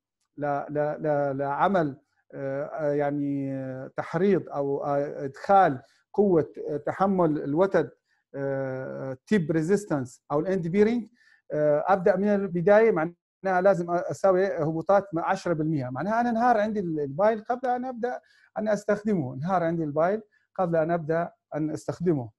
لعمل يعني تحريض او ادخال قوه تحمل الوتد تيب ريزيستنس او الاند بيرنج آه، ابدا من البدايه معناها لازم اسوي هبوطات 10% معناها انا انهار عندي البايل قبل ان ابدا ان استخدمه انهار عندي البايل قبل ان ابدا ان استخدمه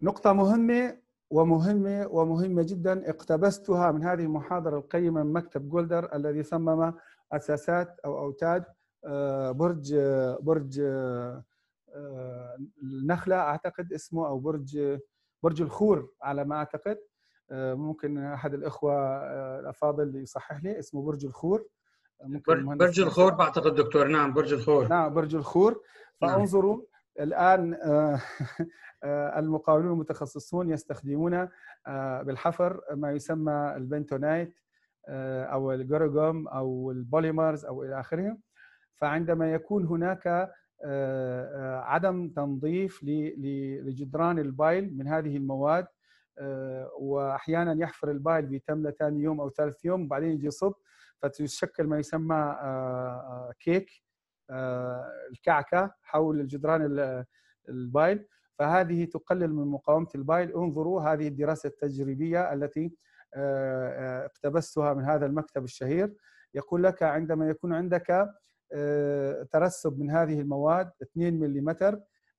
نقطة مهمة ومهمة ومهمة جدا اقتبستها من هذه المحاضرة القيمة من مكتب جولدر الذي صمم أساسات أو أوتاد آه، برج برج النخلة آه، أعتقد اسمه أو برج برج الخور على ما اعتقد آه، ممكن احد الاخوه آه، الافاضل يصحح لي اسمه برج الخور آه، ممكن برج الخور بعتقد دكتور نعم برج الخور نعم برج الخور نعم. فانظروا نعم. الان المقاولون المتخصصون يستخدمون بالحفر ما يسمى البنتونايت او الجرجوم او البوليمرز او الى اخره فعندما يكون هناك آه، آه، عدم تنظيف لجدران البايل من هذه المواد آه، واحيانا يحفر البايل بتملة ثاني يوم او ثالث يوم وبعدين يجي يصب فتشكل ما يسمى كيك الكعكه حول الجدران البايل فهذه تقلل من مقاومه البايل انظروا هذه الدراسه التجريبيه التي اقتبستها من هذا المكتب الشهير يقول لك عندما يكون عندك آه، ترسب من هذه المواد 2 ملم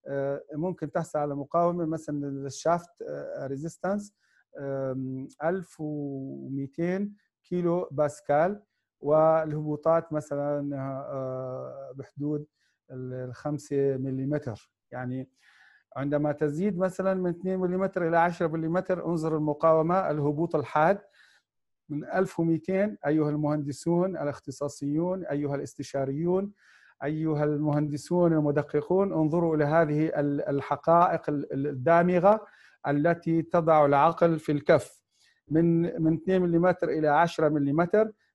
آه، ممكن تحصل على مقاومه مثلا للشافت ريزيستنس آه، 1200 كيلو باسكال والهبوطات مثلا بحدود ال 5 ملم يعني عندما تزيد مثلا من 2 ملم الى 10 ملم انظر المقاومه الهبوط الحاد من 1200 أيها المهندسون الاختصاصيون أيها الاستشاريون أيها المهندسون المدققون انظروا إلى هذه الحقائق الدامغة التي تضع العقل في الكف من من 2 ملم إلى 10 ملم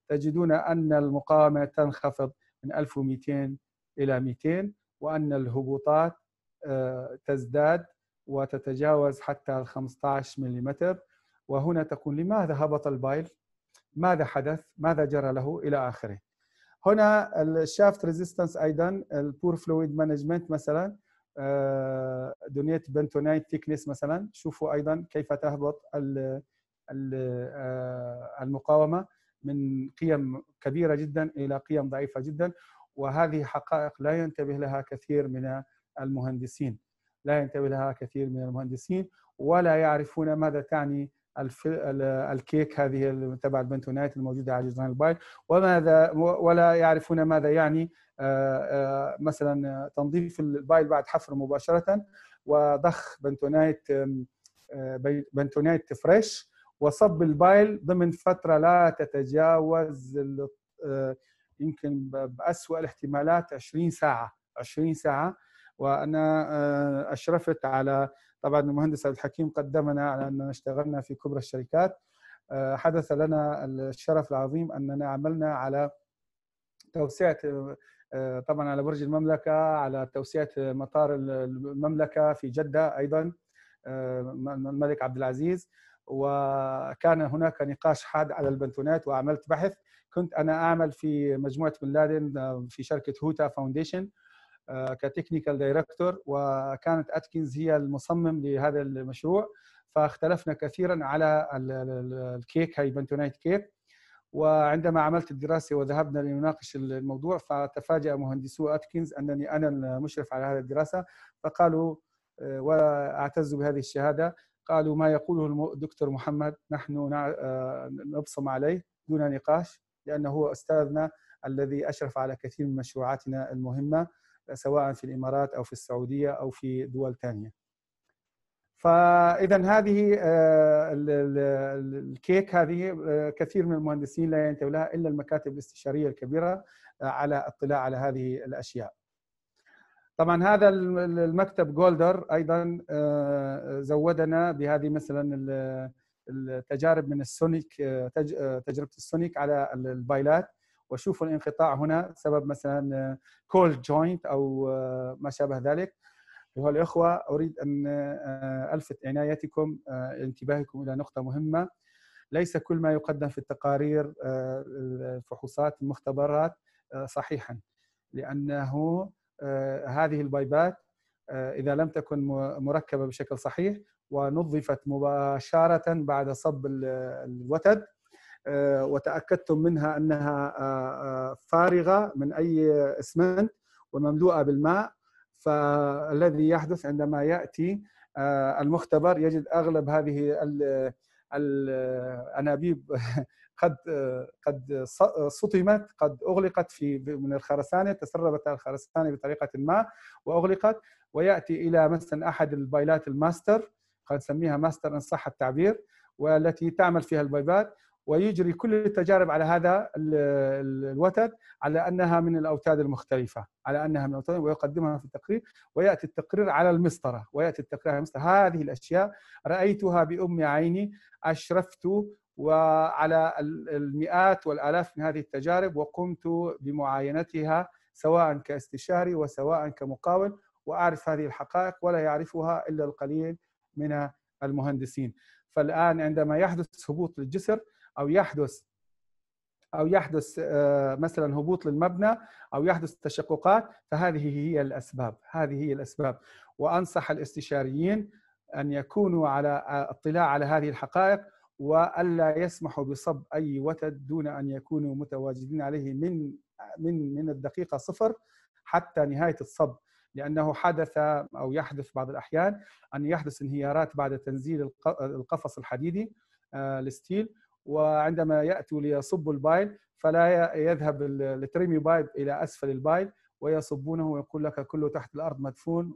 تجدون أن المقاومة تنخفض من 1200 إلى 200 وأن الهبوطات آه، تزداد وتتجاوز حتى ال 15 ملم وهنا تقول لماذا هبط البايل ماذا حدث ماذا جرى له إلى آخره هنا الشافت ريزيستنس أيضا البور فلويد مانجمنت مثلا دونيت بنتونايت تيكنس مثلا شوفوا أيضا كيف تهبط آه، المقاومة من قيم كبيرة جدا إلى قيم ضعيفة جدا وهذه حقائق لا ينتبه لها كثير من المهندسين لا ينتبه لها كثير من المهندسين ولا يعرفون ماذا تعني الكيك هذه تبع البنتونات الموجوده على جدران البايت وماذا ولا يعرفون ماذا يعني آه، آه، مثلا تنظيف البايل بعد حفر مباشره وضخ بنتونات آه، بنتونات فريش وصب البايل ضمن فتره لا تتجاوز يمكن بأسوأ الاحتمالات 20 ساعه 20 ساعه وانا اشرفت على طبعا المهندس عبد الحكيم قدمنا على اننا اشتغلنا في كبرى الشركات آه، حدث لنا الشرف العظيم اننا عملنا على توسعه آه، طبعا على برج المملكه على توسعه مطار المملكه في جده ايضا آه، الملك عبد العزيز وكان هناك نقاش حاد على البنتونات وعملت بحث كنت انا اعمل في مجموعه بن لادن في شركه هوتا فاونديشن آه، كتكنيكال دايركتور وكانت اتكنز هي المصمم لهذا المشروع فاختلفنا كثيرا على الكيك هاي بنتونايت كيك وعندما عملت الدراسه وذهبنا لنناقش الموضوع فتفاجأ مهندسو اتكنز انني انا المشرف على هذه الدراسه فقالوا آه، واعتز بهذه الشهاده قالوا ما يقوله الدكتور محمد نحن آه، نبصم عليه دون نقاش لانه هو استاذنا الذي اشرف على كثير من مشروعاتنا المهمه سواء في الامارات او في السعوديه او في دول ثانيه. فاذا هذه آه، الكيك هذه آه، كثير من المهندسين لا ينتبه لها الا المكاتب الاستشاريه الكبيره آه، على اطلاع على هذه الاشياء. طبعا هذا المكتب جولدر ايضا زودنا بهذه مثلا التجارب من السونيك تجربه السونيك على البايلات وشوفوا الانقطاع هنا سبب مثلا كول جوينت او آه، ما شابه ذلك أيها الأخوة أريد أن آه، ألفت عنايتكم آه، انتباهكم إلى نقطة مهمة ليس كل ما يقدم في التقارير الفحوصات المختبرات صحيحا لأنه هذه البيبات إذا لم تكن مركبة بشكل صحيح ونظفت مباشرة بعد صب الوتد آه، وتاكدتم منها انها آه، آه، فارغه من اي اسمنت ومملوءه بالماء فالذي يحدث عندما ياتي المختبر يجد اغلب هذه الانابيب قد قد صطمت قد اغلقت في من الخرسانه تسربت الخرسانه بطريقه ما واغلقت وياتي الى مثلا احد البايلات الماستر قد نسميها ماستر ان صح التعبير والتي تعمل فيها البايبات ويجري كل التجارب على هذا الوتد على انها من الاوتاد المختلفه على انها من الاوتاد ويقدمها في التقرير وياتي التقرير على المسطره وياتي التقرير على المسطره هذه الاشياء رايتها بام عيني اشرفت وعلى المئات والالاف من هذه التجارب وقمت بمعاينتها سواء كاستشاري وسواء كمقاول واعرف هذه الحقائق ولا يعرفها الا القليل من المهندسين فالان عندما يحدث هبوط للجسر او يحدث او يحدث آه، مثلا هبوط للمبنى او يحدث تشققات فهذه هي الاسباب هذه هي الاسباب وانصح الاستشاريين ان يكونوا على آه، اطلاع على هذه الحقائق والا يسمحوا بصب اي وتد دون ان يكونوا متواجدين عليه من من من الدقيقه صفر حتى نهايه الصب لانه حدث او يحدث بعض الاحيان ان يحدث انهيارات بعد تنزيل القفص الحديدي الستيل آه، وعندما ياتوا ليصبوا البايل فلا يذهب التريمي بايب الى اسفل البايل ويصبونه ويقول لك كله تحت الارض مدفون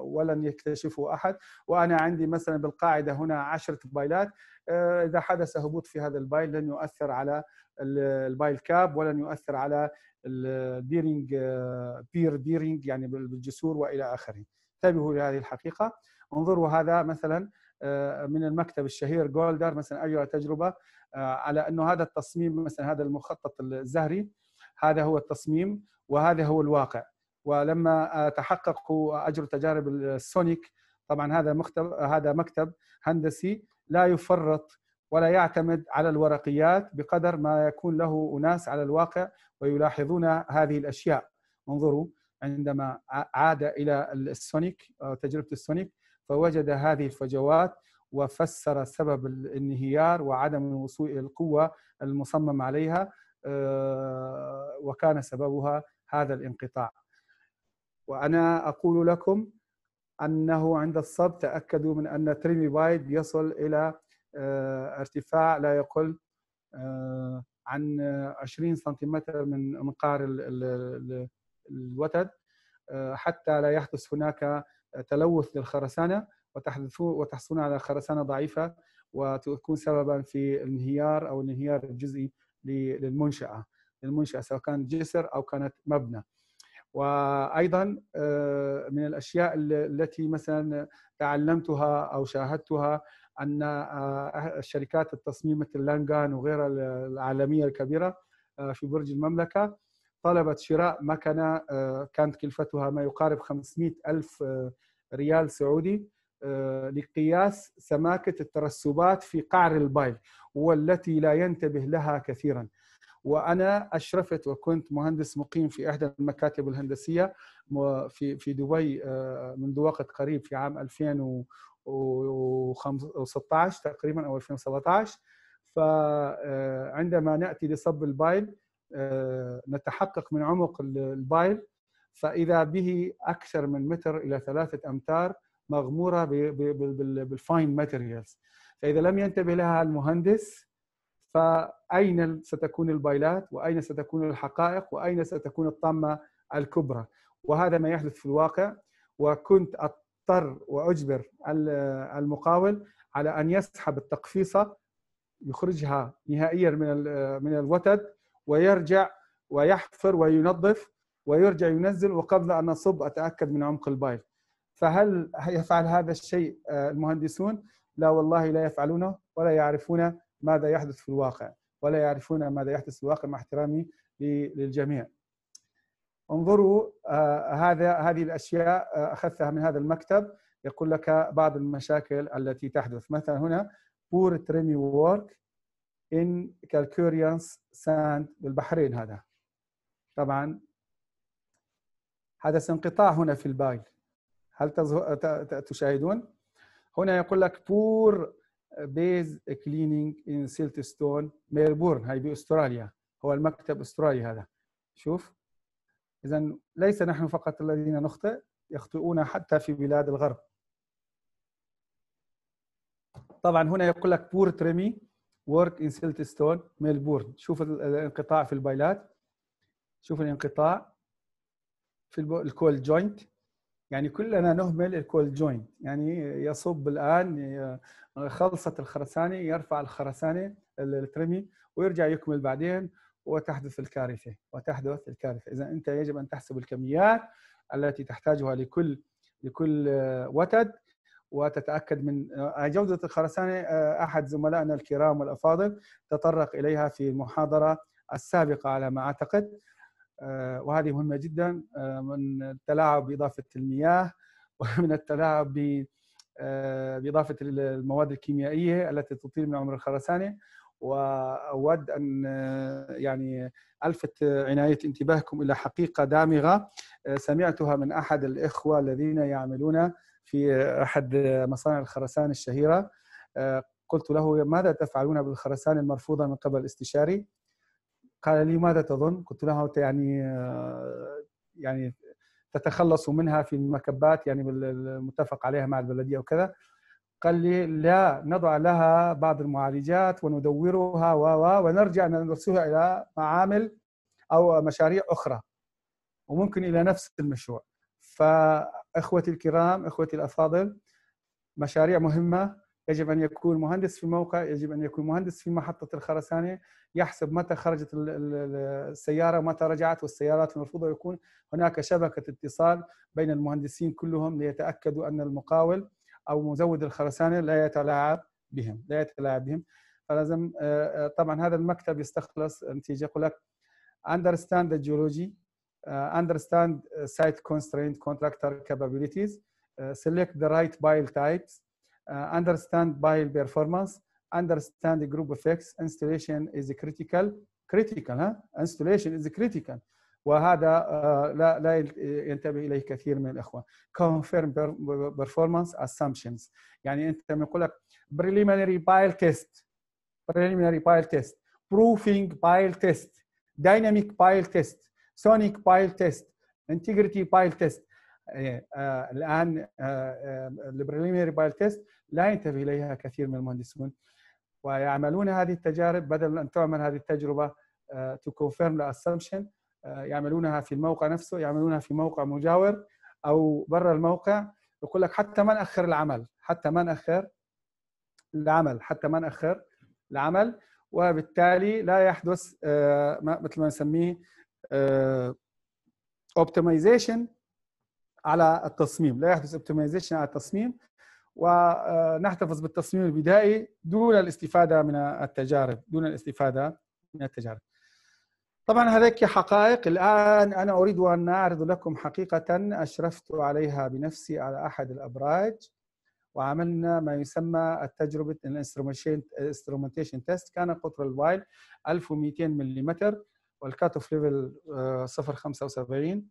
ولن يكتشفه احد وانا عندي مثلا بالقاعده هنا عشرة بايلات آه، اذا حدث هبوط في هذا البايل لن يؤثر على البايل كاب ولن يؤثر على الديرينج آه، بير ديرينج يعني بالجسور والى اخره انتبهوا لهذه الحقيقه انظروا هذا مثلا آه، من المكتب الشهير جولدر مثلا اجرى تجربه آه، على انه هذا التصميم مثلا هذا المخطط الزهري هذا هو التصميم وهذا هو الواقع ولما تحققوا اجروا تجارب السونيك طبعا هذا مكتب هذا مكتب هندسي لا يفرط ولا يعتمد على الورقيات بقدر ما يكون له اناس على الواقع ويلاحظون هذه الاشياء انظروا عندما عاد الى السونيك تجربه السونيك فوجد هذه الفجوات وفسر سبب الانهيار وعدم الوصول الى القوه المصمم عليها آه، وكان سببها هذا الانقطاع وانا اقول لكم انه عند الصب تاكدوا من ان تريمي بايد يصل الى آه، ارتفاع لا يقل آه، عن 20 سنتيمتر من مقار الوتد حتى لا يحدث هناك تلوث للخرسانه وتحصلون على خرسانه ضعيفه وتكون سببا في الانهيار او الانهيار الجزئي للمنشاه للمنشاه سواء كان جسر او كانت مبنى. وايضا آه، من الاشياء التي مثلا تعلمتها او شاهدتها ان الشركات آه، أه، التصميم مثل لانجان وغيرها العالميه الكبيره في برج المملكه طلبت شراء مكنه كانت كلفتها ما يقارب 500 الف ريال سعودي آه، لقياس سماكة الترسبات في قعر البايل والتي لا ينتبه لها كثيرا وأنا أشرفت وكنت مهندس مقيم في إحدى المكاتب الهندسية في في دبي آه، منذ وقت قريب في عام 2016 تقريبا أو 2017 فعندما آه، نأتي لصب البايل نتحقق من عمق البايل فاذا به اكثر من متر الى ثلاثه امتار مغموره بالفاين ماتيريالز فاذا لم ينتبه لها المهندس فاين ستكون البايلات واين ستكون الحقائق واين ستكون الطامه الكبرى وهذا ما يحدث في الواقع وكنت اضطر واجبر المقاول على ان يسحب التقفيصه يخرجها نهائيا من من الوتد ويرجع ويحفر وينظف ويرجع ينزل وقبل ان اصب اتاكد من عمق البايل فهل يفعل هذا الشيء آه، المهندسون؟ لا والله لا يفعلونه ولا يعرفون ماذا يحدث في الواقع ولا يعرفون ماذا يحدث في الواقع مع احترامي للجميع. انظروا آه، هذا هذه الاشياء آه، اخذتها من هذا المكتب يقول لك بعض المشاكل التي تحدث مثلا هنا بور تريمي وورك ان كالكوريانس ساند بالبحرين هذا طبعا حدث انقطاع هنا في البايل هل تشاهدون هنا يقول لك بور بيز كليننج ان سيلتستون ميلبورن هاي باستراليا هو المكتب استرالي هذا شوف اذا ليس نحن فقط الذين نخطئ يخطئون حتى في بلاد الغرب طبعا هنا يقول لك بور تريمي ورك ان سيلتستون ميلبورن شوف الانقطاع في البايلات شوف الانقطاع في الكول جوينت يعني كلنا نهمل الكول جوينت يعني يصب الان خلصت الخرسانه يرفع الخرسانه الترمي ويرجع يكمل بعدين وتحدث الكارثه وتحدث الكارثه اذا انت يجب ان تحسب الكميات التي تحتاجها لكل لكل آه، وتد وتتاكد من آه، آه، جوده الخرسانه احد زملائنا الكرام والافاضل تطرق اليها في المحاضره السابقه على ما اعتقد آه، وهذه مهمه جدا آه، من التلاعب باضافه المياه ومن التلاعب آه، باضافه المواد الكيميائيه التي تطيل من عمر الخرسانه واود ان يعني الفت عنايه انتباهكم الى حقيقه دامغه سمعتها من احد الاخوه الذين يعملون في احد مصانع الخرسانه الشهيره قلت له ماذا تفعلون بالخرسانه المرفوضه من قبل استشاري قال لي ماذا تظن؟ قلت له يعني آه، يعني تتخلص منها في المكبات يعني المتفق عليها مع البلديه وكذا قال لي لا نضع لها بعض المعالجات وندورها و ونرجع نرسلها الى معامل او مشاريع اخرى وممكن الى نفس المشروع فاخوتي الكرام اخوتي الافاضل مشاريع مهمه يجب ان يكون مهندس في الموقع يجب ان يكون مهندس في محطه الخرسانه يحسب متى خرجت السياره متى رجعت والسيارات المرفوضه يكون هناك شبكه اتصال بين المهندسين كلهم ليتاكدوا ان المقاول او مزود الخرسانه لا يتلاعب بهم لا يتلاعب بهم فلازم آه، آه، طبعا هذا المكتب يستخلص نتيجه يقول لك understand the geology uh, understand site constraint contractor capabilities uh, select the right pile types Uh, understand bile performance, understand the group effects, installation is critical, critical, huh? installation is critical. وهذا uh, لا لا ينتبه اليه كثير من الاخوه confirm performance assumptions يعني انت لما يقول لك preliminary bile test preliminary bile test proofing bile test dynamic bile test sonic bile test integrity bile test إيه آه، الان آه، آه، البريليميري بايل تيست لا ينتبه اليها كثير من المهندسون ويعملون هذه التجارب بدل ان تعمل هذه التجربه تو كونفيرم الاسامبشن يعملونها في الموقع نفسه يعملونها في موقع مجاور او برا الموقع يقول لك حتى ما ناخر العمل حتى ما ناخر العمل حتى ما ناخر العمل وبالتالي لا يحدث مثل ما نسميه اوبتمايزيشن على التصميم لا يحدث اوبتمايزيشن على التصميم ونحتفظ بالتصميم البدائي دون الاستفاده من التجارب دون الاستفاده من التجارب طبعا هذيك حقائق الان انا اريد ان اعرض لكم حقيقه اشرفت عليها بنفسي على احد الابراج وعملنا ما يسمى التجربه الانسترومنتيشن تيست كان قطر الوايل 1200 ملم والكات اوف ليفل 075 آه،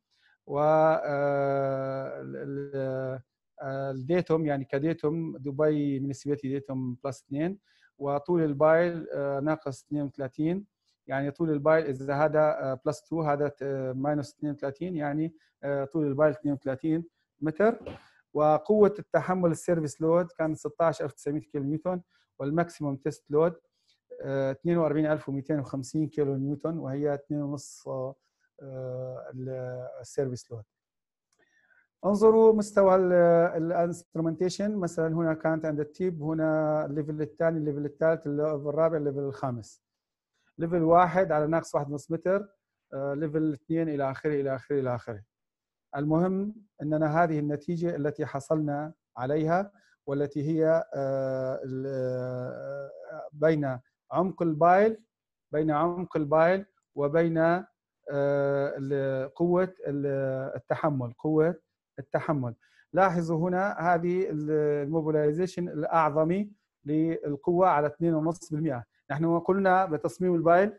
و آه، الديتوم آه، يعني كديتوم دبي منسيبيتي ديتوم بلس 2 وطول البايل آه، ناقص 32 يعني طول البايل اذا هذا بلس 2 هذا ماينس 32 يعني طول البايل 32 متر وقوه التحمل السيرفيس لود كان 16900 كيلو نيوتن والماكسيموم تيست لود 42250 كيلو نيوتن وهي 2.5 السيرفيس لود انظروا مستوى الانسترومنتيشن مثلا هنا كانت عند التيب هنا الليفل الثاني الليفل الثالث الليفل الرابع الليفل الخامس ليفل واحد على ناقص واحد ونص متر ليفل آه، اثنين الى اخره الى اخره الى اخره المهم اننا هذه النتيجه التي حصلنا عليها والتي هي آه، آه، بين عمق البايل بين عمق البايل وبين آه، قوة التحمل قوة التحمل لاحظوا هنا هذه الموبيلايزيشن الأعظمي للقوة على 2.5% نحن قلنا بتصميم البايل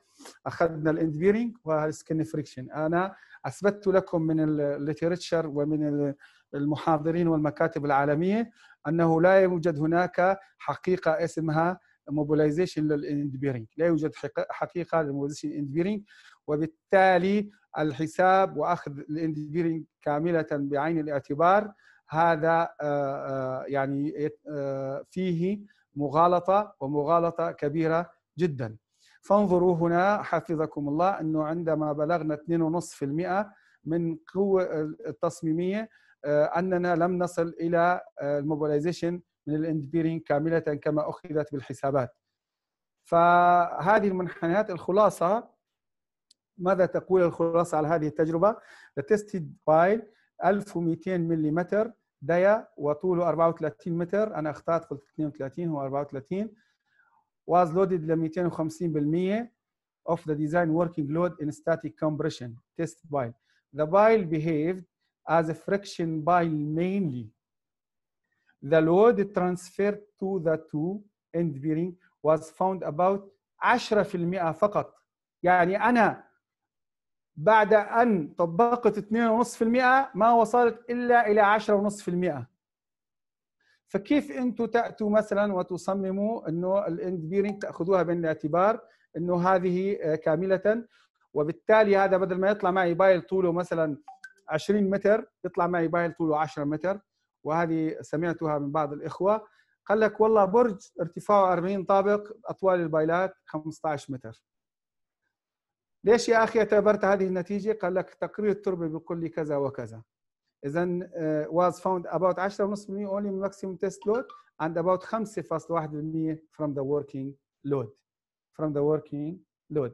أخذنا الاندبيرينج والسكن فريكشن أنا أثبتت لكم من الليترتشر ومن المحاضرين والمكاتب العالمية أنه لا يوجد هناك حقيقة اسمها موبيلايزيشن للاندبيرينج لا يوجد حقيقه للموبيلايزيشن اندبيرينج وبالتالي الحساب واخذ الاندبيرنج كامله بعين الاعتبار هذا آه، آه، يعني آه، فيه مغالطه ومغالطه كبيره جدا فانظروا هنا حفظكم الله انه عندما بلغنا 2.5% من قوه التصميميه اننا لم نصل الى الموبلايزيشن من الاندبيرنج كامله كما اخذت بالحسابات فهذه المنحنيات الخلاصه ماذا تقول الخلاصة على هذه التجربة؟ The tested pile 1200 ملم ديا وطوله 34 متر أنا اخترت قلت 32 هو 34 was loaded ل 250% of the design working load in static compression test pile. The pile behaved as a friction pile mainly. The load transferred to the two end bearing was found about 10% فقط. يعني أنا بعد أن طبقت 2.5% ما وصلت إلا إلى 10.5% فكيف أنتم تأتوا مثلا وتصمموا أنه الاند بيرنج تأخذوها بعين الاعتبار أنه هذه آه، كاملة وبالتالي هذا بدل ما يطلع معي بايل طوله مثلا 20 متر يطلع معي بايل طوله 10 متر وهذه سمعتها من بعض الإخوة قال لك والله برج ارتفاعه 40 طابق أطوال البايلات 15 متر ليش يا أخي اعتبرت هذه النتيجة؟ قال لك تقرير التربة بيقول كذا وكذا إذا آه، was found about 10.5% only maximum test load and about 5.1% from the working load from the working load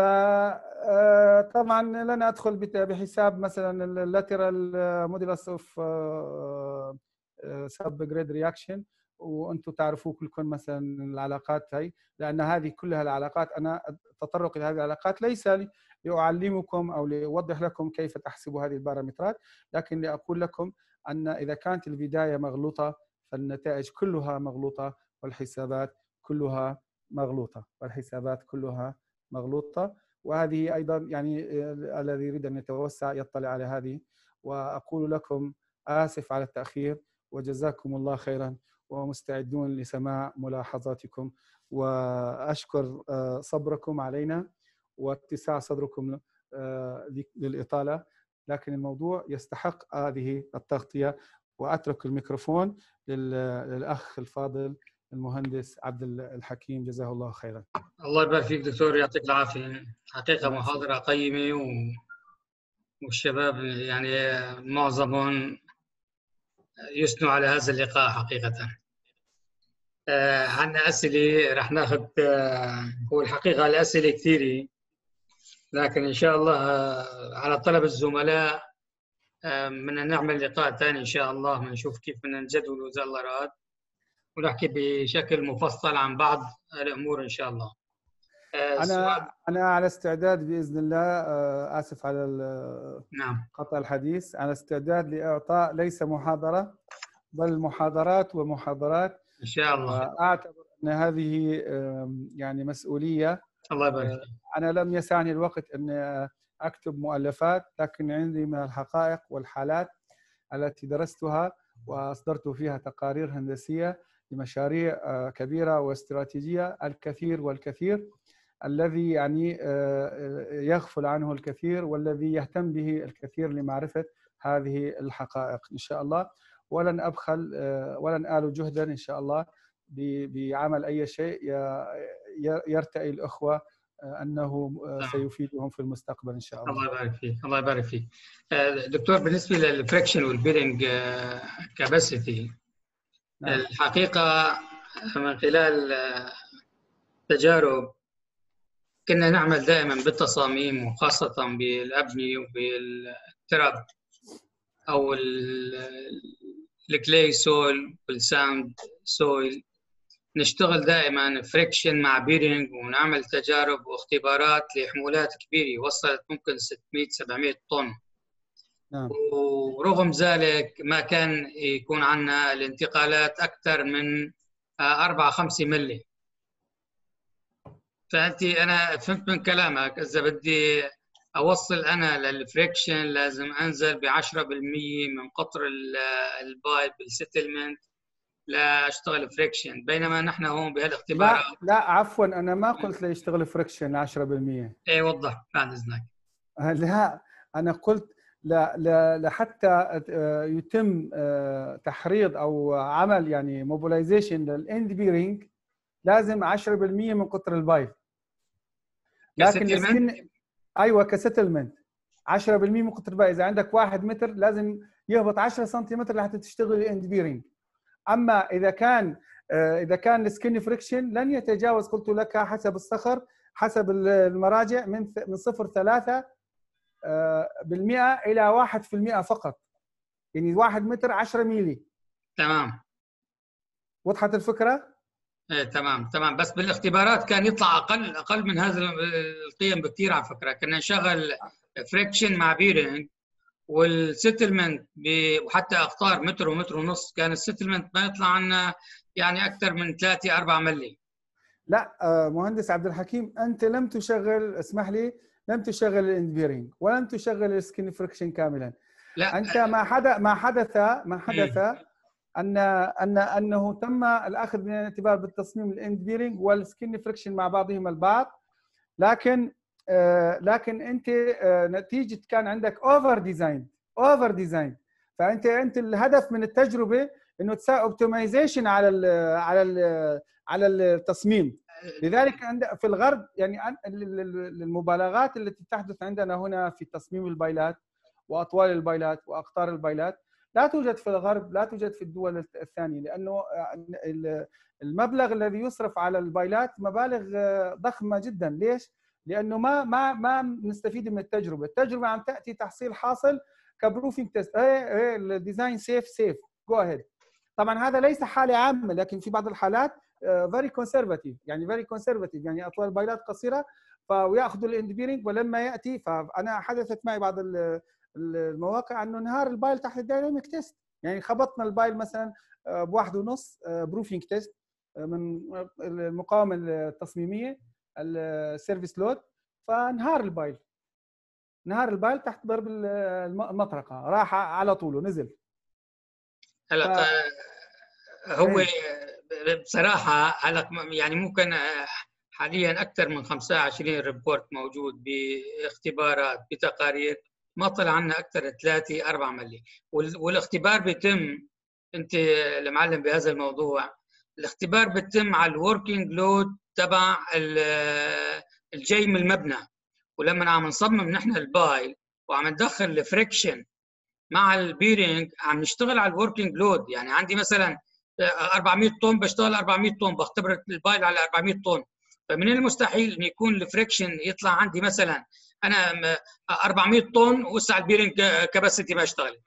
آه، طبعا لن ادخل بحساب مثلا اللاترال موديلس اوف سب جريد رياكشن وانتم تعرفوا كلكم مثلا العلاقات هي لان هذه كلها العلاقات انا التطرق الى هذه العلاقات ليس لاعلمكم او لاوضح لكم كيف تحسبوا هذه البارامترات لكن لاقول لكم ان اذا كانت البدايه مغلوطه فالنتائج كلها مغلوطه والحسابات كلها مغلوطه والحسابات كلها مغلوطه وهذه ايضا يعني الذي يريد ان يتوسع يطلع على هذه واقول لكم اسف على التاخير وجزاكم الله خيرا ومستعدون لسماع ملاحظاتكم واشكر آه، صبركم علينا واتساع صدركم آه، للاطاله لكن الموضوع يستحق هذه التغطيه واترك الميكروفون للاخ الفاضل المهندس عبد الحكيم جزاه الله خيرا. الله يبارك فيك دكتور يعطيك العافيه حقيقه محاضره قيمه و... والشباب يعني معظمهم يثنوا على هذا اللقاء حقيقة آه عندنا أسئلة رح ناخذ آه هو الحقيقة الأسئلة كثيرة لكن إن شاء الله آه على طلب الزملاء آه، بدنا نعمل لقاء ثاني إن شاء الله بنشوف كيف بدنا نجدول إذا الله راد ونحكي بشكل مفصل عن بعض الأمور إن شاء الله آه، انا انا على استعداد باذن الله آه، اسف على نعم قطع الحديث على استعداد لاعطاء ليس محاضره بل محاضرات ومحاضرات ان شاء الله آه، اعتبر ان هذه يعني مسؤوليه الله يبارك انا لم يسعني الوقت ان اكتب مؤلفات لكن عندي من الحقائق والحالات التي درستها واصدرت فيها تقارير هندسيه لمشاريع كبيره واستراتيجيه الكثير والكثير الذي يعني آه، آه، يغفل عنه الكثير والذي يهتم به الكثير لمعرفه هذه الحقائق ان شاء الله ولن ابخل آه، ولن الو جهدا ان شاء الله بعمل اي شيء يرتئي الاخوه انه نعم. سيفيدهم في المستقبل ان شاء الله. الله يبارك فيك، الله يبارك فيك. دكتور بالنسبه للفريكشن والبيلنج كاباسيتي نعم. الحقيقه من خلال تجارب كنا نعمل دائما بالتصاميم وخاصة بالأبني وبالتراب أو الكلي سويل والساند سويل نشتغل دائما فريكشن مع بيرنج ونعمل تجارب واختبارات لحمولات كبيرة وصلت ممكن 600 700 طن نعم. ورغم ذلك ما كان يكون عندنا الانتقالات أكثر من 4 5 ملي فانت انا فهمت من كلامك اذا بدي اوصل انا للفريكشن لازم انزل ب 10% من قطر البايب السيتلمنت لاشتغل فريكشن بينما نحن هون بهالاختبار لا لا عفوا انا ما قلت ليشتغل فريكشن 10% اي وضح بعد اذنك لا انا قلت لا لحتى آه، يتم آه، تحريض او عمل يعني موبلايزيشن للاند بيرنج لازم 10% من قطر البايب لكن السن ايوه كستلمنت 10% من قطر اذا عندك 1 متر لازم يهبط 10 سنتيمتر لحتى تشتغل الاند بيرنج اما اذا كان آه، اذا كان السكن فريكشن لن يتجاوز قلت لك حسب الصخر حسب المراجع من من 0.3% آه، بالمئة الى 1% فقط يعني 1 متر 10 ميلي تمام وضحت الفكره؟ ايه تمام تمام بس بالاختبارات كان يطلع اقل اقل من هذا القيم بكثير على فكره كنا نشغل فريكشن مع بيرنج والستلمنت وحتى اقطار متر ومتر ونص كان الستلمنت ما يطلع عنا يعني اكثر من 3 4 ملي لا آه، مهندس عبد الحكيم انت لم تشغل اسمح لي لم تشغل الاندبيرنج ولم تشغل السكين فريكشن كاملا لا انت آه، ما حدث ما حدث ما حدث ان ان انه تم الاخذ من الاعتبار بالتصميم الاند بيرنج والسكن فريكشن مع بعضهما البعض لكن آه، لكن انت آه، نتيجه كان عندك اوفر ديزاين اوفر ديزاين فانت انت الهدف من التجربه انه تساوي اوبتمايزيشن على الـ على الـ على التصميم لذلك عند في الغرب يعني المبالغات التي تحدث عندنا هنا في تصميم البايلات واطوال البايلات واقطار البايلات لا توجد في الغرب لا توجد في الدول الثانية لأنه آه، المبلغ الذي يصرف على البايلات مبالغ آه، ضخمة جدا ليش؟ لأنه ما ما ما نستفيد من التجربة التجربة عم تأتي تحصيل حاصل كبروفينج تيست ايه, إيه، الديزاين سيف سيف جو اهيد طبعا هذا ليس حالة عامة لكن في بعض الحالات فيري آه، كونسرفاتيف يعني فيري كونسرفاتيف يعني اطوال بايلات قصيره فياخذوا الاندبيرنج ولما ياتي فانا حدثت معي بعض المواقع انه نهار البايل تحت الدايناميك تيست يعني خبطنا البايل مثلا آه، بواحد ونص بروفينج آه، تيست آه، من المقاومه التصميميه السيرفيس لود فانهار البايل نهار البايل تحت ضرب المطرقه راح على طول ونزل هلا ف... هو إيه. بصراحه هلا يعني ممكن حاليا اكثر من 25 ريبورت موجود باختبارات بتقارير ما طلع عنا اكثر ثلاثه اربع ملي والاختبار بيتم انت المعلم بهذا الموضوع الاختبار بيتم على الوركينج لود تبع الجاي من المبنى ولما عم نصمم نحن البايل وعم ندخل الفريكشن مع البيرنج عم نشتغل على الوركينج لود يعني عندي مثلا 400 آه، طن بشتغل 400 طن بختبر البايل على 400 طن فمن المستحيل ان يكون الفريكشن يطلع عندي مثلا انا 400 طن وسع البيرنج كباسيتي ما اشتغل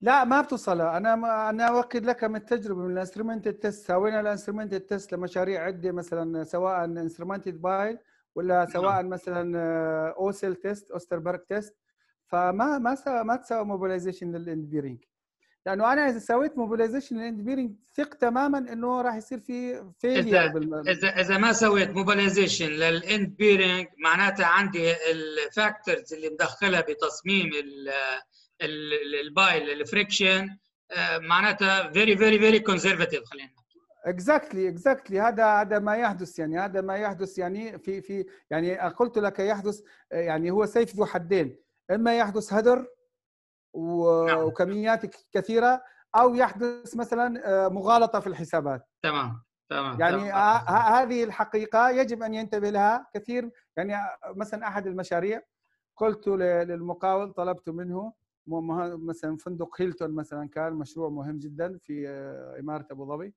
لا ما بتوصل انا ما انا اوكد لك من التجربه من الانسترومنت تيست سوينا الانسترومنت تيست لمشاريع عده مثلا سواء انسترومنتد بايل ولا سواء نعم. مثلا آه، اوسل تيست اوستربرغ تيست فما ما ما تسوى موبيلايزيشن للاند بيرنج لانه انا اذا سويت موبيلايزيشن للانجينيرنج ثق تماما انه راح يصير في فيلير اذا اذا اذا ما سويت موبيلايزيشن للاند بيرنج معناتها عندي الفاكتورز اللي مدخلها بتصميم البايل الفريكشن آه، معناتها فيري فيري فيري كونزرفاتيف خلينا اكزاكتلي exactly, اكزاكتلي exactly. هذا هذا ما يحدث يعني هذا ما يحدث يعني في في يعني قلت لك يحدث آه، يعني هو سيف ذو حدين اما يحدث هدر نعم. وكميات كثيره او يحدث مثلا آه، مغالطه في الحسابات تمام تمام يعني آه، هذه الحقيقه يجب ان ينتبه لها كثير يعني آه، مثلا احد المشاريع قلت للمقاول طلبت منه مثلا فندق هيلتون مثلا كان مشروع مهم جدا في اماره ابو ظبي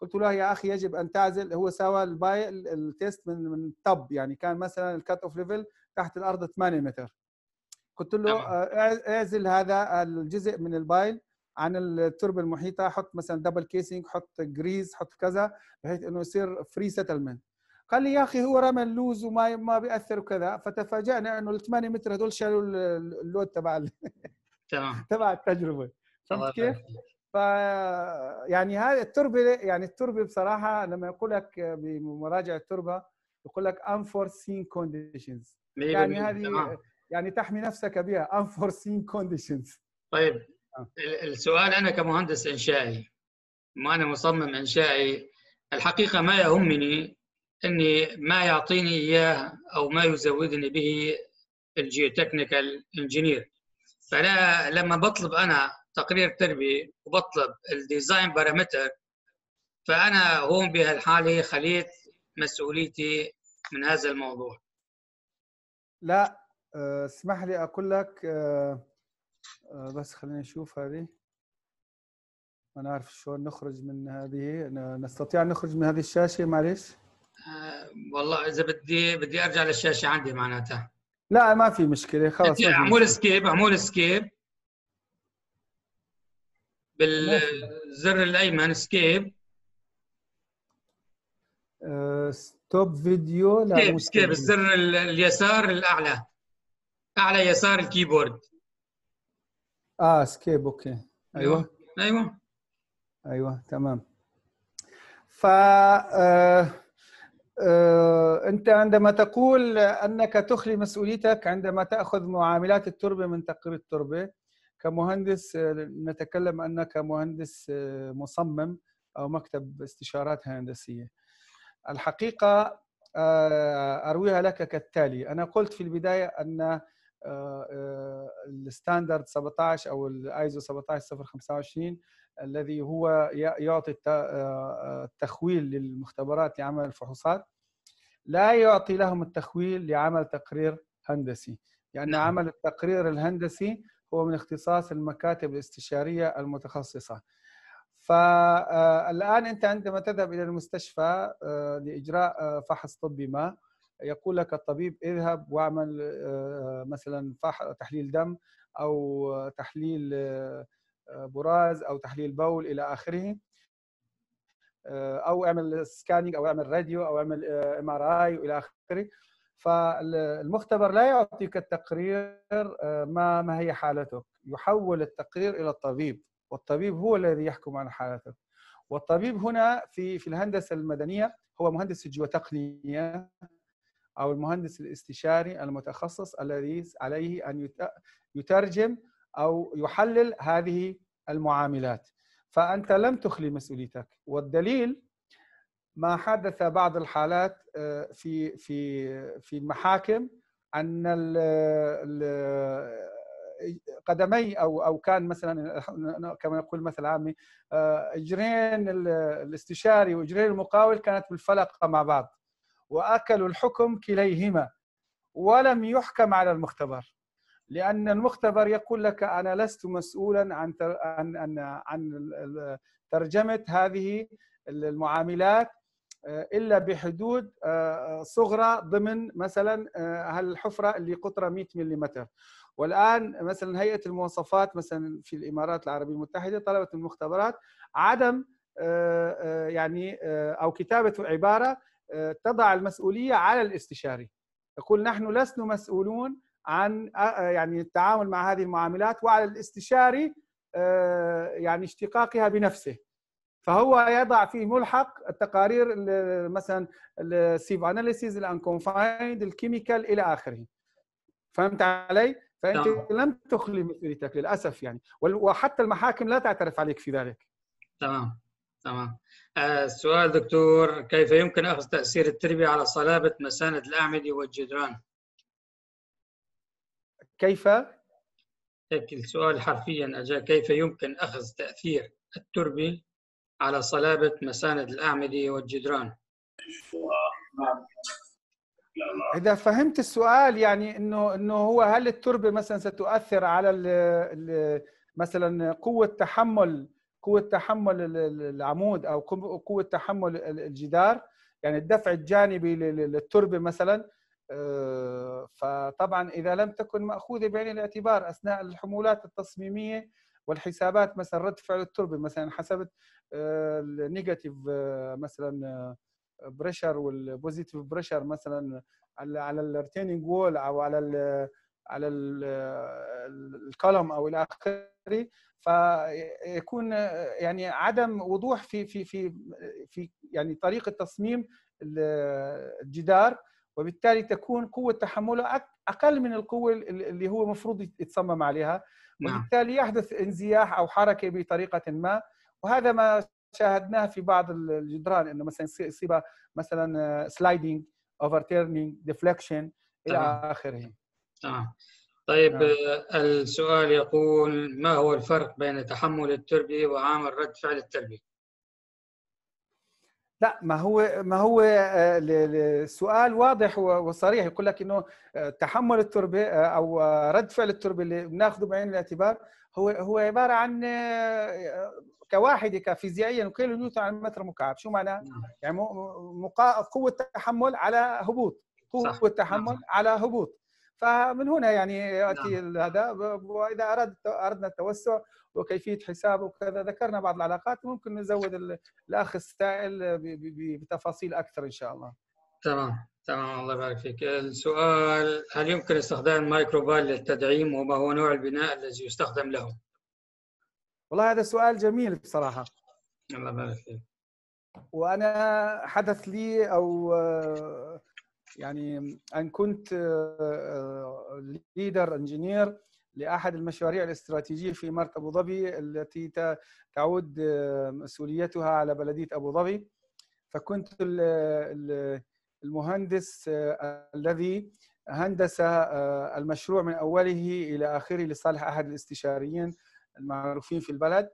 قلت له يا اخي يجب ان تعزل هو سوى الباي التيست من من تب يعني كان مثلا الكات اوف ليفل تحت الارض 8 متر قلت له آه، اعزل هذا الجزء من البايل عن التربه المحيطه حط مثلا دبل كيسنج حط جريز حط كذا بحيث انه يصير فري سيتلمنت قال لي يا اخي هو رمى اللوز وما ما بياثر وكذا فتفاجئنا انه ال 8 متر هذول شالوا اللود تبع تمام تبع التجربه فهمت كيف؟ ف يعني هذه التربه يعني التربه بصراحه لما يقول لك بمراجعه التربه يقول لك unforeseen conditions يعني هذه يعني تحمي نفسك بها unforeseen conditions طيب آه. السؤال انا كمهندس انشائي ما انا مصمم انشائي الحقيقه ما يهمني اني ما يعطيني اياه او ما يزودني به الجيوتكنيكال انجينير فانا لما بطلب انا تقرير تربي وبطلب الديزاين بارامتر فانا هون بهالحاله خليت مسؤوليتي من هذا الموضوع لا آه، اسمح لي اقول لك آه، آه، بس خليني اشوف هذه ما نعرف شلون نخرج من هذه نستطيع أن نخرج من هذه الشاشه معلش والله اذا بدي بدي ارجع للشاشه عندي معناتها لا ما في مشكله خلص اعمل سكيب اعمل سكيب بالزر الايمن سكيب ستوب فيديو لا سكيب سكيب الزر اليسار الاعلى اعلى يسار الكيبورد اه سكيب اوكي أيوه. ايوه ايوه ايوه تمام ف آه، آه، انت عندما تقول انك تخلي مسؤوليتك عندما تاخذ معاملات التربه من تقرير التربه كمهندس آه، نتكلم انك مهندس مصمم او مكتب استشارات هندسيه الحقيقه ارويها لك كالتالي انا قلت في البدايه ان الستاندرد 17 او الايزو 17025 الذي هو يعطي التخويل للمختبرات لعمل الفحوصات لا يعطي لهم التخويل لعمل تقرير هندسي لان يعني عمل التقرير الهندسي هو من اختصاص المكاتب الاستشاريه المتخصصه فالان آه، انت عندما تذهب الى المستشفى آه، لاجراء آه، فحص طبي ما يقول لك الطبيب اذهب واعمل آه، مثلا تحليل دم او تحليل آه، براز او تحليل بول الى اخره آه، او اعمل سكاننج او اعمل راديو او اعمل ام ار اي والى اخره فالمختبر لا يعطيك التقرير ما ما هي حالتك يحول التقرير الى الطبيب والطبيب هو الذي يحكم عن حالتك والطبيب هنا في في الهندسه المدنيه هو مهندس جيوتقنيه أو المهندس الاستشاري المتخصص الذي عليه أن يترجم أو يحلل هذه المعاملات فأنت لم تخلي مسؤوليتك والدليل ما حدث بعض الحالات آه، في في في المحاكم ان قدمي او او كان مثلا كما يقول مثل عامي آه، اجرين الاستشاري واجرين المقاول كانت بالفلق مع بعض واكلوا الحكم كليهما ولم يحكم على المختبر لان المختبر يقول لك انا لست مسؤولا عن عن عن, عن ترجمه هذه المعاملات آه، الا بحدود آه، صغرى ضمن مثلا آه، هالحفره اللي قطرها 100 ملم والان مثلا هيئه المواصفات مثلا في الامارات العربيه المتحده طلبت من المختبرات عدم يعني او كتابه عباره تضع المسؤوليه على الاستشاري تقول نحن لسنا مسؤولون عن يعني التعامل مع هذه المعاملات وعلى الاستشاري آه، يعني اشتقاقها بنفسه فهو يضع في ملحق التقارير مثلا السيف اناليسيز الانكونفايند الكيميكال الى اخره فهمت علي فانت طبعا. لم تخلي مسؤوليتك للاسف يعني وحتى المحاكم لا تعترف عليك في ذلك تمام تمام السؤال آه، دكتور كيف يمكن أخذ تأثير التربية على صلابة مساند الأعمدة والجدران؟ كيف؟ هيك طيب، السؤال حرفيا أجا كيف يمكن أخذ تأثير التربة على صلابة مساند الأعمدة والجدران؟ إذا فهمت السؤال يعني إنه إنه هو هل التربة مثلا ستؤثر على مثلا قوة تحمل قوه تحمل العمود او قوه تحمل الجدار يعني الدفع الجانبي للتربه مثلا آه، فطبعا اذا لم تكن ماخوذه بعين الاعتبار اثناء الحمولات التصميميه والحسابات مثلا رد فعل التربه مثلا حسبت آه، النيجاتيف آه، مثلا بريشر والبوزيتيف بريشر مثلا على الريتيننج وول او على على الكولم او الى اخره فيكون يعني عدم وضوح في في في في يعني طريقه تصميم الجدار وبالتالي تكون قوه تحمله اقل من القوه اللي هو المفروض يتصمم عليها نعم. وبالتالي يحدث انزياح او حركه بطريقه ما وهذا ما شاهدناه في بعض الجدران انه مثلا يصيبها مثلا سلايدنج تيرنينج ديفليكشن الى اخره تمام نعم. طيب نعم. آه، السؤال يقول ما هو الفرق بين تحمل التربية وعامل رد فعل التربية لا ما هو ما هو السؤال آه، واضح وصريح يقول لك انه آه، تحمل التربه او رد فعل التربه اللي بناخذه بعين الاعتبار هو هو عباره عن كواحده كفيزيائيا وكيلو نيوتن على المتر مكعب شو معناه؟ نعم. يعني قوه تحمل على هبوط قوه تحمل نعم. على هبوط فمن هنا يعني ياتي نعم. هذا واذا اردت اردنا التوسع وكيفيه حسابه وكذا ذكرنا بعض العلاقات ممكن نزود الاخ السائل بتفاصيل اكثر ان شاء الله. تمام تمام الله يبارك فيك. السؤال هل يمكن استخدام مايكروبال للتدعيم وما هو نوع البناء الذي يستخدم له؟ والله هذا سؤال جميل بصراحه. الله يبارك فيك. وانا حدث لي او يعني ان كنت ليدر آه، انجينير آه، لاحد المشاريع الاستراتيجيه في اماره ابو ظبي التي تعود آه، مسؤوليتها على بلديه ابو ظبي فكنت المهندس الذي هندس المشروع من اوله الى اخره لصالح احد الاستشاريين المعروفين في البلد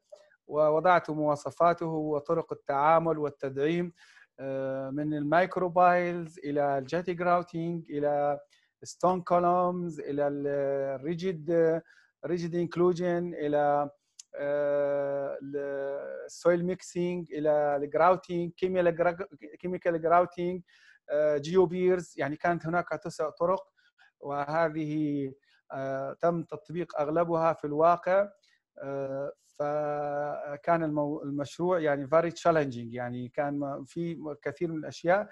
ووضعت مواصفاته وطرق التعامل والتدعيم آه، من المايكروبايلز الى الجاتي جراوتينج الى ستون كولومز الى الريجيد ريجيد انكلوجن الى آه، السويل ميكسينج الى الجراوتينج كيميكال جراوتينج جيو بيرز يعني كانت هناك تسع طرق وهذه آه، تم تطبيق اغلبها في الواقع فكان المو... المشروع يعني فاري تشالنجينج يعني كان في كثير من الاشياء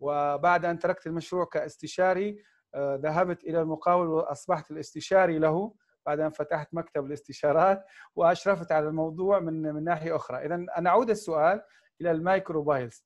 وبعد ان تركت المشروع كاستشاري آه، ذهبت الى المقاول واصبحت الاستشاري له بعد ان فتحت مكتب الاستشارات واشرفت على الموضوع من من ناحيه اخرى اذا انا اعود السؤال الى المايكروبايلز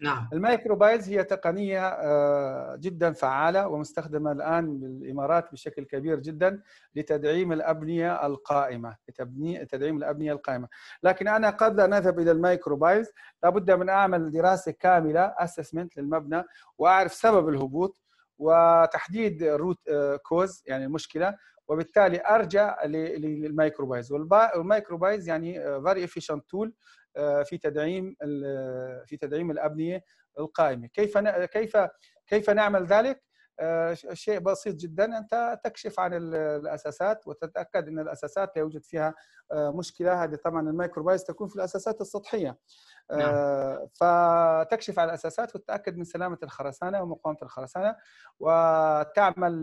نعم المايكروبايز هي تقنيه آه، جدا فعاله ومستخدمه الان بالامارات بشكل كبير جدا لتدعيم الابنيه القائمه لتدعيم الابنيه القائمه لكن انا قبل ان اذهب الى المايكروبايز لابد من اعمل دراسه كامله اسسمنت للمبنى واعرف سبب الهبوط وتحديد روت كوز آه، يعني المشكله وبالتالي ارجع للمايكروبايز والمايكروبايز يعني فيري افيشنت تول في تدعيم في تدعيم الابنيه القائمه كيف كيف كيف نعمل ذلك آه، شيء بسيط جدا انت تكشف عن الاساسات وتتاكد ان الاساسات لا يوجد فيها آه، مشكله هذه طبعا الميكروبايز تكون في الاساسات السطحيه آه، نعم. فتكشف على الاساسات وتتاكد من سلامه الخرسانه ومقاومه الخرسانه وتعمل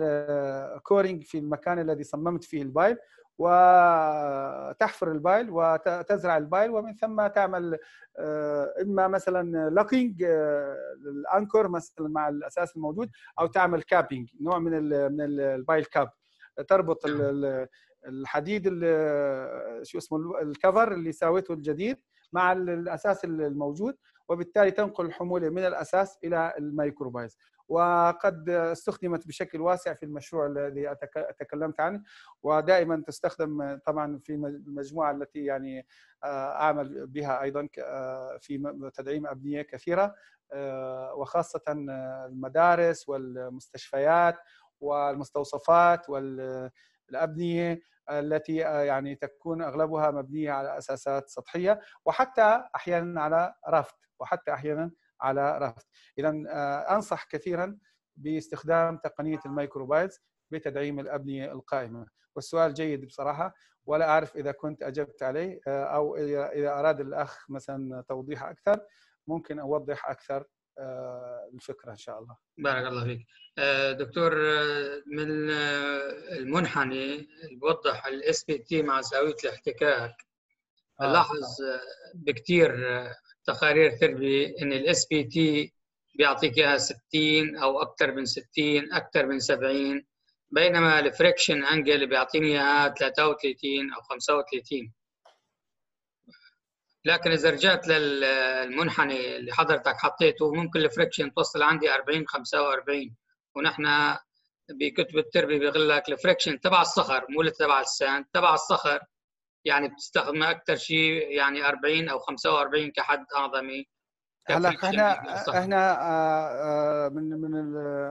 كورينج في المكان الذي صممت فيه البايب وتحفر البايل وتزرع البايل ومن ثم تعمل آه، اما مثلا لوكينج الانكر آه، مثلا مع الاساس الموجود او تعمل كابينج نوع من من البايل كاب تربط نعم. الحديد شو اسمه الكفر اللي ساويته الجديد مع الاساس الموجود وبالتالي تنقل الحموله من الاساس الى الميكروبايز وقد استخدمت بشكل واسع في المشروع الذي تكلمت عنه ودائما تستخدم طبعا في المجموعه التي يعني آه، اعمل بها ايضا آه، في تدعيم ابنيه كثيره آه، وخاصه المدارس والمستشفيات والمستوصفات وال الابنيه التي آه، يعني تكون اغلبها مبنيه على اساسات سطحيه وحتى احيانا على رفض وحتى احيانا على رفض اذا آه، انصح كثيرا باستخدام تقنيه الميكروبايتس بتدعيم الابنيه القائمه والسؤال جيد بصراحه ولا اعرف اذا كنت اجبت عليه آه، او اذا اراد الاخ مثلا توضيح اكثر ممكن اوضح اكثر آه، الفكره ان شاء الله. بارك الله فيك. آه، دكتور آه، من المنحني اللي بوضح الاس بي تي مع زاويه الاحتكاك آه. بكثير تقارير تربيه ان الاس بي تي بيعطيك اياها 60 او اكثر من 60 اكثر من 70 بينما الفريكشن انجل بيعطيني اياها 33 او 35 لكن اذا رجعت للمنحني اللي حضرتك حطيته ممكن الفريكشن توصل عندي 40 45 ونحن بكتب التربيه بيقول لك الفريكشن تبع الصخر مو تبع الساند تبع الصخر يعني بتستخدم اكثر شيء يعني 40 او 45 كحد اعظمي هلا احنا احنا آه، آه، من من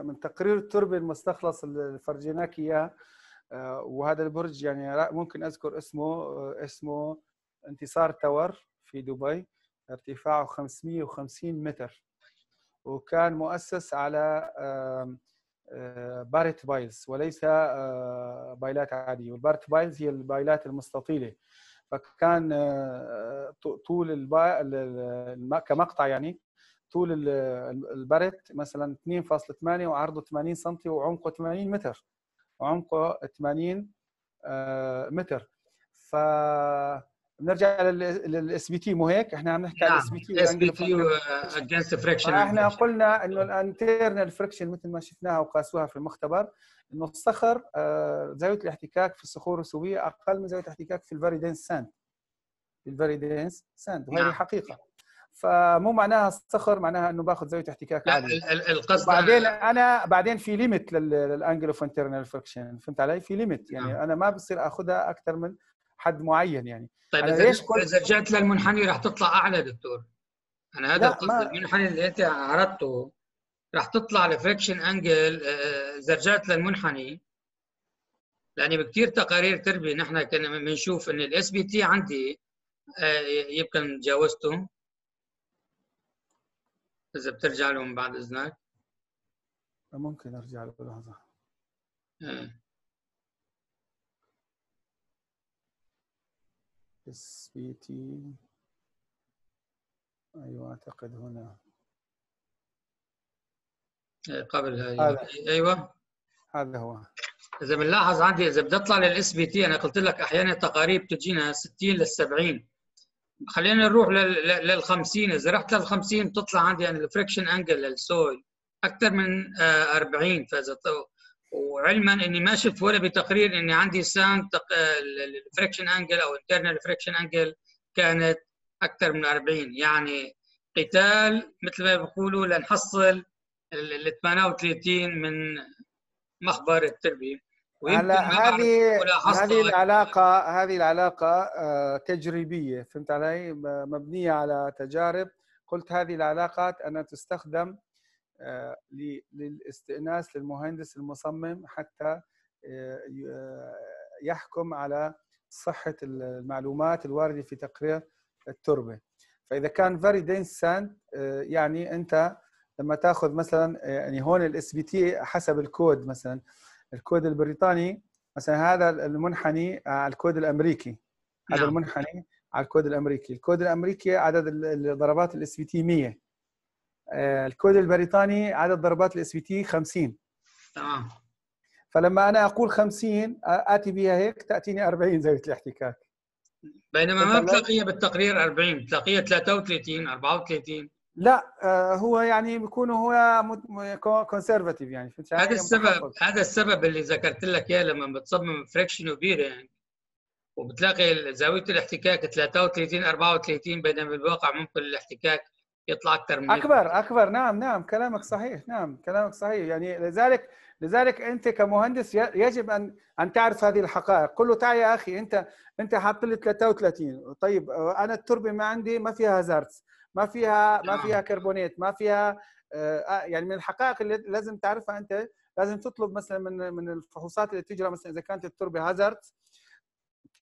من تقرير التربه المستخلص اللي فرجيناك اياه آه، وهذا البرج يعني ممكن اذكر اسمه اسمه انتصار تاور في دبي ارتفاعه 550 متر وكان مؤسس على بارت بايلز آه، وليس آه، بايلات عاديه والبارت بايلز هي البايلات المستطيله فكان آه، طول الب... كمقطع يعني طول البرت مثلا 2.8 وعرضه 80 سم وعمقه 80 متر وعمقه 80 متر ف بنرجع للاس بي تي مو هيك احنا عم نحكي عن على الاس بي تي اس بي تي اجينست فريكشن احنا قلنا انه الانترنال فريكشن مثل ما شفناها وقاسوها في المختبر انه الصخر آه، زاويه الاحتكاك في الصخور الرسوبيه اقل من زاويه الاحتكاك في الفيري دينس ساند الفيري دينس ساند وهذه نعم. حقيقه فمو معناها الصخر معناها انه باخذ زاويه احتكاك عاليه القصد بعدين انا بعدين في ليميت للانجل اوف انترنال فريكشن فهمت علي في ليميت يعني نعم. انا ما بصير اخذها اكثر من حد معين يعني طيب اذا كل... اذا رجعت للمنحني رح تطلع اعلى دكتور انا هذا القصد ما... المنحني اللي انت عرضته رح تطلع الفريكشن انجل آه، آه، اذا رجعت للمنحني لاني بكثير تقارير تربي نحن كنا بنشوف ان الاس بي تي عندي آه، يمكن تجاوزتهم اذا بترجع لهم بعد اذنك ممكن ارجع له لحظه اس بي تي ايوه اعتقد هنا إيه، هاي هذا. ايوه هذا هو اذا بنلاحظ عندي اذا بدي اطلع للاس بي تي انا قلت لك احيانا تقارير بتجينا 60 لل 70 خلينا نروح لل 50 اذا رحت لل 50 بتطلع عندي يعني الفريكشن انجل للسويل اكثر من 40 آه، فاذا وعلما اني ما شفت ولا بتقرير اني عندي ساند الفريكشن انجل او انترنال فريكشن انجل كانت اكثر من 40 يعني قتال مثل ما بيقولوا لنحصل ال 38 من مخبر التربيه هلا هذه هذه العلاقه هذه العلاقه آه، تجريبيه فهمت علي مبنيه على تجارب قلت هذه العلاقات انها تستخدم آه، للاستئناس للمهندس المصمم حتى آه، آه، يحكم على صحة المعلومات الواردة في تقرير التربة فإذا كان very dense sand يعني أنت لما تاخذ مثلا يعني هون الاس بي تي حسب الكود مثلا الكود البريطاني مثلا هذا المنحني على الكود الامريكي هذا نعم. المنحني على الكود الامريكي الكود الامريكي عدد ضربات الاس بي تي 100 آه، الكود البريطاني عدد ضربات الاس بي تي 50 تمام فلما انا اقول 50 اتي بها هيك تاتيني 40 زاويه الاحتكاك بينما ما بتلاقيها بالتقرير 40 بتلاقيها 33 34 لا آه، هو يعني بيكون هو كونسرفاتيف يعني،, يعني هذا السبب هذا السبب اللي ذكرت لك اياه لما بتصمم فريكشن كبيره يعني وبتلاقي زاويه الاحتكاك 33 34 بينما بالواقع ممكن الاحتكاك يطلع اكثر من اكبر اكبر نعم نعم كلامك صحيح نعم كلامك صحيح يعني لذلك لذلك انت كمهندس يجب ان ان تعرف هذه الحقائق كله له تعال يا اخي انت انت حاط لي 33 طيب انا التربه ما عندي ما فيها هازاردز ما فيها ما نعم. فيها كربونات ما فيها آه، آه، يعني من الحقائق اللي لازم تعرفها انت لازم تطلب مثلا من من الفحوصات اللي تجرى مثلا اذا كانت التربه هازارد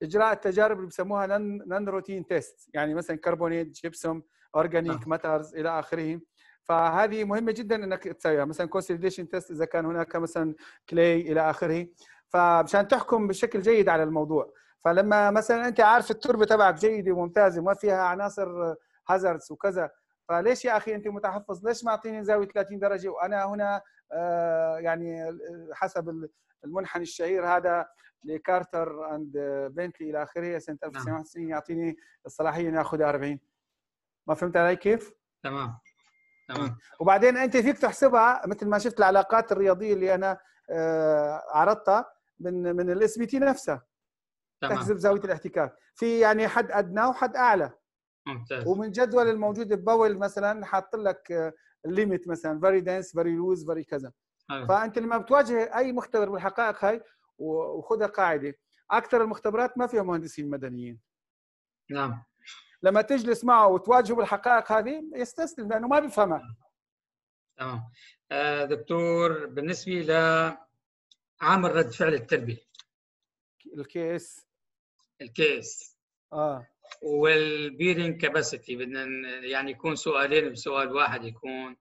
اجراء التجارب اللي بسموها نن روتين تيست يعني مثلا كربونيت جبسوم اورجانيك نعم. ماترز الى اخره فهذه مهمه جدا انك تسويها مثلا كونسوليديشن تيست اذا كان هناك مثلا كلي الى اخره فمشان تحكم بشكل جيد على الموضوع فلما مثلا انت عارف التربه تبعك جيده وممتازه وما فيها عناصر هازاردز وكذا فليش يا اخي انت متحفظ ليش ما اعطيني زاويه 30 درجه وانا هنا آه، يعني حسب المنحني الشهير هذا لكارتر اند بنتلي الى اخره سنه 1991 يعطيني الصلاحيه اني اخذ 40 ما فهمت علي كيف؟ تمام تمام وبعدين انت فيك تحسبها مثل ما شفت العلاقات الرياضيه اللي انا آه، عرضتها من من الاس بي تي نفسها تمام. تحسب زاويه الاحتكاك في يعني حد ادنى وحد اعلى ممتاز ومن جدول الموجود بباول مثلا حاط لك الليمت آه، مثلا فيري دنس فيري لوز فيري كذا فانت لما بتواجه اي مختبر بالحقائق هاي وخذها قاعده اكثر المختبرات ما فيها مهندسين مدنيين نعم لما تجلس معه وتواجهه بالحقائق هذه يستسلم لانه ما بيفهمها تمام آه دكتور بالنسبه ل عامل رد فعل التربيه الكيس الكيس اه والبيرنج كاباسيتي بدنا يعني يكون سؤالين بسؤال واحد يكون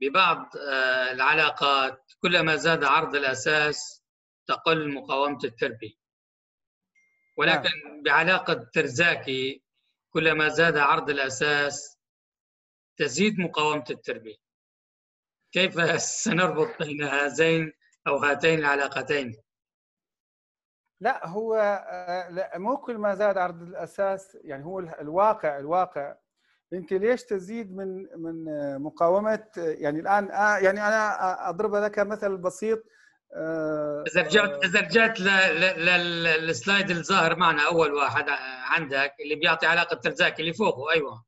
ببعض آه، العلاقات كلما زاد عرض الاساس تقل مقاومه التربيه ولكن آه. بعلاقه ترزاكي كلما زاد عرض الأساس تزيد مقاومة التربية كيف سنربط بين هذين أو هاتين العلاقتين؟ لا هو آه، لا مو كل ما زاد عرض الأساس يعني هو الواقع الواقع أنت ليش تزيد من من آه، مقاومة يعني الآن آه، يعني أنا أضرب لك مثل بسيط آه، اذا رجعت آه، اذا رجعت للسلايد الظاهر معنا اول واحد عندك اللي بيعطي علاقه ترزاك اللي فوقه أيوة.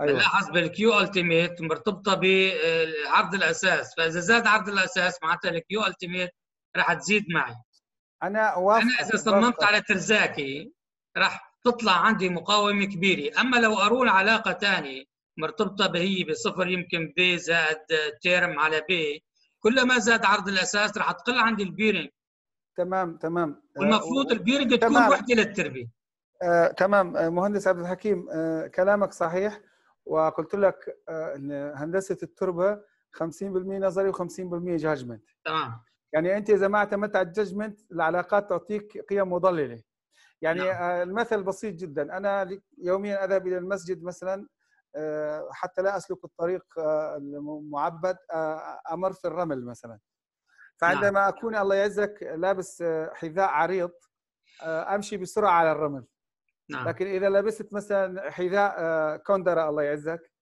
ايوه بنلاحظ بالكيو التيميت مرتبطه بعرض آه، الاساس فاذا زاد عرض الاساس معناتها الكيو التيميت راح تزيد معي انا اوافق انا اذا صممت على ترزاكي راح تطلع عندي مقاومه كبيره اما لو ارون علاقه ثانيه مرتبطه بهي بصفر يمكن بي زائد تيرم على بي كلما زاد عرض الاساس راح تقل عندي البيرنج تمام تمام والمفروض آه، البيرنج تكون وحده للتربيه آه، تمام آه، مهندس عبد الحكيم آه، كلامك صحيح وقلت لك آه، ان هندسه التربه 50% نظري و50% جاجمنت تمام يعني انت اذا ما اعتمدت على الجاجمنت العلاقات تعطيك قيم مضلله يعني نعم. آه، المثل بسيط جدا انا يوميا اذهب الى المسجد مثلا آه، حتى لا اسلك الطريق آه، المعبد آه، امر في الرمل مثلا فعندما نعم. اكون الله يعزك لابس حذاء عريض امشي بسرعه على الرمل نعم. لكن اذا لبست مثلا حذاء كوندرا الله يعزك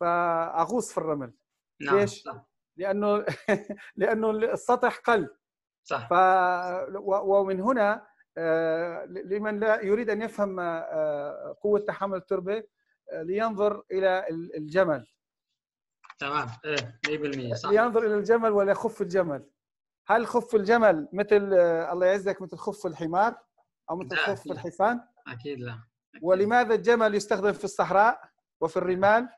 فاغوص في الرمل نعم. ليش؟ صح. لانه لانه السطح قل صح ف ومن هنا لمن لا يريد ان يفهم قوه تحمل التربه لينظر الى الجمل تمام ايه 100% صح لينظر الى الجمل ولا خف الجمل هل خف الجمل مثل آه، الله يعزك مثل خف الحمار او مثل خف أكيد. الحصان اكيد لا أكيد. ولماذا الجمل يستخدم في الصحراء وفي الرمال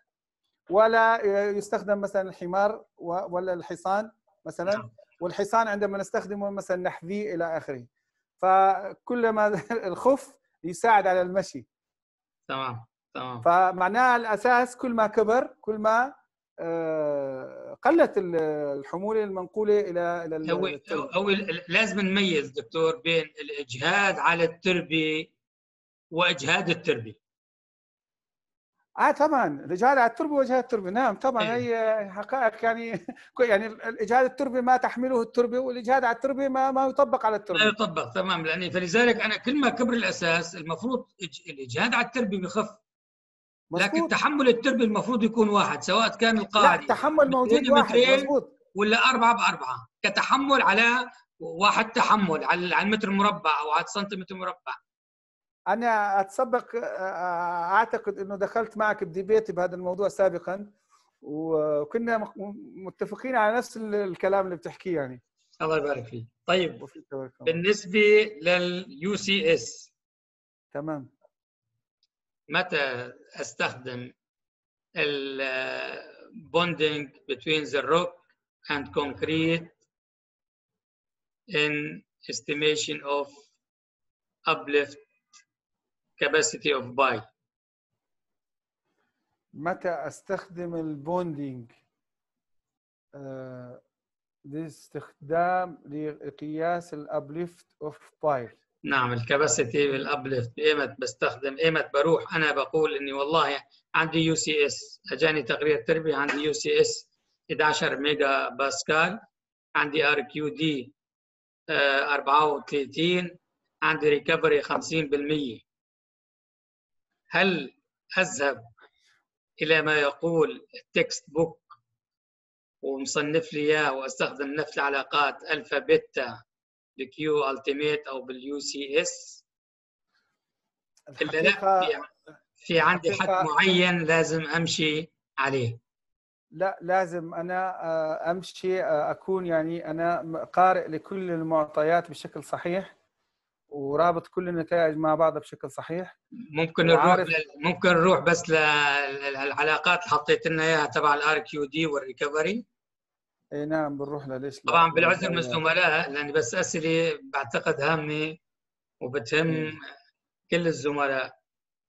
ولا آه، يستخدم مثلا الحمار ولا الحصان مثلا نعم. والحصان عندما نستخدمه مثلا نحذيه الى اخره فكلما الخف يساعد على المشي تمام تمام فمعناها الاساس كل ما كبر كل ما آه، قلت الحموله المنقوله الى الى هو هو لازم نميز دكتور بين الاجهاد على التربية واجهاد التربية اه طبعا الاجهاد على التربية واجهاد التربية نعم طبعا أيه. هي حقائق يعني يعني الاجهاد التربية ما تحمله التربه والاجهاد على التربية ما ما يطبق على التربية لا يطبق تمام لاني فلذلك انا كل ما كبر الاساس المفروض الاجهاد على التربية بخف مزبوط. لكن تحمل التربه المفروض يكون واحد سواء كان القاعدة لا التحمل موجود واحد مزبوط ولا أربعة بأربعة كتحمل على واحد تحمل على المتر مربع أو على سنتيمتر مربع أنا أتسبق آه، آه، أعتقد أنه دخلت معك بديبيت بهذا الموضوع سابقا وكنا متفقين على نفس الكلام اللي بتحكيه يعني الله يبارك فيك طيب بالنسبة لليو سي اس تمام متى استخدم bonding between the rock and concrete in estimation of uplift capacity of buy متى استخدم البوندينج لاستخدام لقياس الابليفت اوف بايل نعم الكباسيتي بالابلفت ايمت بستخدم ايمت بروح انا بقول اني والله عندي يو سي اس اجاني تقرير تربيه عندي يو سي اس 11 ميجا باسكال عندي ار كيو دي 34 عندي ريكفري 50% هل اذهب الى ما يقول التكست بوك ومصنف لي اياه واستخدم نفس العلاقات الفا بيتا بالكيو التيميت او باليو سي اس الا لا في عندي حد معين لازم امشي عليه لا لازم انا آه، امشي آه، اكون يعني انا قارئ لكل المعطيات بشكل صحيح ورابط كل النتائج مع بعضها بشكل صحيح ممكن نروح ممكن نروح بس للعلاقات اللي حطيت لنا اياها تبع الار كيو دي والريكفري اي نعم بنروح ليش طبعا بالعزل من الزملاء لان بس اسئله بعتقد هامه وبتهم كل الزملاء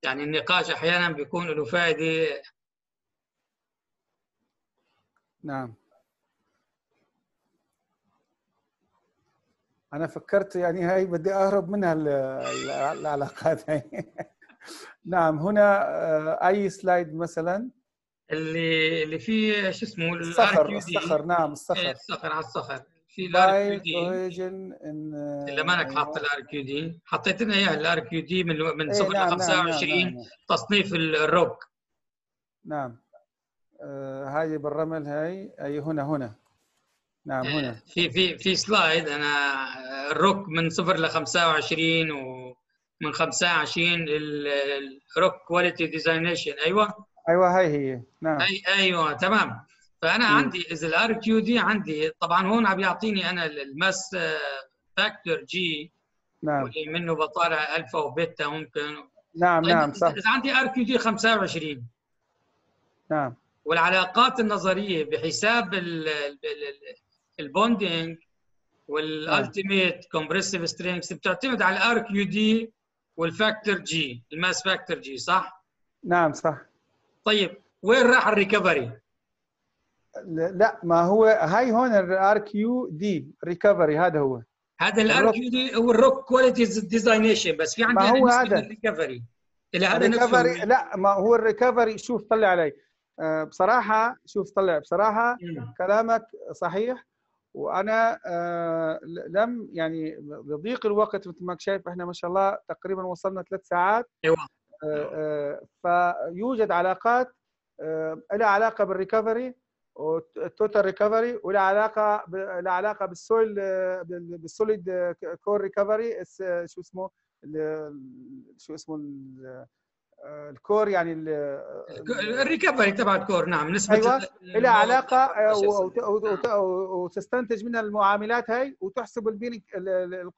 يعني النقاش احيانا بيكون له فائده نعم انا فكرت يعني هاي بدي اهرب منها العلاقات هاي نعم هنا آه، اي سلايد مثلا اللي اللي فيه شو اسمه الصخر الصخر نعم الصخر إيه، الصخر على الصخر في الار كيو دي اللي ما انك حاط الار آه، كيو دي حطيت لنا اياها الار كيو دي من من إيه، صفر ل 25 نعم، نعم، نعم، تصنيف الروك نعم آه هاي بالرمل هاي اي هنا هنا نعم إيه، هنا في في في سلايد انا آه، الروك من صفر ل 25 ومن 25 الروك كواليتي ديزاينيشن ايوه ايوه هي هي نعم أي ايوه تمام فانا م. عندي اذا الار كيو دي عندي طبعا هون عم يعطيني انا الماس فاكتور آه، جي نعم واللي منه بطالع الفا وبيتا ممكن نعم طيب، نعم صح اذا عندي ار كيو دي 25 نعم والعلاقات النظريه بحساب البوندينج والالتيميت كومبريسيف سترينجز بتعتمد على الار كيو دي والفاكتور جي الماس فاكتور جي صح؟ نعم صح طيب وين راح الريكفري؟ لا ما هو هاي هون الار كيو دي ريكفري هذا هو هذا الار كيو دي هو الروك كواليتي ديزاينيشن بس في عندنا ما هو هذا الريكفري الى هذا الريكفري لا ما هو الريكفري شوف طلع علي آه، بصراحه شوف طلع بصراحه كلامك صحيح وانا آه، لم يعني بضيق الوقت مثل ما شايف احنا ما شاء الله تقريبا وصلنا ثلاث ساعات ايوه آه، آه، فيوجد علاقات آه، لها علاقه بالريكفري التوتال ريكفري ولها علاقه لها علاقه بالسويل بالسوليد كور ريكفري شو اسمه شو اسمه الكور يعني الريكفري تبع الكور نعم نسبه ايوه لها علاقه نعم. وتستنتج منها المعاملات هي وتحسب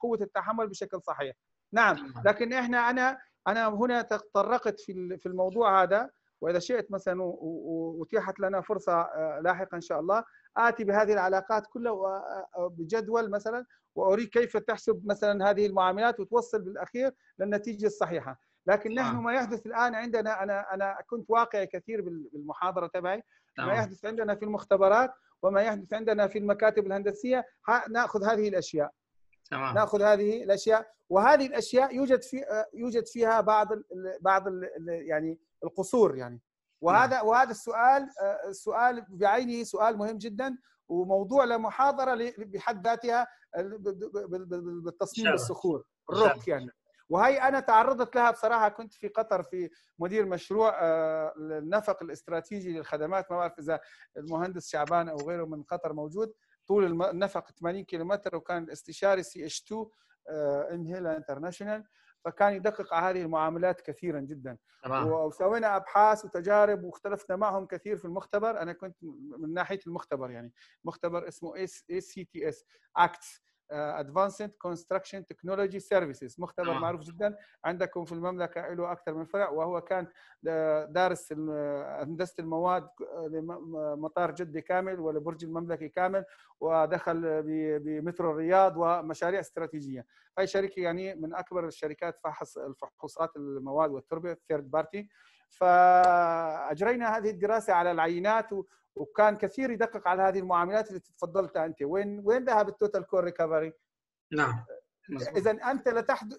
قوه التحمل بشكل صحيح نعم, نعم. لكن احنا انا انا هنا تطرقت في في الموضوع هذا واذا شئت مثلا واتيحت لنا فرصه آه، لاحقا ان شاء الله اتي بهذه العلاقات كلها آه، آه، بجدول مثلا واريك كيف تحسب مثلا هذه المعاملات وتوصل بالاخير للنتيجه الصحيحه لكن نحن ما يحدث الان عندنا انا انا كنت واقعي كثير بالمحاضره تبعي ما يحدث عندنا في المختبرات وما يحدث عندنا في المكاتب الهندسيه ناخذ هذه الاشياء تمام. ناخذ هذه الاشياء وهذه الاشياء يوجد في آه، يوجد فيها بعض الـ بعض الـ يعني القصور يعني وهذا نعم. وهذا السؤال السؤال آه، بعينه سؤال مهم جدا وموضوع لمحاضره بحد ذاتها بالتصميم الصخور الروك يعني وهي انا تعرضت لها بصراحه كنت في قطر في مدير مشروع النفق آه، الاستراتيجي للخدمات ما بعرف اذا المهندس شعبان او غيره من قطر موجود طول النفق 80 كيلومتر وكان الاستشاري سي اتش 2 انهيلا انترناشونال فكان يدقق على هذه المعاملات كثيرا جدا تمام. وسوينا ابحاث وتجارب واختلفنا معهم كثير في المختبر انا كنت من ناحيه المختبر يعني مختبر اسمه اي سي تي اس اكتس ادفانسد كونستراكشن تكنولوجي سيرفيسز مختبر نعم. معروف جدا عندكم في المملكه له اكثر من فرع وهو كان دارس هندسه المواد لمطار جده كامل ولبرج المملكه كامل ودخل بمترو الرياض ومشاريع استراتيجيه هاي شركه يعني من اكبر الشركات فحص الفحوصات المواد والتربه ثيرد بارتي فاجرينا هذه الدراسه على العينات وكان كثير يدقق على هذه المعاملات اللي تفضلتها انت وين وين ذهب التوتال كور ريكفري نعم اذا انت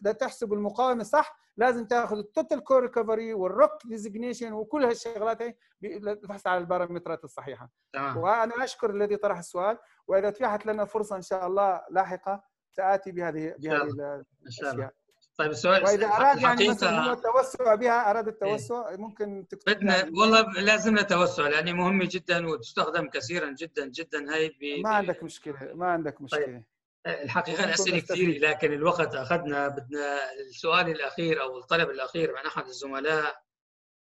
لتحسب المقاومه صح لازم تاخذ التوتال كور ريكفري والروك ديزيجنيشن وكل هالشغلات هي للبحث على البارامترات الصحيحه تمام وانا اشكر الذي طرح السؤال واذا اتيحت لنا فرصه ان شاء الله لاحقه ساتي بهذه بهذه الاشياء طيب السؤال واذا اراد يعني مثلا التوسع بها اراد التوسع إيه؟ ممكن تكتب بدنا يعني إيه؟ والله لازم توسع لانه مهمه جدا وتستخدم كثيرا جدا جدا هاي ب... ما عندك مشكله ما عندك طيب. مشكله طيب. الحقيقه الاسئله كثيره لكن الوقت اخذنا بدنا السؤال الاخير او الطلب الاخير من احد الزملاء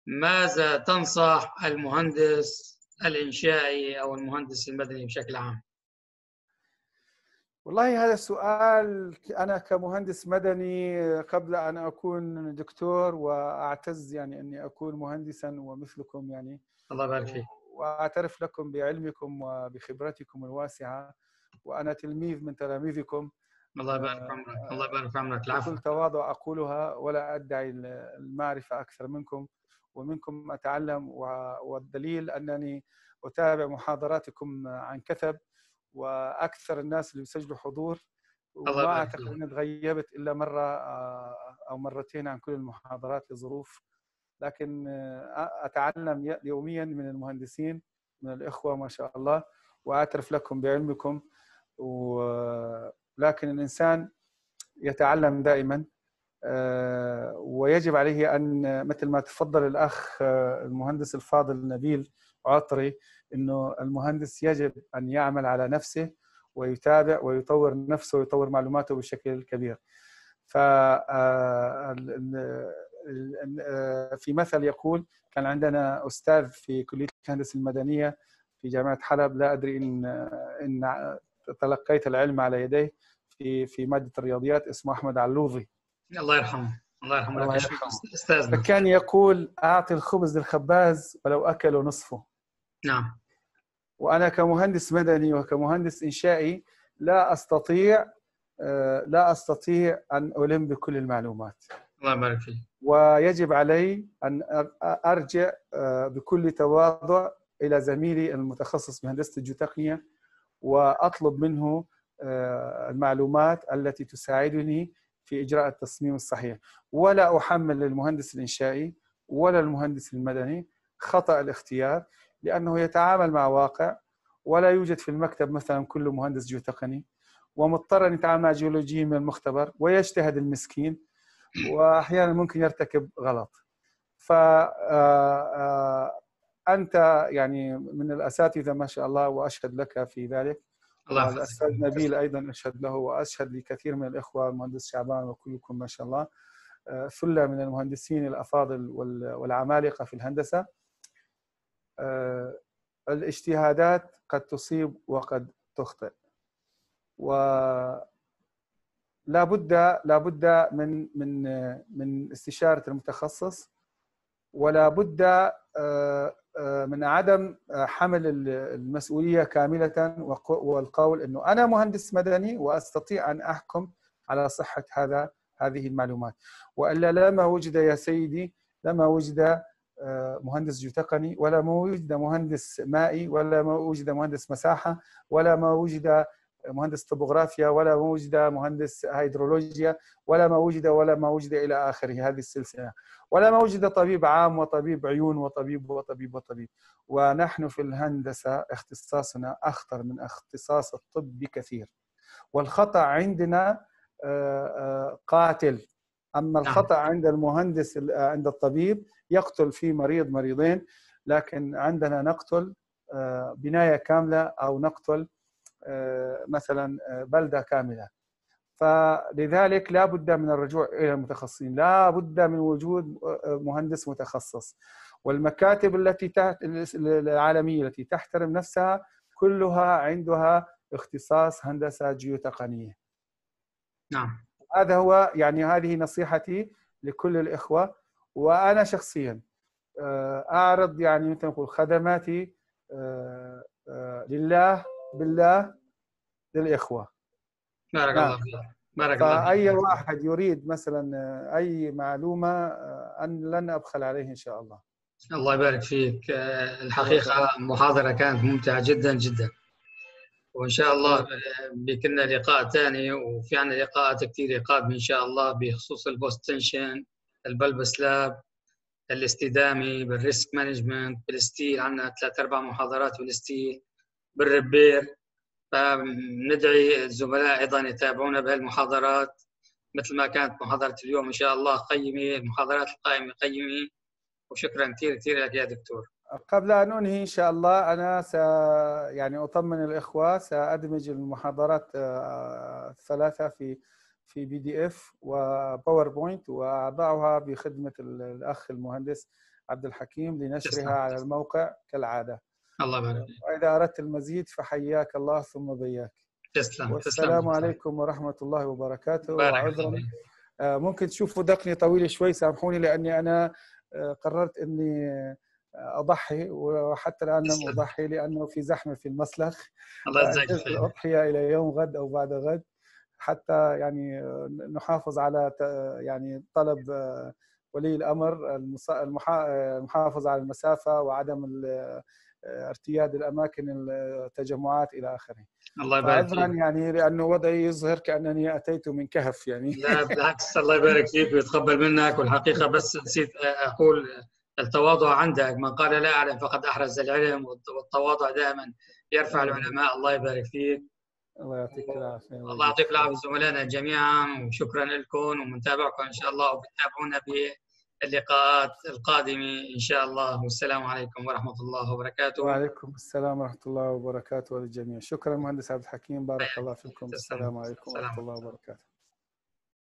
ماذا تنصح المهندس الانشائي او المهندس المدني بشكل عام؟ والله هذا السؤال انا كمهندس مدني قبل ان اكون دكتور واعتز يعني اني اكون مهندسا ومثلكم يعني الله يبارك فيك واعترف لكم بعلمكم وبخبرتكم الواسعه وانا تلميذ من تلاميذكم الله يبارك عمرك الله يبارك عمرك العفو بكل تواضع اقولها ولا ادعي المعرفه اكثر منكم ومنكم اتعلم والدليل انني اتابع محاضراتكم عن كثب واكثر الناس اللي بيسجلوا حضور وما اعتقد اني تغيبت الا مره آه، او مرتين عن كل المحاضرات لظروف لكن آه، اتعلم يوميا من المهندسين من الاخوه ما شاء الله واعترف لكم بعلمكم ولكن الانسان يتعلم دائما آه، ويجب عليه ان مثل ما تفضل الاخ المهندس الفاضل نبيل عطري انه المهندس يجب ان يعمل على نفسه ويتابع ويطور نفسه ويطور معلوماته بشكل كبير. ف آه، آه، في مثل يقول كان عندنا استاذ في كليه الهندسه المدنيه في جامعه حلب لا ادري ان ان تلقيت العلم على يديه في في ماده الرياضيات اسمه احمد علوظي. الله يرحمه الله يرحمه استاذنا كان يقول اعطي الخبز للخباز ولو اكله نصفه نعم وانا كمهندس مدني وكمهندس انشائي لا استطيع آه، لا استطيع ان الم بكل المعلومات الله يبارك فيك ويجب علي ان ارجع آه، بكل تواضع الى زميلي المتخصص بهندسه الجيوتقنيه واطلب منه آه، المعلومات التي تساعدني في اجراء التصميم الصحيح ولا احمل للمهندس الانشائي ولا المهندس المدني خطا الاختيار لأنه يتعامل مع واقع ولا يوجد في المكتب مثلا كل مهندس جيوتقني ومضطر أن يتعامل مع جيولوجيين من المختبر ويجتهد المسكين وأحيانا ممكن يرتكب غلط ف آه، آه، أنت يعني من الأساتذة ما شاء الله وأشهد لك في ذلك الله الأستاذ نبيل أيضا أشهد له وأشهد لكثير من الإخوة المهندس شعبان وكلكم ما شاء الله آه، ثلة من المهندسين الأفاضل والعمالقة في الهندسة آه، الاجتهادات قد تصيب وقد تخطئ و لابد بد من من من استشاره المتخصص ولا بد آه، آه، من عدم حمل المسؤوليه كامله والقول انه انا مهندس مدني واستطيع ان احكم على صحه هذا هذه المعلومات والا لما وجد يا سيدي لما وجد مهندس جيوتقني ولا ما وجد مهندس مائي ولا ما وجد مهندس مساحة ولا ما وجد مهندس طبوغرافيا ولا ما وجد مهندس هيدرولوجيا ولا ما وجد ولا ما وجد إلى آخره هذه السلسلة ولا ما وجد طبيب عام وطبيب عيون وطبيب وطبيب وطبيب ونحن في الهندسة اختصاصنا أخطر من اختصاص الطب بكثير والخطأ عندنا آه، آه، قاتل اما نعم. الخطا عند المهندس آه، عند الطبيب يقتل في مريض مريضين لكن عندنا نقتل آه، بنايه كامله او نقتل آه، مثلا بلده كامله فلذلك لا بد من الرجوع الى المتخصصين لا بد من وجود مهندس متخصص والمكاتب التي تحت العالميه التي تحترم نفسها كلها عندها اختصاص هندسه جيوتقنيه نعم هذا هو يعني هذه نصيحتي لكل الإخوة وأنا شخصيا آه، أعرض يعني مثل نقول خدماتي آه، آه، لله بالله للإخوة بارك نعم. الله فيك بارك الله فأي واحد يريد مثلا أي معلومة أن لن أبخل عليه إن شاء الله الله يبارك فيك الحقيقة محاضرة كانت ممتعة جدا جدا وان شاء الله آه، بكنا لقاء ثاني وفي عنا لقاءات كثيره قادمه ان شاء الله بخصوص البوستنشن البلبس البلب سلاب الاستدامه بالريسك مانجمنت بالستيل عندنا ثلاث اربع محاضرات بالستيل بالربير فندعي الزملاء ايضا يتابعونا بهالمحاضرات مثل ما كانت محاضره اليوم ان شاء الله قيمه المحاضرات القائمه قيمه وشكرا كثير كثير لك يا دكتور قبل ان انهي ان شاء الله انا س يعني اطمن الاخوه سادمج المحاضرات آه، الثلاثه في في بي دي اف وباوربوينت واضعها بخدمه الاخ المهندس عبد الحكيم لنشرها على الموقع كالعاده. الله يبارك واذا اردت المزيد فحياك الله ثم بياك. تسلم والسلام عليكم ورحمه الله وبركاته وعذرا آه، ممكن تشوفوا دقني طويل شوي سامحوني لاني انا آه، قررت اني اضحي وحتى الان لم اضحي لانه في زحمه في المسلخ الله يجزاك الاضحيه الى يوم غد او بعد غد حتى يعني نحافظ على يعني طلب آه، ولي الامر المحافظ على المسافه وعدم آه، ارتياد الاماكن التجمعات الى اخره الله يبارك فيك يعني لانه وضعي يظهر كانني اتيت من كهف يعني لا بالعكس الله يبارك فيك ويتقبل منك والحقيقه بس نسيت آه، اقول التواضع عندك من قال لا أعلم فقد أحرز العلم والتواضع دائما يرفع العلماء الله يبارك فيك الله يعطيك العافية الله يعطيك العافية زملائنا جميعا وشكرا لكم ومتابعكم إن شاء الله وبتابعونا باللقاءات القادمة إن شاء الله والسلام عليكم ورحمة الله وبركاته وعليكم السلام ورحمة الله وبركاته للجميع شكرا مهندس عبد الحكيم بارك طيب. الله فيكم السلام عليكم ورحمة الله وبركاته